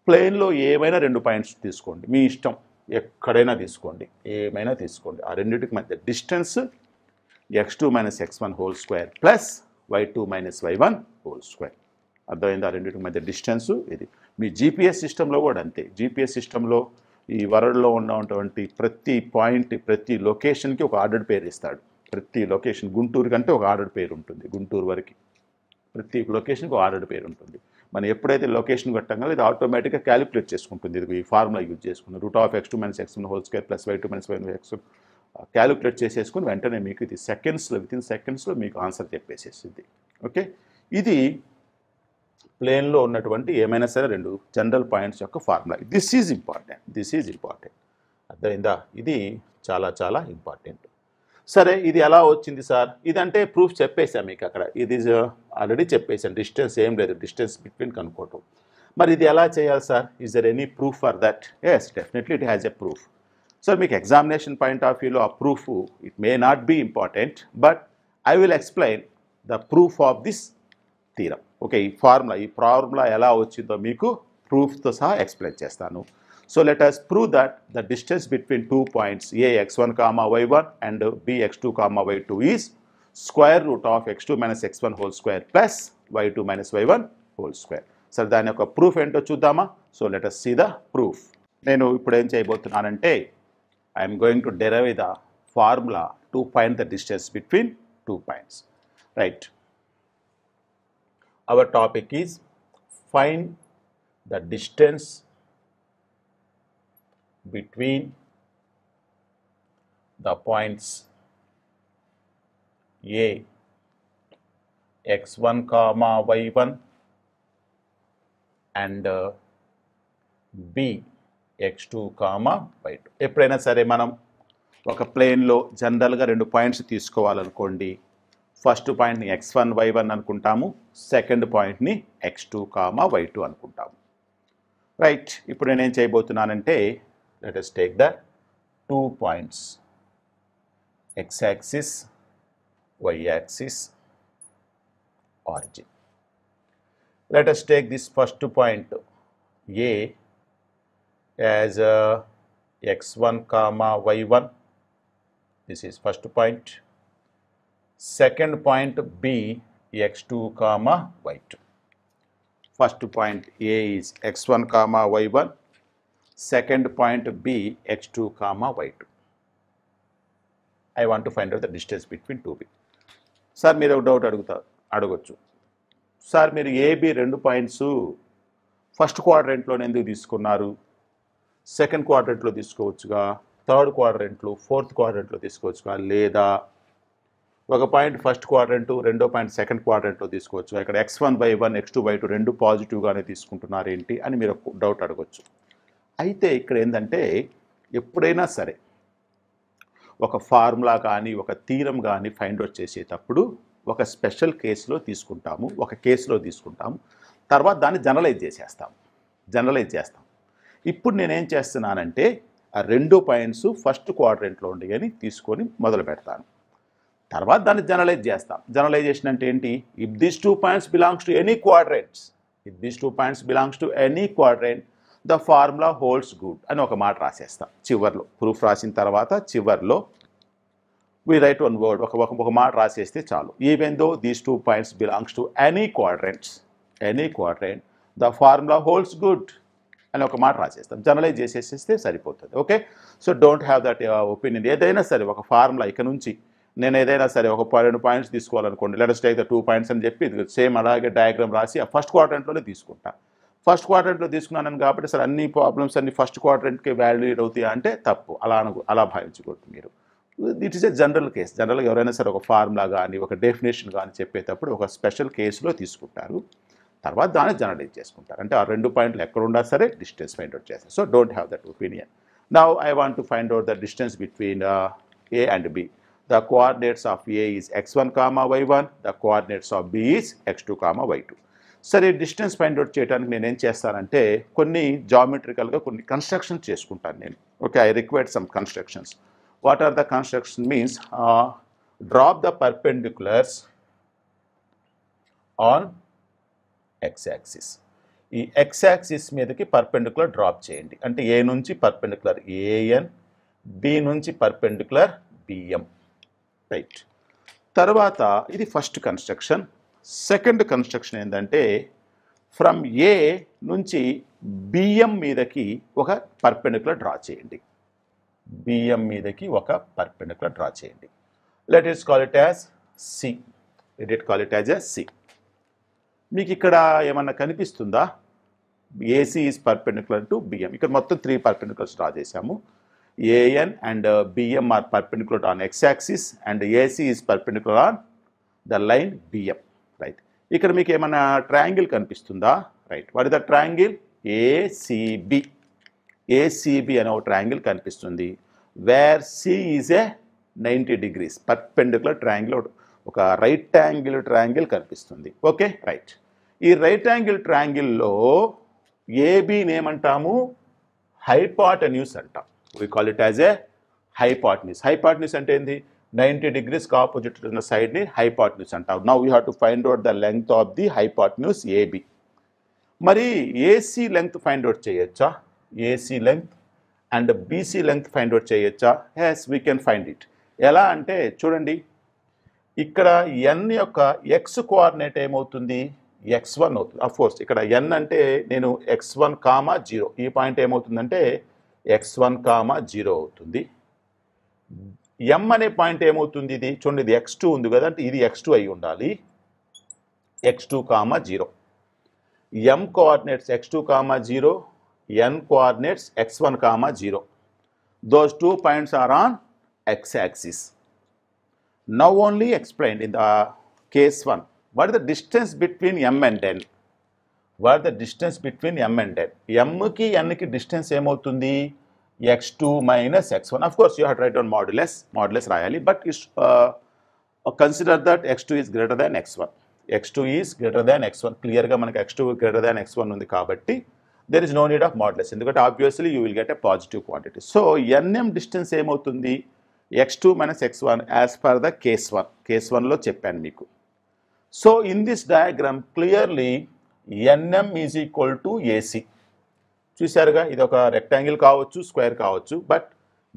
ప్లేన్లో ఏమైనా రెండు points తీసుకోండి మీ ఇష్టం ఎక్కడైనా తీసుకోండి ఏమైనా తీసుకోండి ఆ రెండింటికి మధ్య distance x two minus x one whole square plus y two minus y one whole square అర్థమైంది ఆ రెండింటికి మధ్య డిస్టెన్స్ ఇది మీ జీపీఎస్ సిస్టంలో కూడా అంతే జీపీఎస్ సిస్టంలో ఈ వరల్డ్లో ఉన్నటువంటి ప్రతి పాయింట్ ప్రతి లొకేషన్కి ఒక ఆర్డర్ పేరు ఇస్తాడు ప్రతి లొకేషన్ గుంటూరు కంటే ఒక ఆర్డర్ పేరు ఉంటుంది గుంటూరు వరకు ప్రతి లొకేషన్కి ఒక ఆర్డర్ పేరు ఉంటుంది మనం ఎప్పుడైతే లొకేషన్ కొట్టంగా ఇది ఆటోమేటిక్గా క్యాలిక్యులేట్ చేసుకుంటుంది ఇది ఈ ఫార్ములా యూజ్ చేసుకుని root of x two minus x whole square plus y two minus y x calculate చేసేసుకుని వెంటనే మీకు ఇది సెకండ్స్లో విత్ ఇన్ సెకండ్స్లో మీకు ఆన్సర్ చెప్పేసేసింది ఓకే ఇది ప్లేన్లో ఉన్నటువంటి ఏమైనా సరే రెండు జనరల్ పాయింట్స్ యొక్క formula this is important this is important అర్థమైందా ఇది చాలా చాలా ఇంపార్టెంట్ సరే ఇది ఎలా వచ్చింది సార్ ఇదంటే ప్రూఫ్ uh, చెప్పేశాను మీకు అక్కడ ఇది ఆల్రెడీ చెప్పేశాను డిస్టెన్స్ ఏం లేదు డిస్టెన్స్ బిట్వీన్ కనుక్కోవటం మరి ఇది ఎలా చేయాలి sir is there any proof for that yes definitely it has a proof so మీకు ఎగ్జామినేషన్ పాయింట్ ఆఫ్ వ్యూలో ఆ proof it may not be important but I will explain the proof of this theorem okay ఈ formula ఈ formula ఎలా వచ్చిందో మీకు ప్రూఫ్తో సహా ఎక్స్ప్లెయిన్ చేస్తాను so that the distance between two points A x one comma y one and B x two x2 why two is square root of x two minus x one whole square plus y two minus y one whole square సరే దాని యొక్క ప్రూఫ్ ఏంటో చూద్దామా so let us see the proof నేను ఇప్పుడు ఏం చేయబోతున్నానంటే I'm going to derive the formula to find the distance between two points right our topic is find the distance between the points A x1 comma y1 and B x two comma y two ఎప్పుడైనా సరే మనం ఒక ప్లేన్లో జనరల్గా రెండు points తీసుకోవాలనుకోండి first పాయింట్ని x one why one అనుకుంటాము సెకండ్ పాయింట్ని x two comma y two అనుకుంటాము రైట్ ఇప్పుడు నేనేం చేయబోతున్నానంటే let us take the two points x-axis y-axis origin let us take this first point a as x1 comma y1 this is first point second point b x2 comma y2 first point a is x1 comma y1 second point Second point B, x2 comma y2. I want to find the distance distance to 2B. Sir మీరు ఒక doubt అడుగుతారు అడగచ్చు sir మీరు AB రెండు points first క్వాడ్రెంట్లో ఎందుకు తీసుకున్నారు second క్వాడ్రెంట్లో తీసుకోవచ్చుగా థర్డ్ క్వాడ్రెంట్లో ఫోర్త్ క్వాడ్రెంట్లో తీసుకోవచ్చుగా లేదా ఒక పాయింట్ ఫస్ట్ క్వాడ్రెంట్ రెండో పాయింట్ సెకండ్ క్వాడ్రెంట్లో తీసుకోవచ్చు ఇక్కడ x one by one X two y two రెండు పాజిటివ్గానే తీసుకుంటున్నారు ఏంటి అని మీరు డౌట్ అడగచ్చు అయితే ఇక్కడ ఏంటంటే ఎప్పుడైనా సరే ఒక ఫార్ములా కానీ ఒక తీరం కానీ ఫైండ్ అవుట్ చేసేటప్పుడు ఒక స్పెషల్ కేసులో తీసుకుంటాము ఒక కేసులో తీసుకుంటాము తర్వాత దాన్ని జనరలైజ్ చేసేస్తాం జనరలైజ్ చేస్తాం ఇప్పుడు నేనేం చేస్తున్నానంటే ఆ రెండు పాయింట్స్ ఫస్ట్ క్వాడ్రెంట్లో ఉండి అని తీసుకొని మొదలు పెడతాను తర్వాత దాన్ని జనరలైజ్ చేస్తాం జనరలైజేషన్ అంటే ఏంటి if this two points belongs to any quadrants if this two points belongs to any quadrant the formula holds good అని ఒక మాట రాసేస్తాం చివర్లో ప్రూఫ్ రాసిన తర్వాత చివర్లో వి రైట్ వన్ వర్డ్ ఒక ఒక మాట రాసేస్తే చాలు even though these two points belongs to any quadrants any quadrant the formula holds good అని ఒక మాట రాసేస్తాం జనరలైజ్ చేసేసేస్తే సరిపోతుంది okay so don't have that opinion ఏదైనా సరే ఒక ఫార్ములా ఇక నుంచి నేను ఏదైనా సరే ఒక రెండు పాయింట్స్ తీసుకోవాలనుకోండి లెటెస్ట్ అయితే టూ పాయింట్స్ అని చెప్పి సేమ్ అలాగే డయాగ్రామ్ రాసి ఆ ఫస్ట్ క్వార్టర్లోనే తీసుకుంటాను ఫస్ట్ క్వార్టర్లో తీసుకున్నాను కాబట్టి సార్ అన్ని ప్రాబ్లమ్స్ అన్ని ఫస్ట్ క్వార్టర్కే వ్యాల్యూడ్ అవుతాయా అంటే తప్పు అలా అను అలా భావించకూడదు మీరు it is a general case జనరల్గా ఎవరైనా సరే ఒక ఫార్ములా కానీ ఒక డెఫినేషన్ కానీ చెప్పేటప్పుడు ఒక స్పెషల్ కేసులో తీసుకుంటారు తర్వాత దాన్ని జనరలైజ్ చేసుకుంటారు అంటే ఆ రెండు పాయింట్లు ఎక్కడ ఉన్నా సరే డిస్టెన్స్ ఫైండ్ అవుట్ చేస్తారు so don't have that opinion now I want to find out the distance between A and B the coordinates of is X one comma y one the coordinates of coordinates is X two comma y two సరే distance find out చేయడానికి నేను ఏం చేస్తానంటే కొన్ని జామెట్రికల్గా కొన్ని construction చేసుకుంటాను నేను okay I required some constructions what are the construction means drop the perpendiculars on x axis ఈ ఎక్స్ యాక్సిస్ మీదకి పర్పెండిక్యులర్ డ్రాప్ చేయండి అంటే ఏ నుంచి పర్పెండిక్యులర్ ఏఎన్ బి నుంచి పర్పెండిక్యులర్ బిఎం రైట్ తర్వాత ఇది ఫస్ట్ కన్స్ట్రక్షన్ సెకండ్ కన్స్ట్రక్షన్ ఏంటంటే from A నుంచి బియ్యం మీదకి ఒక పర్పెండికులర్ డ్రా చేయండి బియ్యం మీదకి ఒక పర్పెండికులర్ డ్రా చేయండి let it's call it as C let it call it as A C మీకు ఇక్కడ ఏమన్నా కనిపిస్తుందా AC is perpendicular to BM ఇక్కడ మొత్తం త్రీ పర్పెండికులర్స్ డ్రా చేశాము AN and BM are perpendicular on x axis and AC is perpendicular on the line BM right ఇక్కడ మీకు ఏమైనా ట్రయాంగిల్ కనిపిస్తుందా right what is the triangle ACB ACB అనే ఒక triangle కనిపిస్తుంది where C is a ninety degrees perpendicular triangle ఒక right angle triangle కనిపిస్తుంది okay right ఈ రైట్ యాంగిల్ ట్రయాంగిల్లో ఏబీని ఏమంటాము హైపాటన్యూస్ అంటాం we call it as a hypotenuse hypotenuse అంటే ఏంటి నైంటీ డిగ్రీస్కి ఆపోజిట్ ఉన్న సైడ్ని హైపాట్న్యూస్ అంటారు now you have to find out the length of the hypotenuse AB మరి ఏసీ లెంగ్త్ ఫైండ్ అవుట్ చేయొచ్చా AC length and BC length find out చేయొచ్చా has we can find it ఎలా అంటే చూడండి ఇక్కడ ఎన్ యొక్క ఎక్స్ కోఆర్డినేట్ ఏమవుతుంది x one అవుతుంది అఫ్కోర్స్ ఇక్కడ ఎన్ అంటే నేను ఎక్స్ వన్ కామా జీరో ఈ పాయింట్ ఏమవుతుందంటే ఎక్స్ వన్ కామా జీరో అవుతుంది ఎం అనే పాయింట్ ఏమవుతుంది ఇది చూడండి ఇది ఎక్స్ టూ ఉంది కదా అంటే ఇది ఎక్స్ టూ అయి ఉండాలి x two comma zero M coordinates x two comma zero N coordinates x one comma zero those two points are on x axis now only explain in the case one what the distance between M and N what the distance between M and N ఎంకి ఎన్కి distance ఏమవుతుంది x2 minus x1. Of course, you have to write down modulus, modulus Rayali, but you should, uh, consider that x2 is greater than x1. x2 is greater than x1. Clear ga manaku x2 greater than x1 on the kabatti there is no need of modulus In the ఎందుకంటే obviously you will get a positive quantity. So, nm distance ఏమవుతుంది x2 minus x1 as per the case 1. Case 1 లో చెప్పాను miku. So, in this diagram clearly nm is equal to ac. చూశారుగా ఇది ఒక rectangle కావచ్చు square కావచ్చు but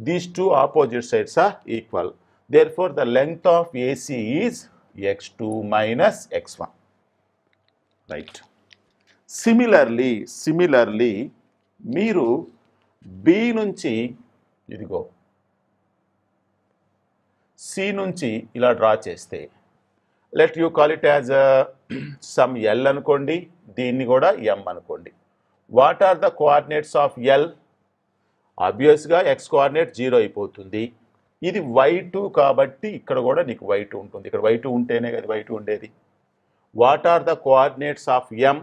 these two opposite sides are equal there four the length of AC is X two minus x one right similarly similarly మీరు B నుంచి ఇదిగో C నుంచి ఇలా డ్రా చేస్తే let you call it as some L అనుకోండి దీన్ని కూడా M అనుకోండి what are the coordinates of L ఆబ్వియస్గా ఎక్స్ కోఆర్డినేట్ జీరో అయిపోతుంది ఇది వై టూ కాబట్టి ఇక్కడ కూడా నీకు వై టూ ఉంటుంది ఇక్కడ వై టూ ఉంటేనే కదా వై టూ ఉండేది what are the coordinates of M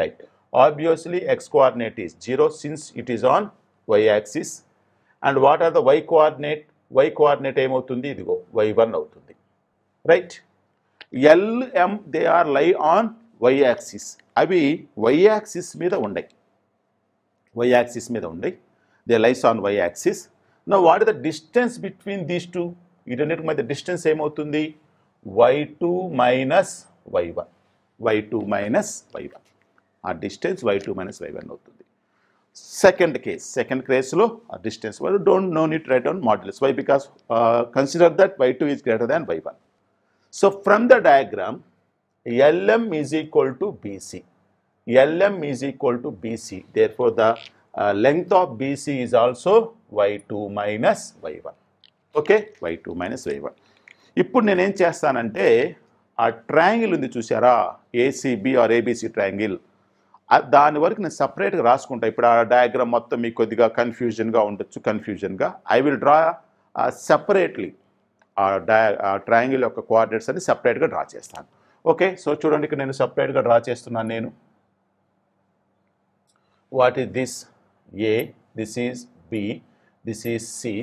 right obviously x coordinate is zero since it is on y axis and what are the y coordinate y coordinate ఏమవుతుంది ఇదిగో y one అవుతుంది right L M they are lie on y axis అవి y axis మీద ఉండయి y axis మీద ఉండయి they lies on y axis నా what is the distance between these two వీటన్నిటి మధ్య డిస్టెన్స్ ఏమవుతుంది y two minus y one why two minus y one ఆ distance y two minus y one అవుతుంది second case second కేస్లో ఆ distance why don't know neat write down modulus y because consider that y two is greater than y one so from the diagram LM is equal to BC. LM is equal to BC. Therefore, the uh, length of BC is also Y2 minus Y1. Okay, Y2 minus Y1. ఇప్పుడు నేనేం చేస్తానంటే ఆ triangle ఉంది చూసారా ACB are ABC triangle దాని వరకు నేను సపరేట్గా రాసుకుంటా ఇప్పుడు ఆ డయాగ్రామ్ మొత్తం మీకు కొద్దిగా కన్ఫ్యూజన్గా ఉండొచ్చు కన్ఫ్యూజన్గా ఐ విల్ డ్రా సపరేట్లీ ఆ డయా ట్రయాంగిల్ యొక్క కోఆర్డినేట్స్ అని సపరేట్గా డ్రా చేస్తాను ఓకే సో చూడండి ఇక్కడ నేను సపరేట్గా డ్రా చేస్తున్నాను నేను what is this A this is B this is C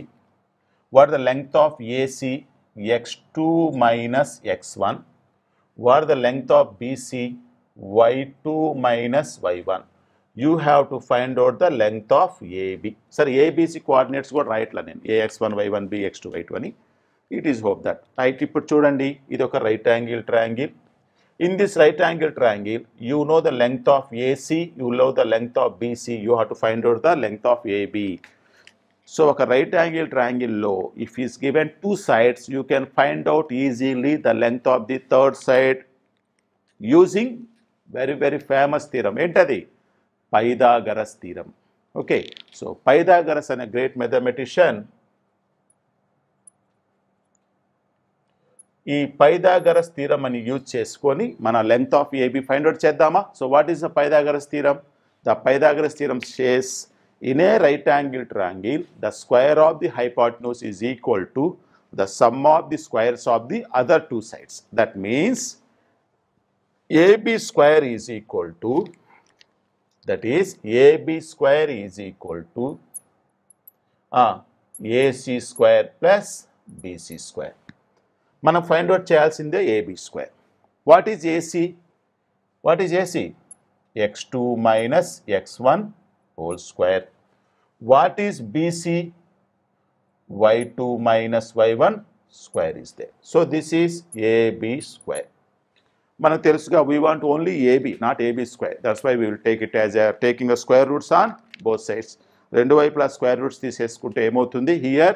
what the length of AC x two minus x one what the length of BC y two minus y one you have to find out the length of AB సరే ABC coordinates కూడా రాయట్లా నేను A x one why one B x two why two అని it is hope that right ఇప్పుడు చూడండి ఇది ఒక right angle triangle In this right angle triangle, you know the length of AC, you know the length of BC, you have to find out the length of AB. So, a right angle triangle low, if it's given two sides, you can find out easily the length of the third side using very, very famous theorem. Enter the Pythagoras theorem. Okay. So, Pythagoras and a great mathematician ఈ పైదాగర స్థిరం అని use చేసుకొని మన length of AB find out చేద్దామా so what is the Pythagoras theorem the Pythagoras theorem says in a right angle triangle the square of the hypotenuse is equal to the sum of the squares of the other two sides that means AB square is equal to that is AB square is equal to AC square plus BC square మనం find out చేయాల్సిందే AB square what is AC what is AC x two minus x one whole square what is BC y two minus y one square is they so this is AB square మనకు తెలుసుగా we want only AB not AB square that's why we will take it as taking a square roots on both sides రెండు వైపులా square roots తీసేసుకుంటే ఏమవుతుంది here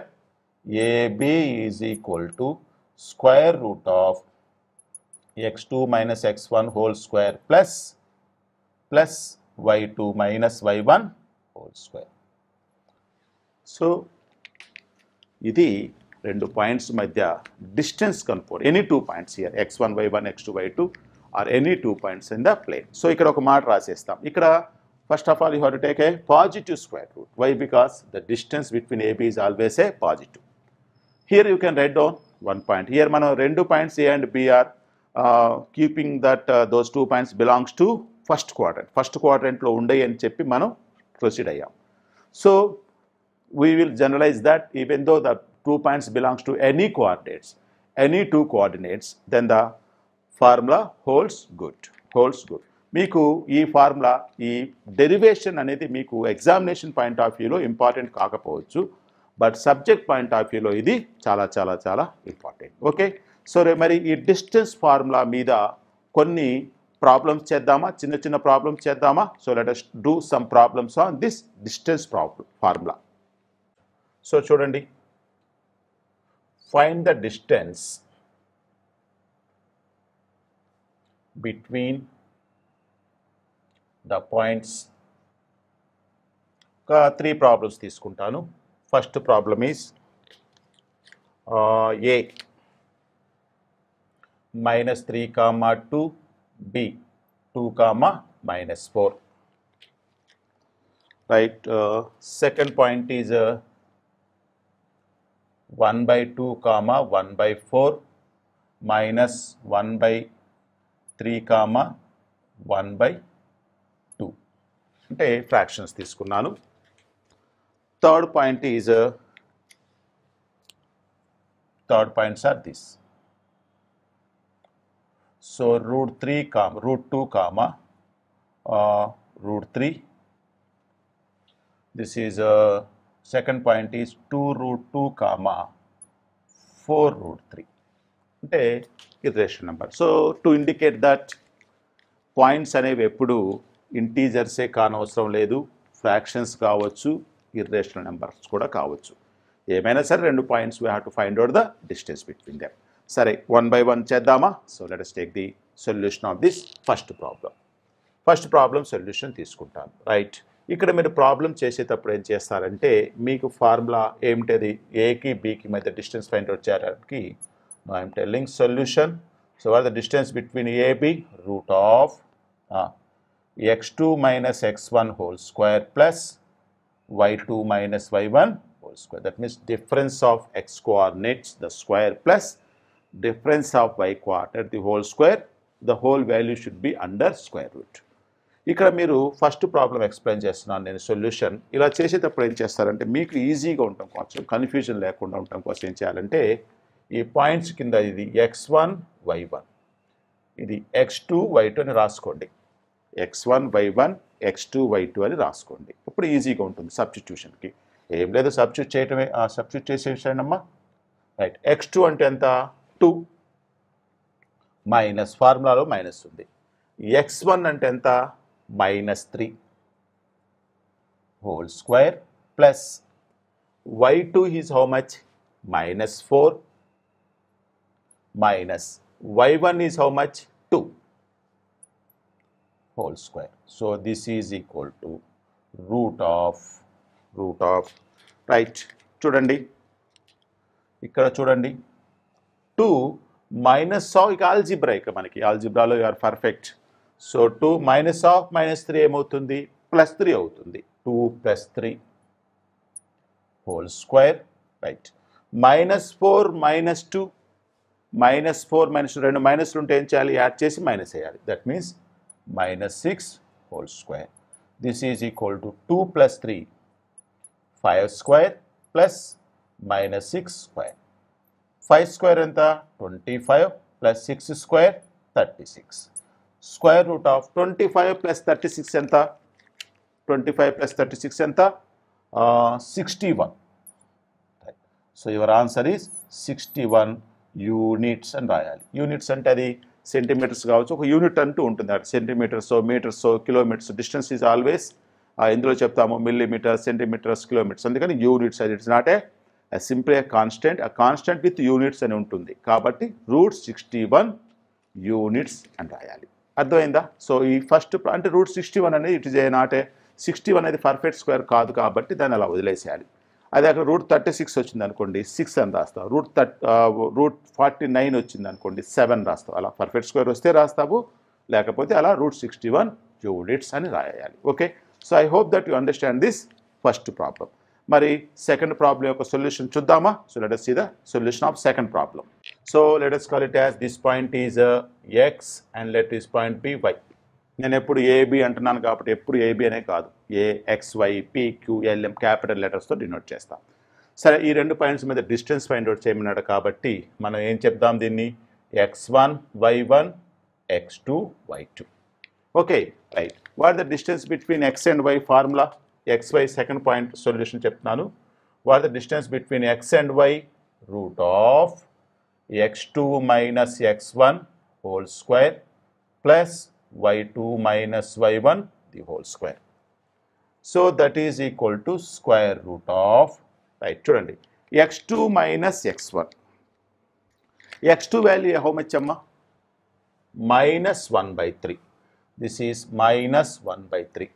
AB is equal to square root of x2 minus x1 whole square plus plus y2 minus y1 whole square. So ఇది రెండు points మధ్య distance కనుక్కోరు any two points here x one why one X two why two or any two points in the plane so ఇక్కడ ఒక మాట రాసేస్తాం ఇక్కడ first of all you have to take a positive square root why because the distance between AB is always a positive here you can write down one point here మనం రెండు points A and BR keeping that those two points belongs to first quarter first క్వార్టర్లో ఉండే అని చెప్పి మనం proceed అయ్యాం so we will generalize that even though the two points belongs to any coordinates any two coordinates then the formula holds good holds good మీకు ఈ formula ఈ derivation అనేది మీకు ఎగ్జామినేషన్ పాయింట్ ఆఫ్ వ్యూలో ఇంపార్టెంట్ కాకపోవచ్చు but subject point of వ్యూలో ఇది చాలా చాలా చాలా ఇంపార్టెంట్ ఓకే సో మరి ఈ డిస్టెన్స్ ఫార్ములా మీద కొన్ని ప్రాబ్లమ్స్ చేద్దామా చిన్న చిన్న ప్రాబ్లమ్స్ చేద్దామా so let us do some problems on this distance problem formula so చూడండి find the distance between the points ఒక త్రీ ప్రాబ్లమ్స్ తీసుకుంటాను first problem is uh, a minus 3 comma 2 b 2 comma minus 4 right uh, second point is uh, 1 by 2 comma 1 by 4 minus 1 by 3 comma 1 by 2 అంటే fractions తీసుకున్నాను third point is uh, third points are this so root 3 comma root 2 comma uh, root 3 this is a uh, second point is 2 root 2 comma 4 root 3 అంటే ఇది number so to indicate that points points eppudu integers e kaanavasaram ledu fractions కావచ్చు irrational numbers కూడా కావచ్చు ఏమైనా సరే రెండు points we have to find out the distance between them సరే one by one చేద్దామా so let us take the solution of this first problem first problem solution తీసుకుంటాను right ఇక్కడ మీరు ప్రాబ్లం చేసేటప్పుడు ఏం చేస్తారంటే మీకు ఫార్ములా ఏమిటది ఏకి బీకి మధ్య డిస్టెన్స్ ఫైండ్ అవుట్ చేయడానికి I'm telling solution so where the distance between AB root of x two minus x one whole square plus y2 minus y1 whole square. That means difference of x coordinates the square plus difference of y quarter the whole square. The whole value should be under square root. ఇక్కడ మీరు first problem explain చేస్తున్నాను నేను solution ఇలా చేసేటప్పుడు ఏం చేస్తారంటే మీకు ఈజీగా ఉండటం కోసం కన్ఫ్యూజన్ లేకుండా ఉండటం కోసం ఏం చేయాలంటే ఈ పాయింట్స్ కింద ఇది ఎక్స్ వన్ వై వన్ ఇది ఎక్స్ టూ వై టూ అని రాసుకోండి x one why one X two why two అని రాసుకోండి ఇప్పుడు ఈజీగా ఉంటుంది సబ్స్టిట్యూషన్కి ఏం లేదు సబ్స్టిట్యూట్ చేయటమే సబ్స్టిట్యూట్ చేసేసానమ్మా రైట్ ఎక్స్ టూ అంటే ఎంత టూ మైనస్ ఫార్ములాలో మైనస్ ఉంది ఎక్స్ వన్ అంటే ఎంత minus three whole square plus y two is how much minus four minus y one is how much two whole square. So this is equal to root of root of right చూడండి ఇక్కడ చూడండి two minus of ఇక algebra ఇక మనకి ఆల్జిబ్రాలో are perfect so two minus of minus three ఏమవుతుంది plus three అవుతుంది two plus three whole square right minus four minus two minus four minus రెండు మైనస్లు ఉంటే ఏం చేయాలి యాడ్ చేసి మైనస్ వేయాలి that means minus 6 whole square. This is equal to 2 plus 3, 5 square plus minus 6 square. 5 square the 25 plus 6 square 36. Square root of 25 plus 36 the 25 plus 36 anta uh, 61. So your answer is 61 units and Rayali. Units and the centimetres కావచ్చు ఒక unit అంటూ ఉంటుంది అక్కడ centimetres metres kilometres distance is always ఎందులో చెప్తాము millimetres centimetres kilometres అందుకని units అది it's not a simply constant ఆ కాన్స్టెంట్ విత్ యూనిట్స్ అని ఉంటుంది కాబట్టి రూట్ సిక్స్టీ వన్ యూనిట్స్ అని రాయాలి అర్థమైందా సో ఈ ఫస్ట్ అంటే రూట్ సిక్స్టీ వన్ అనేది it is a not a sixty one అనేది పర్ఫెక్ట్ స్క్వేర్ కాదు కాబట్టి దాన్ని అలా వదిలేసేయాలి అదే అక్కడ రూట్ థర్టీ సిక్స్ వచ్చింది అనుకోండి సిక్స్ అని రాస్తావు root third root forty nine వచ్చింది అనుకోండి సెవెన్ రాస్తావు అలా పర్ఫెక్ట్ స్క్వేర్ వస్తే రాస్తావు లేకపోతే అలా రూట్ సిక్స్టీ వన్ యూనిట్స్ అని రాయాలి okay so I hope that you understand this first problem మరి సెకండ్ ప్రాబ్లం యొక్క సొల్యూషన్ చూద్దామా so us see the solution of second problem so us call it as this point is x and let this point be y నేను ఎప్పుడు AB అంటున్నాను కాబట్టి ఎప్పుడు AB అనే కాదు ఏ ఎక్స్వై పిక్యూఎల్ఎం క్యాపిటల్ లెటర్స్తో డినోట్ చేస్తాం సరే ఈ రెండు పాయింట్స్ మీద డిస్టెన్స్ ఫైండ్ అవుట్ చేయమన్నాడు కాబట్టి మనం ఏం చెప్దాం దీన్ని x one why one X two why two okay right what the distance between x and y formula x y second point solution చెప్తున్నాను what the distance between x and y root of x two minus x one whole square plus y two minus y one the whole square So that is equal to square root of, right, x x2 minus x1. x2 value how much amma? Minus 1 by 3. This is minus 1 by 3.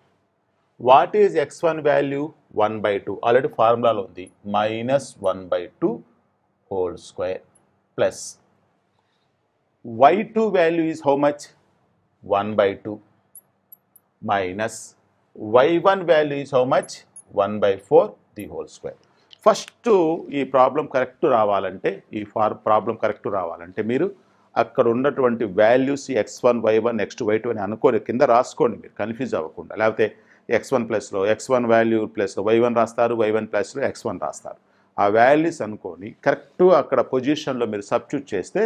What is x1 value? 1 by 2. Already formula lo the Minus 1 by 2 whole square plus y2 value is how much? 1 by 2 minus y1 value is how much one by four the whole square. First ఈ problem correct రావాలంటే ఈ ఫార్ problem correct రావాలంటే మీరు అక్కడ ఉన్నటువంటి values x one why one x next y two అని అనుకోని కింద రాసుకోండి మీరు కన్ఫ్యూజ్ అవ్వకుండా లేకపోతే ఎక్స్ వన్ ప్లస్లో ఎక్స్ వన్ వాల్యూ ప్లస్లో వై వన్ రాస్తారు వై వన్ ప్లస్లో ఎక్స్ వన్ రాస్తారు ఆ వాల్యూస్ అనుకోని కరెక్ట్ అక్కడ పొజిషన్లో మీరు సబ్స్టిట్యూట్ చేస్తే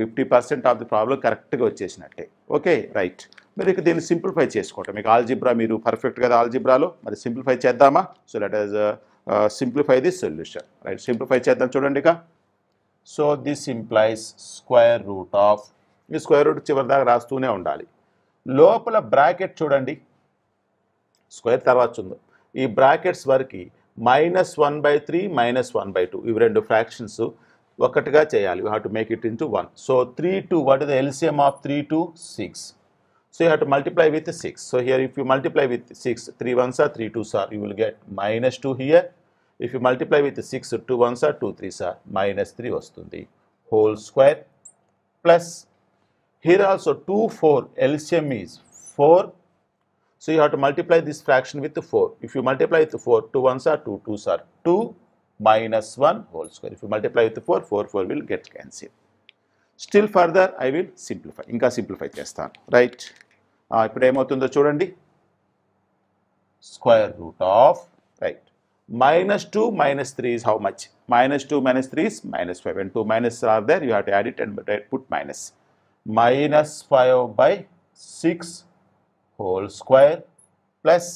fifty percent of the problem కరెక్ట్గా వచ్చేసినట్టే ఓకే రైట్ మరి ఇక దీన్ని సింప్లిఫై చేసుకోవటం మీకు ఆల్జిబ్రా మీరు పర్ఫెక్ట్ కదా ఆల్జిబ్రాలో మరి సింప్లిఫై చేద్దామా so let us simplify the solution right simplify చేద్దాం చూడండి ఇక so this implies square root of ఈ స్క్వేర్ రూట్ చివరి దాకా రాస్తూనే ఉండాలి లోపల బ్రాకెట్ చూడండి స్క్వేర్ తర్వాత ఉందో ఈ బ్రాకెట్స్ వరకు minus one by three minus one by two ఇవి రెండు ఫ్రాక్షన్స్ ఒకటిగా చేయాలి you have to make it in one so three two what is LCM of three two six So you have to multiply with 6. So here if you multiply with 6, 3 ones are 3 twos are, you will get minus 2 here. If you multiply with 6, 2 ones are 2 threes are, minus 3 vastundi. Whole square plus here also 2, 4, LCM is 4. So you have to multiply this fraction with 4. If you multiply with 4, 2 ones are 2, 2s are 2 minus 1 whole square. If you multiply with 4, 4, 4 will get cancelled. Still further, I will simplify. Inka simplify chestan, right? ఇప్పుడు ఏమవుతుందో చూడండి square root of right minus 2 minus 3 is how much? Minus 2 minus 3 is minus 5. And 2 minus are there, you have to add it and put minus. Minus 5 by 6 whole square plus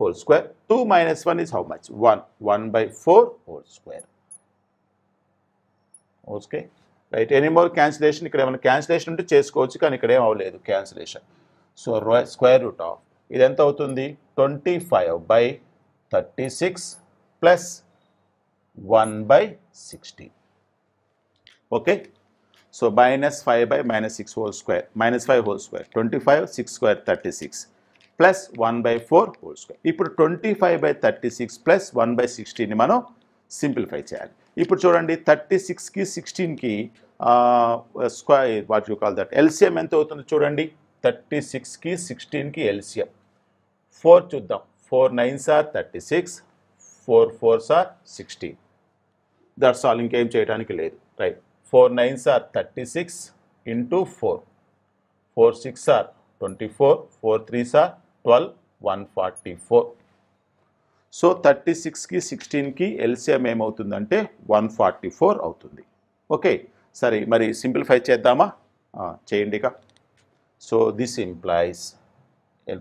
whole square. 2 minus 1 is how much? 1. 1 by 4 whole square. Okay. Right more cancellation ఇక్కడ ఏమైనా cancellation ఉంటే చేసుకోవచ్చు కానీ ఇక్కడ ఏం అవ్వలేదు cancellation so square root of ఇది ఎంత అవుతుంది twenty five by thirty six plus one by sixty okay so minus five by minus six whole square minus five whole square twenty five six square thirty six plus one by four whole square ఇప్పుడు twenty five by thirty six plus one by సిక్స్టీని మనం simplify చేయాలి ఇప్పుడు చూడండి thirty సిక్స్కి సిక్స్టీన్కి square what you call that LCM ఎంత అవుతుందో చూడండి థర్టీ సిక్స్కి సిక్స్టీన్కి ఎల్సిఎం ఫోర్ చూద్దాం four nine are thirty six four fours are sixteen that's all ఇంకేం చేయడానికి లేదు right four nines are thirty six into four four six are twenty four four three are twelve one forty four so thirty సిక్స్కి సిక్స్టీన్కి LCM ఏమవుతుందంటే one forty four అవుతుంది okay సరే మరి simplify చేద్దామా ఇక so this implies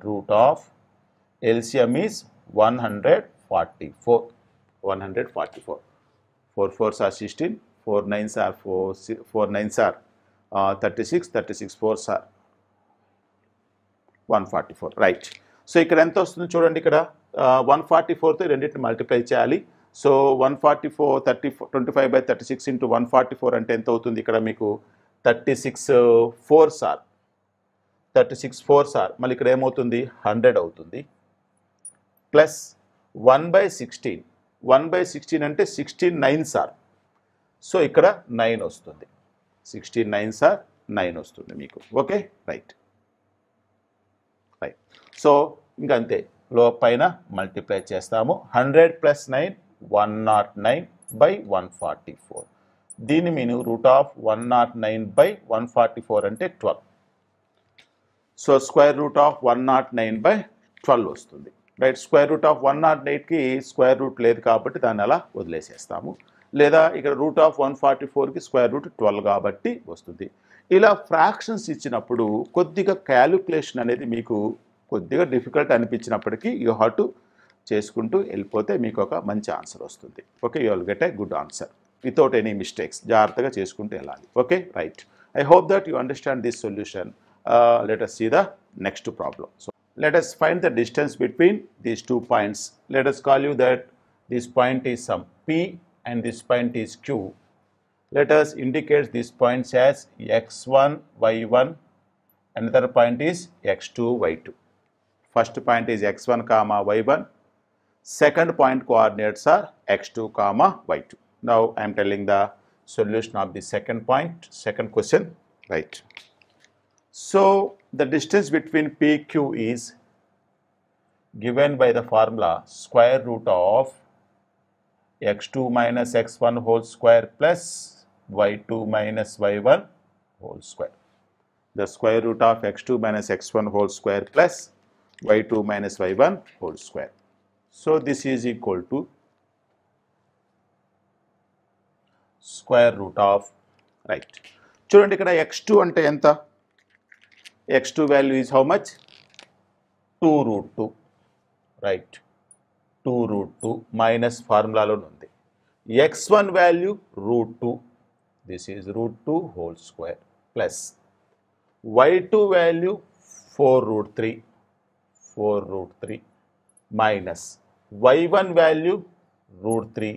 root of LCM is one hundred forty four one hundred forty four four four are sixteen four nine are four four nine are thirty six thirty six four are one forty four right so ఇక్కడ ఎంత వస్తుంది చూడండి ఇక్కడ one forty ఫోర్తో రెండింటిని multiply చేయాలి so one forty four thirty four twenty five by thirty six into one forty four అంటే ఎంత అవుతుంది ఇక్కడ మీకు thirty six four are thirty six four are మళ్ళీ ఇక్కడ ఏమవుతుంది హండ్రెడ్ అవుతుంది plus one by sixteen one by sixteen అంటే సిక్స్టీన్ నైన్ సార్ సో ఇక్కడ నైన్ వస్తుంది సిక్స్టీన్ నైన్ సార్ నైన్ వస్తుంది మీకు ఓకే రైట్ రైట్ సో ఇంకంతే లో పైన మల్టిప్లై చేస్తాము hundred plus nine one not nine by one forty four దీన్ని మీరు root of one not nine by one forty four అంటే twelve so square root of one not nine by twelve వస్తుంది right square root of one not నైన్కి square root లేదు కాబట్టి దాన్ని అలా వదిలేసేస్తాము లేదా ఇక్కడ రూట్ ఆఫ్ వన్ ఫార్టీ ఫోర్కి స్క్వేర్ రూట్ ట్వెల్వ్ కాబట్టి వస్తుంది ఇలా ఫ్రాక్షన్స్ ఇచ్చినప్పుడు కొద్దిగా క్యాలిక్యులేషన్ అనేది మీకు కొద్దిగా డిఫికల్ట్ అనిపించినప్పటికీ యూ హ్యావ్ టు చేసుకుంటూ వెళ్ళిపోతే మీకు ఒక మంచి ఆన్సర్ వస్తుంది okay you will get a good answer without any mistakes జాగ్రత్తగా చేసుకుంటూ వెళ్ళాలి okay right I hope that you understand this solution let's see the next problem so let's find the distance between these two points let's call you that this point is some P and this point is Q let's indicates this points as x one why one and point is X two why two First point is x1 comma y1. Second point coordinates are x2 comma y2. Now I am telling the solution of the second point, second question, right. So the distance between PQ is given by the formula square root of x2 minus x1 whole square plus y2 minus y1 whole square. The square root of x2 minus x1 whole square plus y2 minus y1 whole square. So this is equal to square root of right చూడండి ఇక్కడ x two అంటే ఎంత x two value is how much two root two right two root two minus ఫార్ములాలోనే ఉంది x one value root two this is root two whole square plus y two value four root three four root three minus y one value root three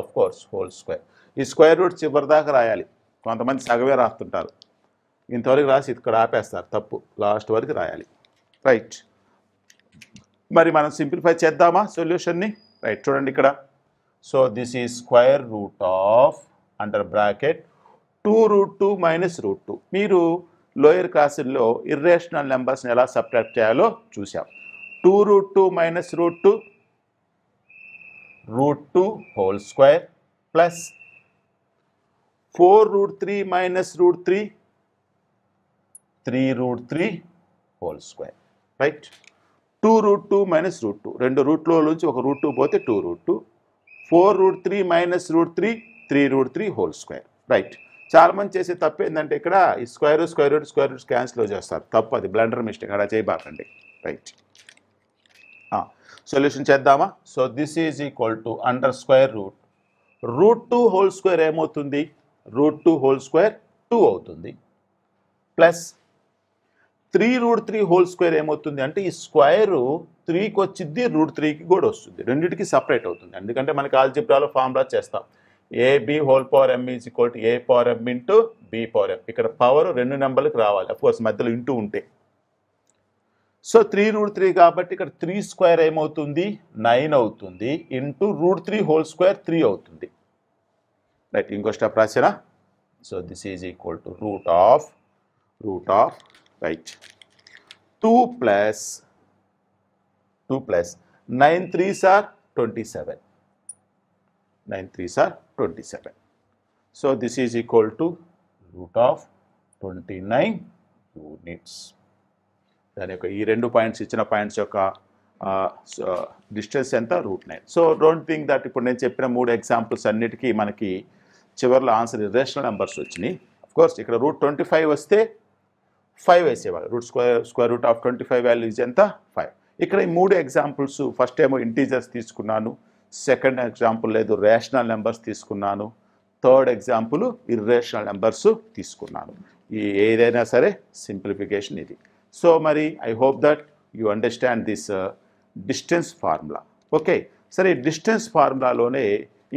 of course whole square ఈ square root చివరి దాకా రాయాలి కొంతమంది సగవే రాస్తుంటారు ఇంతవరకు రాసి ఇక్కడ ఆపేస్తారు తప్పు లాస్ట్ వరకు రాయాలి రైట్ మరి మనం సింప్లిఫై చేద్దామా సొల్యూషన్ని రైట్ చూడండి ఇక్కడ సో దిస్ ఈ square root of under bracket two root two minus root two మీరు లోయర్ క్లాసుల్లో ఇర్రేషనల్ నెంబర్స్ని ఎలా సబ్ట్రాక్ట్ చేయాలో చూసాం two root two minus root two root two whole square plus four root three minus root three three root three whole square right two root two minus root two రెండు రూట్లో నుంచి ఒక root two పోతే two root two four root three minus root three three root three whole square right మంది చేసే తప్పు ఏంటంటే ఇక్కడ ఈ square square square root square root cancel చేస్తారు తప్పు అది బ్లండర్ మిస్టేక్ అలా చేయబాకండి రైట్ సొల్యూషన్ చేద్దామా so this is equal to under square root root two whole square ఏమవుతుంది root two whole square two అవుతుంది plus three root three whole square ఏమవుతుంది అంటే ఈ స్క్వేరు త్రీకి వచ్చింది రూట్ త్రీకి కూడా వస్తుంది రెండింటికి సపరేట్ అవుతుంది ఎందుకంటే మనకి ఆల్జిబ్రాలో ఫార్ములా చేస్తాం a b whole power m is equal to a power m into b power m ఇక్కడ పవర్ రెండు నెంబర్లకు రావాలి అఫ్కోర్స్ మధ్యలో ఇంటూ ఉంటే సో త్రీ రూట్ త్రీ కాబట్టి ఇక్కడ త్రీ స్క్వేర్ ఏమవుతుంది నైన్ అవుతుంది into root three whole square three అవుతుంది రైట్ ఇంకో స్టెప్ రాసేనా so this is equal to root of root of right two plus two plus nine three are twenty seven 9 3s are 27. So, this is equal to root of 29 units దాని యొక్క ఈ రెండు points ఇచ్చిన points యొక్క distance ఎంత root nine so don't think that ఇప్పుడు నేను చెప్పిన మూడు ఎగ్జాంపుల్స్ అన్నిటికీ మనకి చివరిలో ఆన్సర్ ఇర్రేషనల్ నెంబర్స్ వచ్చినాయి కోర్స్ ఇక్కడ రూట్ ట్వంటీ ఫైవ్ వస్తే ఫైవ్ వేసేవాళ్ళు root square square root of twenty five values ఎంత ఫైవ్ ఇక్కడ ఈ మూడు ఎగ్జాంపుల్స్ ఫస్ట్ ఏమో ఇంటీజర్స్ తీసుకున్నాను సెకండ్ ఎగ్జాంపుల్ లేదు రేషనల్ నెంబర్స్ తీసుకున్నాను థర్డ్ ఎగ్జాంపుల్ ఇర్రేషనల్ నెంబర్స్ తీసుకున్నాను ఈ ఏదైనా సరే సింప్లిఫికేషన్ ఇది సో మరి I hope that you understand this distance formula okay సరే డిస్టెన్స్ ఫార్ములాలోనే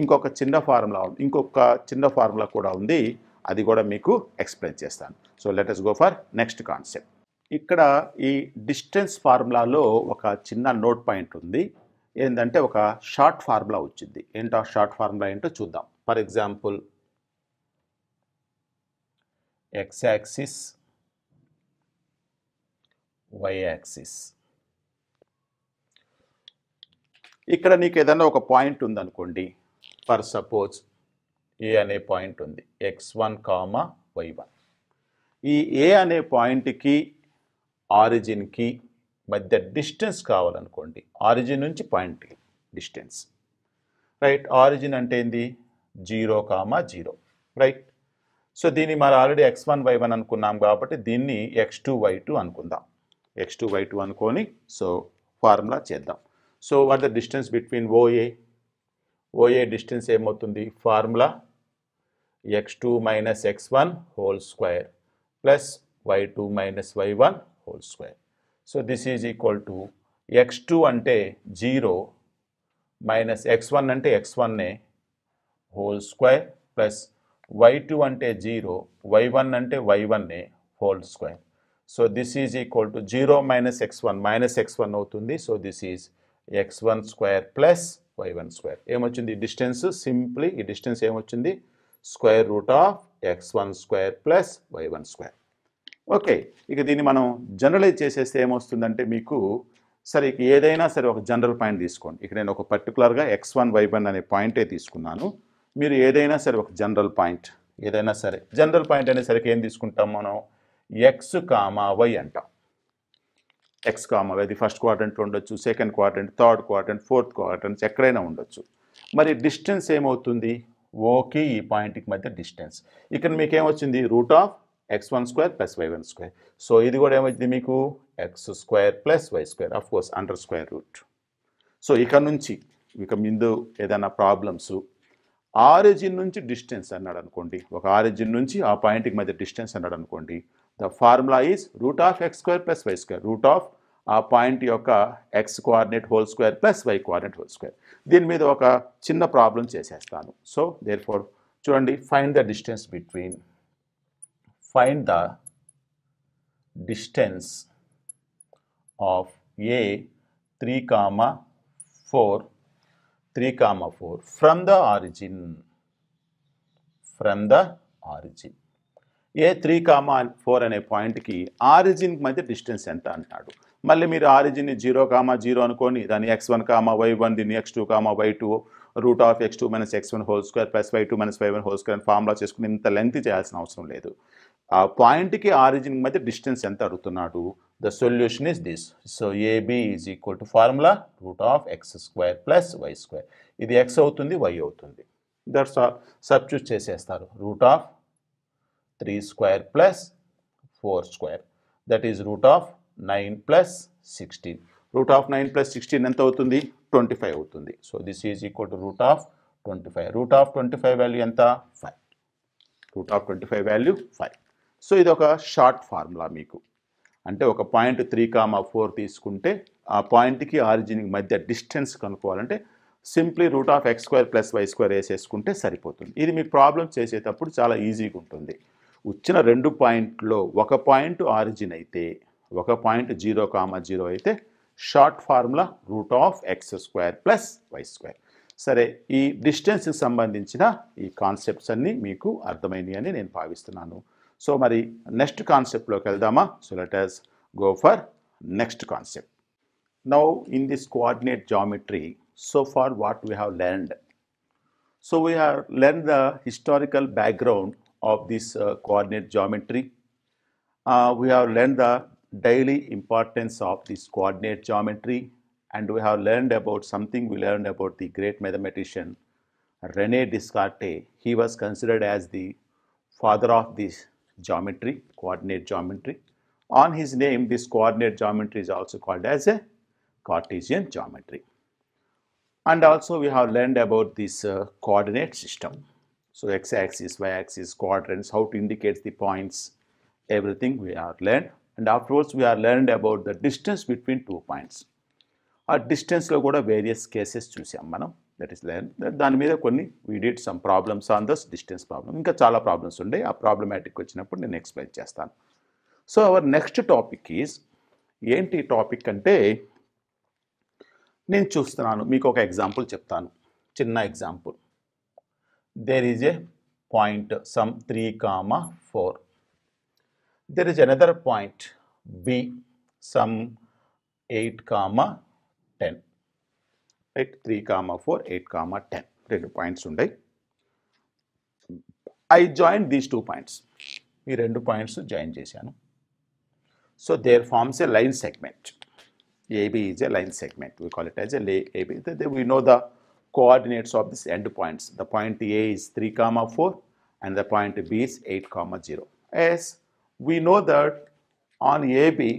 ఇంకొక చిన్న ఫార్ములా ఉంది ఇంకొక చిన్న ఫార్ములా కూడా ఉంది అది కూడా మీకు ఎక్స్ప్లెయిన్ చేస్తాను so let us go for next concept ఇక్కడ ఈ డిస్టెన్స్ ఫార్ములాలో ఒక చిన్న నోట్ పాయింట్ ఉంది ఏంటంటే ఒక షార్ట్ ఫార్ములా వచ్చింది ఏంటో షార్ట్ ఫార్ములా ఏంటో చూద్దాం for example x axis y axis ఇక్కడ నీకు ఏదైనా ఒక పాయింట్ ఉందనుకోండి ఫర్ సపోజ్ ఏ అనే పాయింట్ ఉంది x one comma y one ఈ ఏ అనే పాయింట్కి ఆరిజిన్కి మధ్య డిస్టెన్స్ కావాలనుకోండి ఆరిజిన్ నుంచి పాయింట్ డిస్టెన్స్ రైట్ ఆరిజిన్ అంటే ఏంది zero comma zero right so దీన్ని మరి already x one why one అనుకున్నాం కాబట్టి దీన్ని ఎక్స్ టూ వై టూ అనుకుందాం ఎక్స్ టూ వై టూ అనుకొని సో ఫార్ములా చేద్దాం so what the distance between O A O A distance ఏమవుతుంది formula x two minus x one whole square plus y two minus y one whole square so this is equal to x two అంటే zero minus x one అంటే x వన్నే whole square plus y two అంటే zero y one అంటే y వన్నే whole square so this is equal to zero minus x one minus x one అవుతుంది so this is X one square plus y one square ఏమొచ్చింది distance simply ఈ distance ఏమొచ్చింది square root of x one square plus y one square okay ఇక దీన్ని మనం generalise చేసేస్తే ఏమొస్తుందంటే మీకు సరే ఇక ఏదైనా సరే ఒక జనరల్ పాయింట్ తీసుకోండి ఇక నేను ఒక పర్టికులర్గా ఎక్స్ వన్ వై వన్ అనే పాయింటే తీసుకున్నాను మీరు ఏదైనా సరే ఒక జనరల్ పాయింట్ ఏదైనా సరే జనరల్ పాయింట్ అనేసరికి ఏం తీసుకుంటాం మనం ఎక్స్ కామా వై అంటాం ఎక్స్ కామా వై అది ఫస్ట్ క్వార్టెంట్లో ఉండొచ్చు second quadrant third quadrant fourth quadrants ఎక్కడైనా ఉండొచ్చు మరి డిస్టెన్స్ ఏమవుతుంది ఓకే ఈ పాయింట్కి మధ్య డిస్టెన్స్ ఇక్కడ మీకేమొచ్చింది root of x one square plus y one square so ఇది కూడా ఏమవుతుంది మీకు x square plus why square of course under square root so ఇక నుంచి ఇక ముందు ఏదైనా ప్రాబ్లమ్స్ ఆరిజిన్ నుంచి డిస్టెన్స్ అన్నాడు అనుకోండి ఒక ఆరిజిన్ నుంచి ఆ పాయింట్కి మధ్య డిస్టెన్స్ అన్నాడు అనుకోండి the formula is root of x square plus why square root of ఆ పాయింట్ యొక్క x coordinate whole square plus y coordinate whole square దీని మీద ఒక చిన్న ప్రాబ్లం చేసేస్తాను సో దేర్ ఫోర్ చూడండి find the distance between find the distance of A 3 comma 4 3 comma 4 from the origin from the origin A three comma four అనే పాయింట్కి ఆరిజిన్కి మధ్య డిస్టెన్స్ ఎంత అంటున్నాడు మళ్ళీ మీరు ఆరిజిన్ జీరో కామా జీరో అనుకోని దాని x one comma y one దీన్ని x two comma y two root of x two minus x one whole square plus y two minus y one whole square అని formula చేసుకుని ఇంత length చేయాల్సిన అవసరం లేదు ఆ పాయింట్కి ఆరిజిన్ మధ్య డిస్టెన్స్ ఎంత అడుగుతున్నాడు the solution is this so A B is equal to formula root of x square plus why square ఇది ఎక్స్ అవుతుంది వై అవుతుంది దట్స్ సబ్స్టిట్యూట్ చేసేస్తారు root of three square plus four square that is root of nine plus sixteen root of nine plus sixteen ఎంత అవుతుంది twenty five అవుతుంది so this is equal to root of twenty five root of twenty five value ఎంత five root of twenty five value five so ఇది ఒక short formula మీకు అంటే ఒక point three comma four తీసుకుంటే ఆ పాయింట్కి ఆరిజిన్కి మధ్య డిస్టెన్స్ కనుక్కోవాలంటే simply root of x square plus why square వేసేసుకుంటే సరిపోతుంది ఇది మీకు ప్రాబ్లం చేసేటప్పుడు చాలా ఈజీగా ఉంటుంది వచ్చిన రెండు పాయింట్లో ఒక పాయింట్ ఆరిజిన్ అయితే ఒక పాయింట్ జీరో కామా జీరో అయితే short formula root of x square plus why square సరే ఈ డిస్టెన్స్కి సంబంధించిన ఈ కాన్సెప్ట్స్ అన్నీ మీకు అర్థమైనవి అని నేను భావిస్తున్నాను So సో next concept కాన్సెప్ట్లోకి వెళ్దామా So let us go for next concept. Now in this coordinate geometry, so far what we have learned. So we have learned the historical background of this uh, coordinate geometry. Uh, we have learned the daily importance of this coordinate geometry and we have learned about something we learned about the great mathematician Rene Descartes. He was considered as the father of this geometry, coordinate geometry. On his name, this coordinate geometry is also called as a Cartesian geometry. And also we have learned about this uh, coordinate system. So x-axis, y-axis, quadrants, how to indicate the points, everything we have learned. And afterwards we have learned about the distance between two points. ఆ distance కూడా various cases choose మనం that is length దాని మీద కొన్ని we did some problems on this distance problem ఇంకా చాలా problems ఉండే ఆ ప్రాబ్లమాటిక్ వచ్చినప్పుడు నేను ఎక్స్ప్లెయిన్ చేస్తాను so our next topic is ఏంటి టాపిక్ అంటే నేను చూస్తున్నాను మీకు ఒక ఎగ్జాంపుల్ చెప్తాను చిన్న example there is a point some three comma four there is another point B some eight comma ten right three comma four eight comma ten రెండు points ఉండయి I join these two points ఈ రెండు points join చేశాను so there forms a line segment AB is a line segment we call it as లే AB we know the coordinates of this end points the point A is three comma four and the point B is eight comma zero as we know that on AB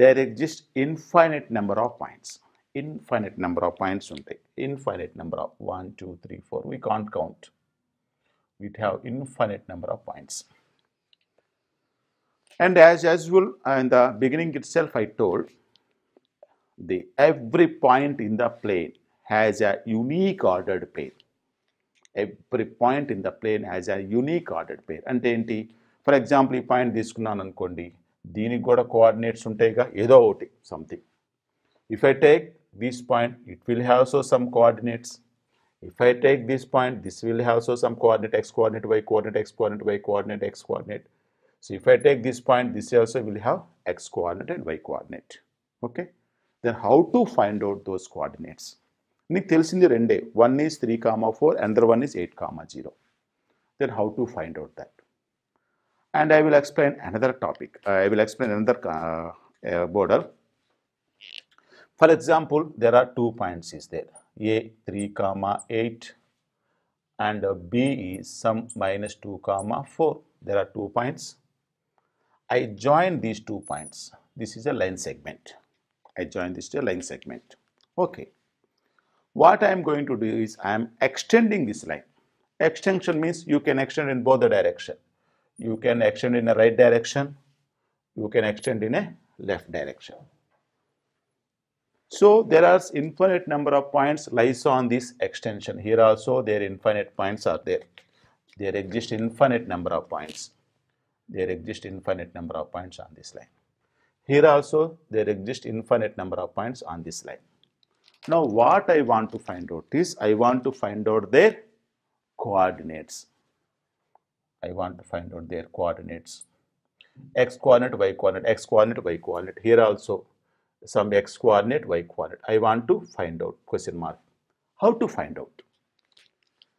there exist infinite number of points infinite number of points ఉంటాయి infinite number of one two three four we can't count it have infinite number of points and as usual in the beginning itself I told the every point in the plane has a unique ordered pair every point in the plane has a unique ordered pair అంటే ఏంటి for example ఈ point తీసుకున్నాను అనుకోండి దీనికి కూడా coordinates ఉంటాయిగా ఏదో ఒకటి something if I take this point, it will have also some coordinates. If I take this point, this will have also some coordinate x coordinate, y coordinate, x coordinate, y coordinate, x coordinate. So if I take this point, this also will have x coordinate and y coordinate. Okay. Then how to find out those coordinates? నీకు తెలిసింది one is three 4, comma four another one is eight comma zero then how to find out that and I will explain another topic I will explain another border. For example, there are two points is there, a 3 comma 8 and b is some minus 2 comma 4. There are two points. I join these two points. This is a line segment. I join this to a line segment. Okay. What I am going to do is I am extending this line. Extension means you can extend in both the direction. You can extend in a right direction. You can extend in a left direction. So there are infinite number of points lies on this extension. Here also there infinite points are there. There exist infinite number of points. There exist infinite number of points on this line. Here also there exist infinite number of points on this line. Now what I want to find out is I want to find out their coordinates. I want to find out their coordinates. X coordinate, Y coordinate, X coordinate, Y coordinate. Here also some x coordinate, y coordinate. I want to find out, question mark. How to find out?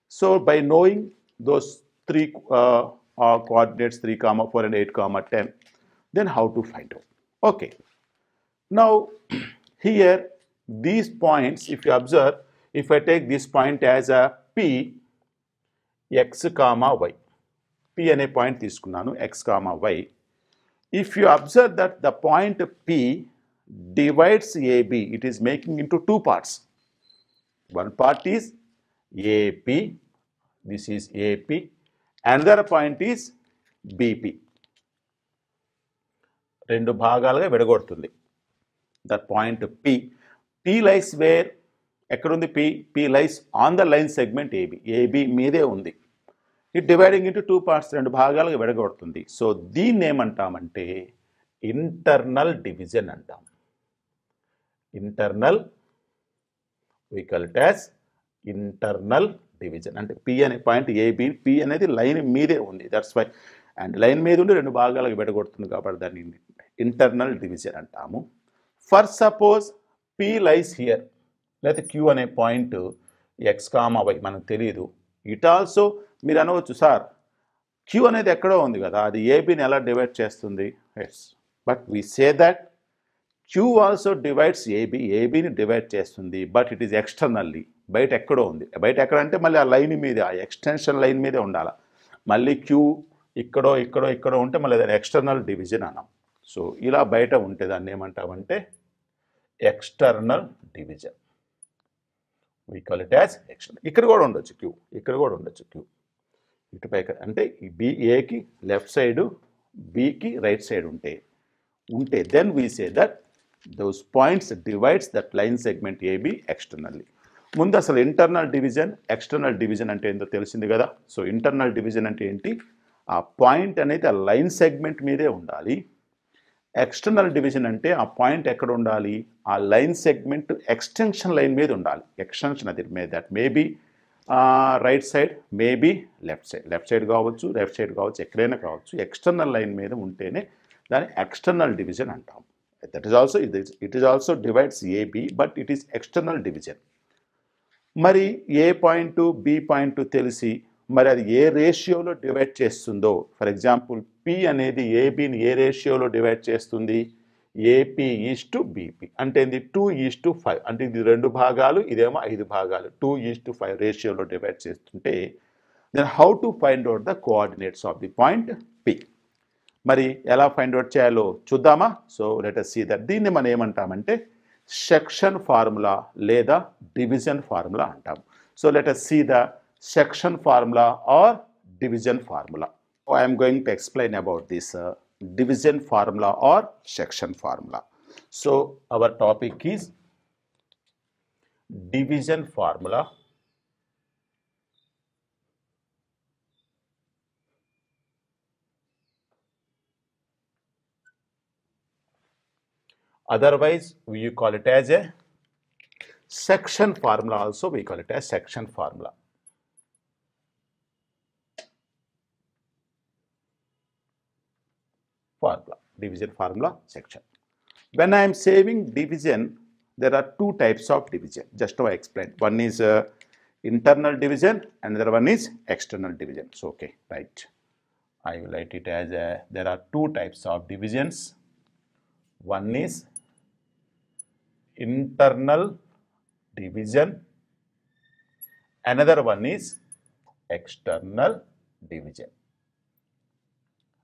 So by knowing those three uh, uh, coordinates 3 comma 4 and 8 comma 10, then how to find out? Okay. Now *clears throat* here these points, if you observe, if I take this point as a p, x comma y. p అనే point తీసుకున్నాను x comma y. If you observe that the point p divides AB, it is making into two parts. One part is AP, this is AP, another point is BP. రెండు భాగాలుగా విడగొడుతుంది that point P P lies where ఎక్కడుంది P P lies on the line segment AB AB మీదే ఉంది it dividing into two parts రెండు భాగాలుగా విడగొడుతుంది so దీన్ని ఏమంటామంటే ఇంటర్నల్ డివిజన్ అంటాము internal we call internal division అంటే పి అనే పాయింట్ ఏబి పి అనేది లైన్ మీదే ఉంది దట్స్ వై అండ్ లైన్ మీద ఉండి రెండు భాగాలకు విడగొడుతుంది కాబట్టి దాన్ని ఇంటర్నల్ డివిజన్ అంటాము for suppose P lies here లేకపోతే క్యూ అనే పాయింట్ ఎక్స్ కామ్ అవై మనకు తెలియదు ఇట్ ఆల్సో మీరు అనవచ్చు సార్ క్యూ అనేది ఎక్కడో ఉంది కదా అది ఏబీని ఎలా డివైడ్ చేస్తుంది yes but we say that Q also divides AB ఏబీని డివైడ్ చేస్తుంది బట్ ఇట్ ఈస్ ఎక్స్టర్నల్లీ బయట ఎక్కడో ఉంది బయట ఎక్కడ అంటే మళ్ళీ ఆ లైన్ మీద ఆ ఎక్స్టెన్షన్ లైన్ మీదే ఉండాలి మళ్ళీ క్యూ ఇక్కడో ఇక్కడో ఇక్కడో ఉంటే మళ్ళీ దాని ఎక్స్టర్నల్ డివిజన్ అన్నాం సో ఇలా బయట ఉంటే దాన్ని ఏమంటామంటే external division we call it as external ఇక్కడ కూడా ఉండొచ్చు క్యూ ఇక్కడ కూడా ఉండొచ్చు క్యూ ఇటుపై అంటే బి ఏకి లెఫ్ట్ సైడు బికి రైట్ సైడ్ ఉంటే ఉంటే then we say that those points divides that line segment AB externally. ముందు అసలు ఇంటర్నల్ డివిజన్ ఎక్స్టర్నల్ డివిజన్ అంటే ఏందో తెలిసింది కదా సో ఇంటర్నల్ డివిజన్ అంటే ఏంటి ఆ పాయింట్ అనేది ఆ లైన్ సెగ్మెంట్ మీదే ఉండాలి ఎక్స్టర్నల్ డివిజన్ అంటే ఆ పాయింట్ ఎక్కడ ఉండాలి ఆ లైన్ సెగ్మెంట్ ఎక్స్టెన్షన్ లైన్ మీద ఉండాలి ఎక్స్టెన్షన్ అది may that maybe right side maybe left side left side కావచ్చు లెఫ్ట్ సైడ్ కావచ్చు ఎక్కడైనా కావచ్చు ఎక్స్టర్నల్ లైన్ మీద ఉంటేనే దాన్ని ఎక్స్టర్నల్ డివిజన్ అంటాం that is also it is, it is also divides AB but it is external మరి ఏ పాయింట్ బి పాయింట్ తెలిసి మరి అది ఏ రేషియోలో డివైడ్ చేస్తుందో ఫర్ ఎగ్జాంపుల్ పి అనేది ఏబిని ఏ రేషియోలో డివైడ్ చేస్తుంది ఏపీ ఈజ్ టు బీపీ అంటే ఇది టూ ఈజ్ టు ఫైవ్ అంటే ఇది రెండు భాగాలు ఇదేమో ఐదు భాగాలు టూ ఈజ్ టు ఫైవ్ రేషియోలో డివైడ్ చేస్తుంటే then how to find out the coordinates of the point P మరి ఎలా ఫైండ్ అవుట్ చేయాలో చూద్దామా so let us see that దీన్ని మనం ఏమంటామంటే సెక్షన్ ఫార్ములా లేదా డివిజన్ ఫార్ములా అంటాం so let us see the section formula or division formula I'm going to explain about this division formula or section formula so our topic is division formula Otherwise, we call it as a section formula also, we call it as section formula. Formula, division formula section. When I am saving division, there are two types of division, just to explain, One is uh, internal division, another one is external division. So, okay, right. I will write it as a, uh, there are two types of divisions. One is internal division. Another one is external division.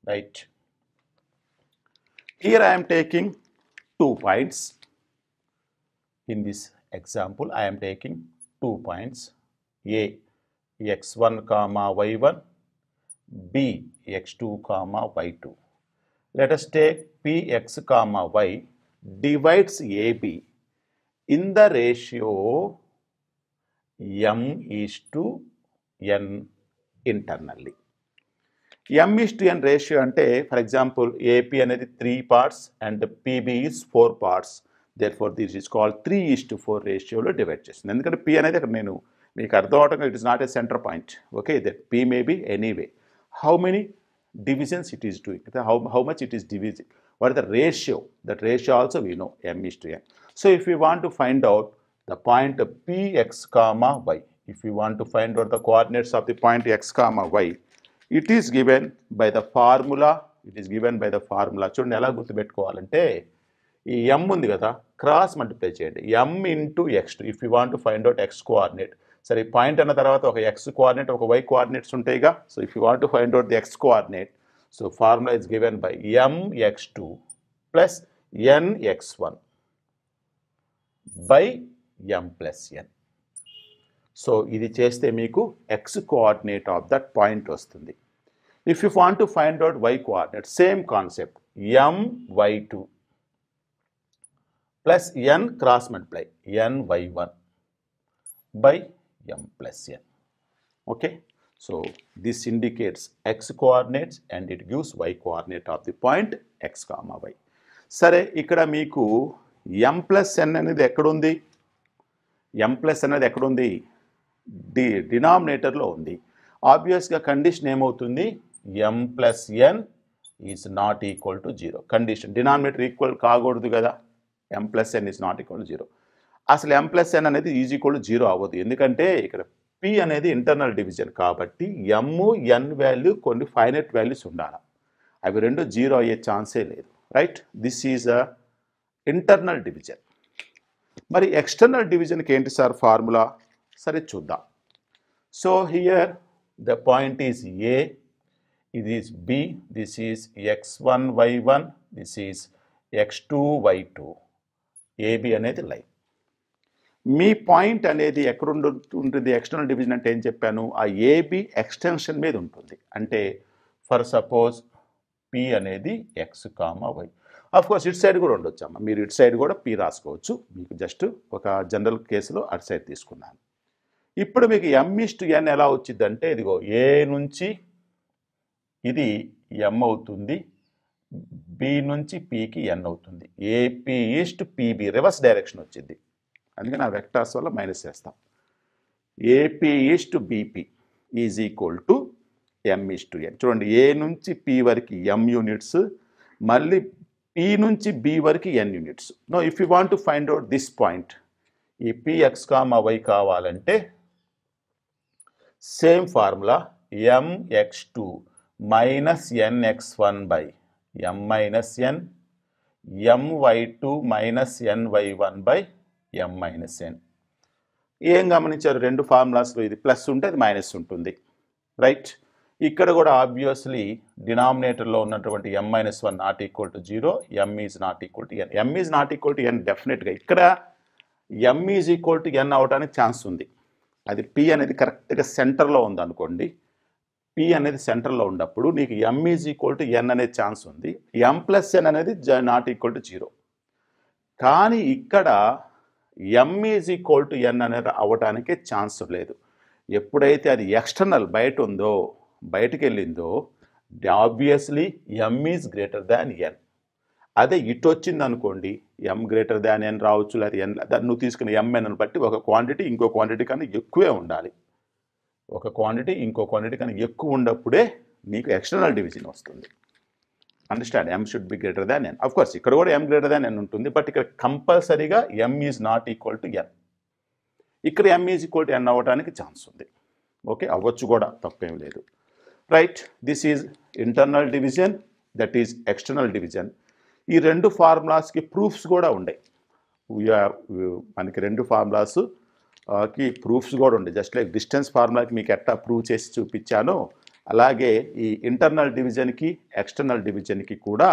Right. Here I am taking two points. In this example, I am taking two points A x1 comma y1 b x2 comma y2 let us take px comma y divides ab in the ratio M is to N internally M is to N ratio అంటే for example AP అనేది three parts and PB is four parts there four this is call three is to four రేషియోలో divide చేస్తుంది ఎందుకంటే పి అనేది అక్కడ నేను మీకు అర్థం అవటం it is not a center point okay that P may be anyway how many divisions it is doing how how much it is dividing what the ratio that ratio also we know M is to N So if we want to find out the point px comma y, if we want to find out the coordinates of the point x comma y, it is given by the formula, it is given by the formula. చూడండి ఎలా గుర్తుపెట్టుకోవాలంటే ఈ ఎమ్ ఉంది కదా cross multiply చేయండి M into X if you want to find out X coordinate సరే ఈ point అన్న తర్వాత ఒక ఎక్స్ కోఆర్డినేట్ ఒక వై కోఆర్డినేట్స్ ఉంటాయిగా so if you want to find out the X coordinate so formula is given by M X two plus N X one by M plus N so ఇది చేస్తే మీకు X coordinate of that point వస్తుంది if you want to find out why coordinate same concept M Y two plus N cross multiply N Y one by M plus N okay so this indicates X coordinates and it gives Y coordinate of the point X comma Y సరే ఇక్కడ మీకు ఎం plus ఎన్ అనేది ఎక్కడుంది ఎం plus అనేది ఎక్కడుంది D డినామినేటర్లో ఉంది ఆబ్వియస్గా condition ఏమవుతుంది M plus N is not equal to zero condition denominator equal కాకూడదు కదా M plus N is not equal to zero అసలు ఎం ప్లస్ ఎన్ అనేది ఈజ్ ఈక్వల్ టు జీరో అవ్వదు ఎందుకంటే ఇక్కడ పి అనేది ఇంటర్నల్ డివిజన్ కాబట్టి ఎమ్ ఎన్ వాల్యూ కొన్ని ఫైనట్ వాల్యూస్ ఉండాలి అవి రెండు జీరో అయ్యే ఛాన్సే లేదు right this is a internal division మరి ఎక్స్టర్నల్ డివిజన్కి ఏంటి సార్ ఫార్ములా సరే చూద్దాం so here the point is A ఇది is B this is X one why one this is X two why two AB అనేది లైన్ మీ point అనేది ఎక్కడ ఉంటుంది ఎక్స్టర్నల్ డివిజన్ అంటే ఏం చెప్పాను ఆ ఏబి ఎక్స్టెన్షన్ మీద ఉంటుంది అంటే ఫర్ సపోజ్ పి అనేది ఎక్స్ కామా వై కోర్స్ ఇటు సైడ్ కూడా ఉండొచ్చు అమ్మ మీరు ఇటు సైడ్ కూడా పీ రాసుకోవచ్చు మీకు జస్ట్ ఒక జనరల్ కేసులో అటు సైడ్ తీసుకున్నాను ఇప్పుడు మీకు ఎంఇస్ట్ ఎన్ ఎలా వచ్చిందంటే ఇదిగో ఏ నుంచి ఇది ఎం అవుతుంది బి నుంచి పీకి ఎన్ అవుతుంది AP is to PB reverse direction వచ్చింది అందుకని ఆ వెక్టార్స్ వల్ల మైనస్ చేస్తాం AP is to BP is equal to M is to N చూడండి ఏ నుంచి పి వరకు ఎం యూనిట్స్ మళ్ళీ పి e నుంచి బి వరకు N units no if you want to find out this point ఈ పిఎక్స్ కామ్ వై కావాలంటే same formula M X two minus N X one by M minus N M Y two minus N Y one by M minus N ఏం గమనించారు రెండు ఫార్ములాస్లో ఇది plus ఉంటే అది minus ఉంటుంది right ఇక్కడ కూడా ఆబ్వియస్లీ డినామినేటర్లో ఉన్నటువంటి M minus one not equal to zero M is not equal to N M is not equal to N డెఫినెట్గా ఇక్కడ M is equal to N అవడానికి ఛాన్స్ ఉంది అది పి అనేది కరెక్ట్గా సెంటర్లో ఉంది అనుకోండి పి అనేది సెంటర్లో ఉన్నప్పుడు నీకు M is equal to N అనే ఛాన్స్ ఉంది ఎం ప్లస్ ఎన్ అనేది నాట్ ఈక్వల్ టు జీరో కానీ ఇక్కడ M is equal to N అనేది అవ్వటానికే ఛాన్స్ లేదు ఎప్పుడైతే అది ఎక్స్టర్నల్ బయట ఉందో బయటకు వెళ్ళిందో obviously M is greater than N అదే ఇటు వచ్చింది అనుకోండి ఎం గ్రేటర్ దాన్ ఎన్ రావచ్చు లేదా ఎన్ నువ్వు తీసుకున్న ఎంఎన్ను బట్టి ఒక క్వాంటిటీ ఇంకో క్వాంటిటీ కన్నా ఎక్కువే ఉండాలి ఒక క్వాంటిటీ ఇంకో క్వాంటిటీ కన్నా ఎక్కువ ఉన్నప్పుడే నీకు ఎక్స్టర్నల్ డివిజన్ వస్తుంది understand M should be greater than N of course ఇక్కడ కూడా ఎం గ్రేటర్ దాన్ ఎన్ ఉంటుంది బట్ ఇక్కడ కంపల్సరీగా M is not equal to N ఇక్కడ M is equal to N అవ్వడానికి ఛాన్స్ ఉంది ఓకే అవ్వచ్చు కూడా తప్పేం లేదు right this is internal division that is external division ఈ రెండు ఫార్ములాస్కి ప్రూఫ్స్ కూడా ఉన్నాయి మనకి రెండు ఫార్ములాస్ కి ప్రూఫ్స్ కూడా ఉండే జస్ట్ లైక్ డిస్టెన్స్ ఫార్ములాకి మీకు ఎట్టా ప్రూవ్ చేసి చూపించాను అలాగే ఈ ఇంటర్నల్ డివిజన్కి ఎక్స్టర్నల్ డివిజన్కి కూడా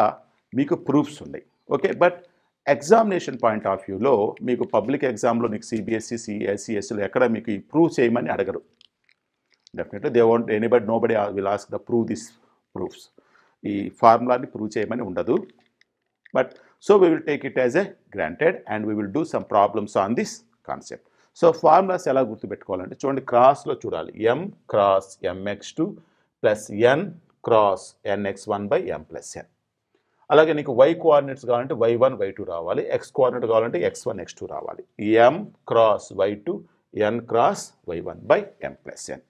మీకు ప్రూఫ్స్ ఉన్నాయి okay but examination point of వ్యూలో మీకు పబ్లిక్ ఎగ్జామ్లో మీకు సిబిఎస్సి సిఎస్సిఎస్సిలో e, e e ఎక్కడ మీకు ప్రూవ్ చేయమని అడగరు definitely they want anybody nobody will ask the prove this proofs ఈ ఫార్ములాని ప్రూవ్ చేయమని ఉండదు but so we will take it as a granted and we will do some problems on this concept so formulas ఎలా గుర్తుపెట్టుకోవాలంటే చూడండి క్రాస్లో చూడాలి M cross M X two plus N cross N X one by M plus N అలాగే నీకు Y coordinates కావాలంటే Y one why two రావాలి X coordinate కావాలంటే ఎక్స్ వన్ ఎక్స్ టూ రావాలి M cross Y two N cross Y one by M plus N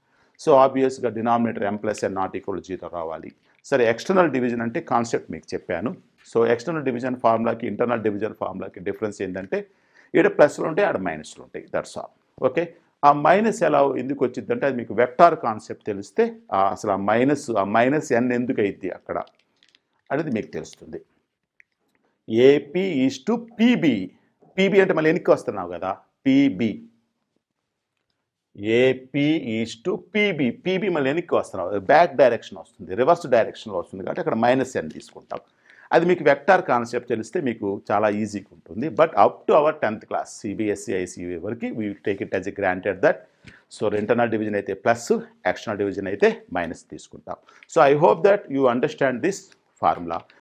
so ఆబ్వియస్గా denominator M plus N not equal zero రావాలి సరే external division అంటే concept మీకు చెప్పాను so external division ఫార్ములాకి internal division ఫార్ములాకి difference ఏంటంటే ఇక్కడ ప్లస్లు ఉంటాయి ఆడ మైనస్లు ఉంటాయి దట్స్ ఆల్ ఓకే ఆ మైనస్ ఎలా ఎందుకు వచ్చింది అంటే అది మీకు వెక్టార్ కాన్సెప్ట్ తెలిస్తే అసలు ఆ మైనస్ ఆ మైనస్ ఎన్ ఎందుకు అయింది అక్కడ అనేది మీకు తెలుస్తుంది AP is to PB PB అంటే మళ్ళీ ఎన్నికొస్తున్నావు వస్తున్నావు కదా PB AP is to PB PB మళ్ళీ వెనక్కి వస్తున్నాం బ్యాక్ డైరెక్షన్ వస్తుంది రివర్స్ డైరెక్షన్లో వస్తుంది కాబట్టి అక్కడ మైనస్ ఎన్ తీసుకుంటాం అది మీకు వెక్టార్ కాన్సెప్ట్ తెలిస్తే మీకు చాలా ఈజీగా ఉంటుంది but up to our tenth class CBSE ICE వరకు we take it as a granted that so internal division అయితే ప్లస్ ఎక్స్టర్నల్ డివిజన్ అయితే మైనస్ తీసుకుంటాం so I hope that you understand this formula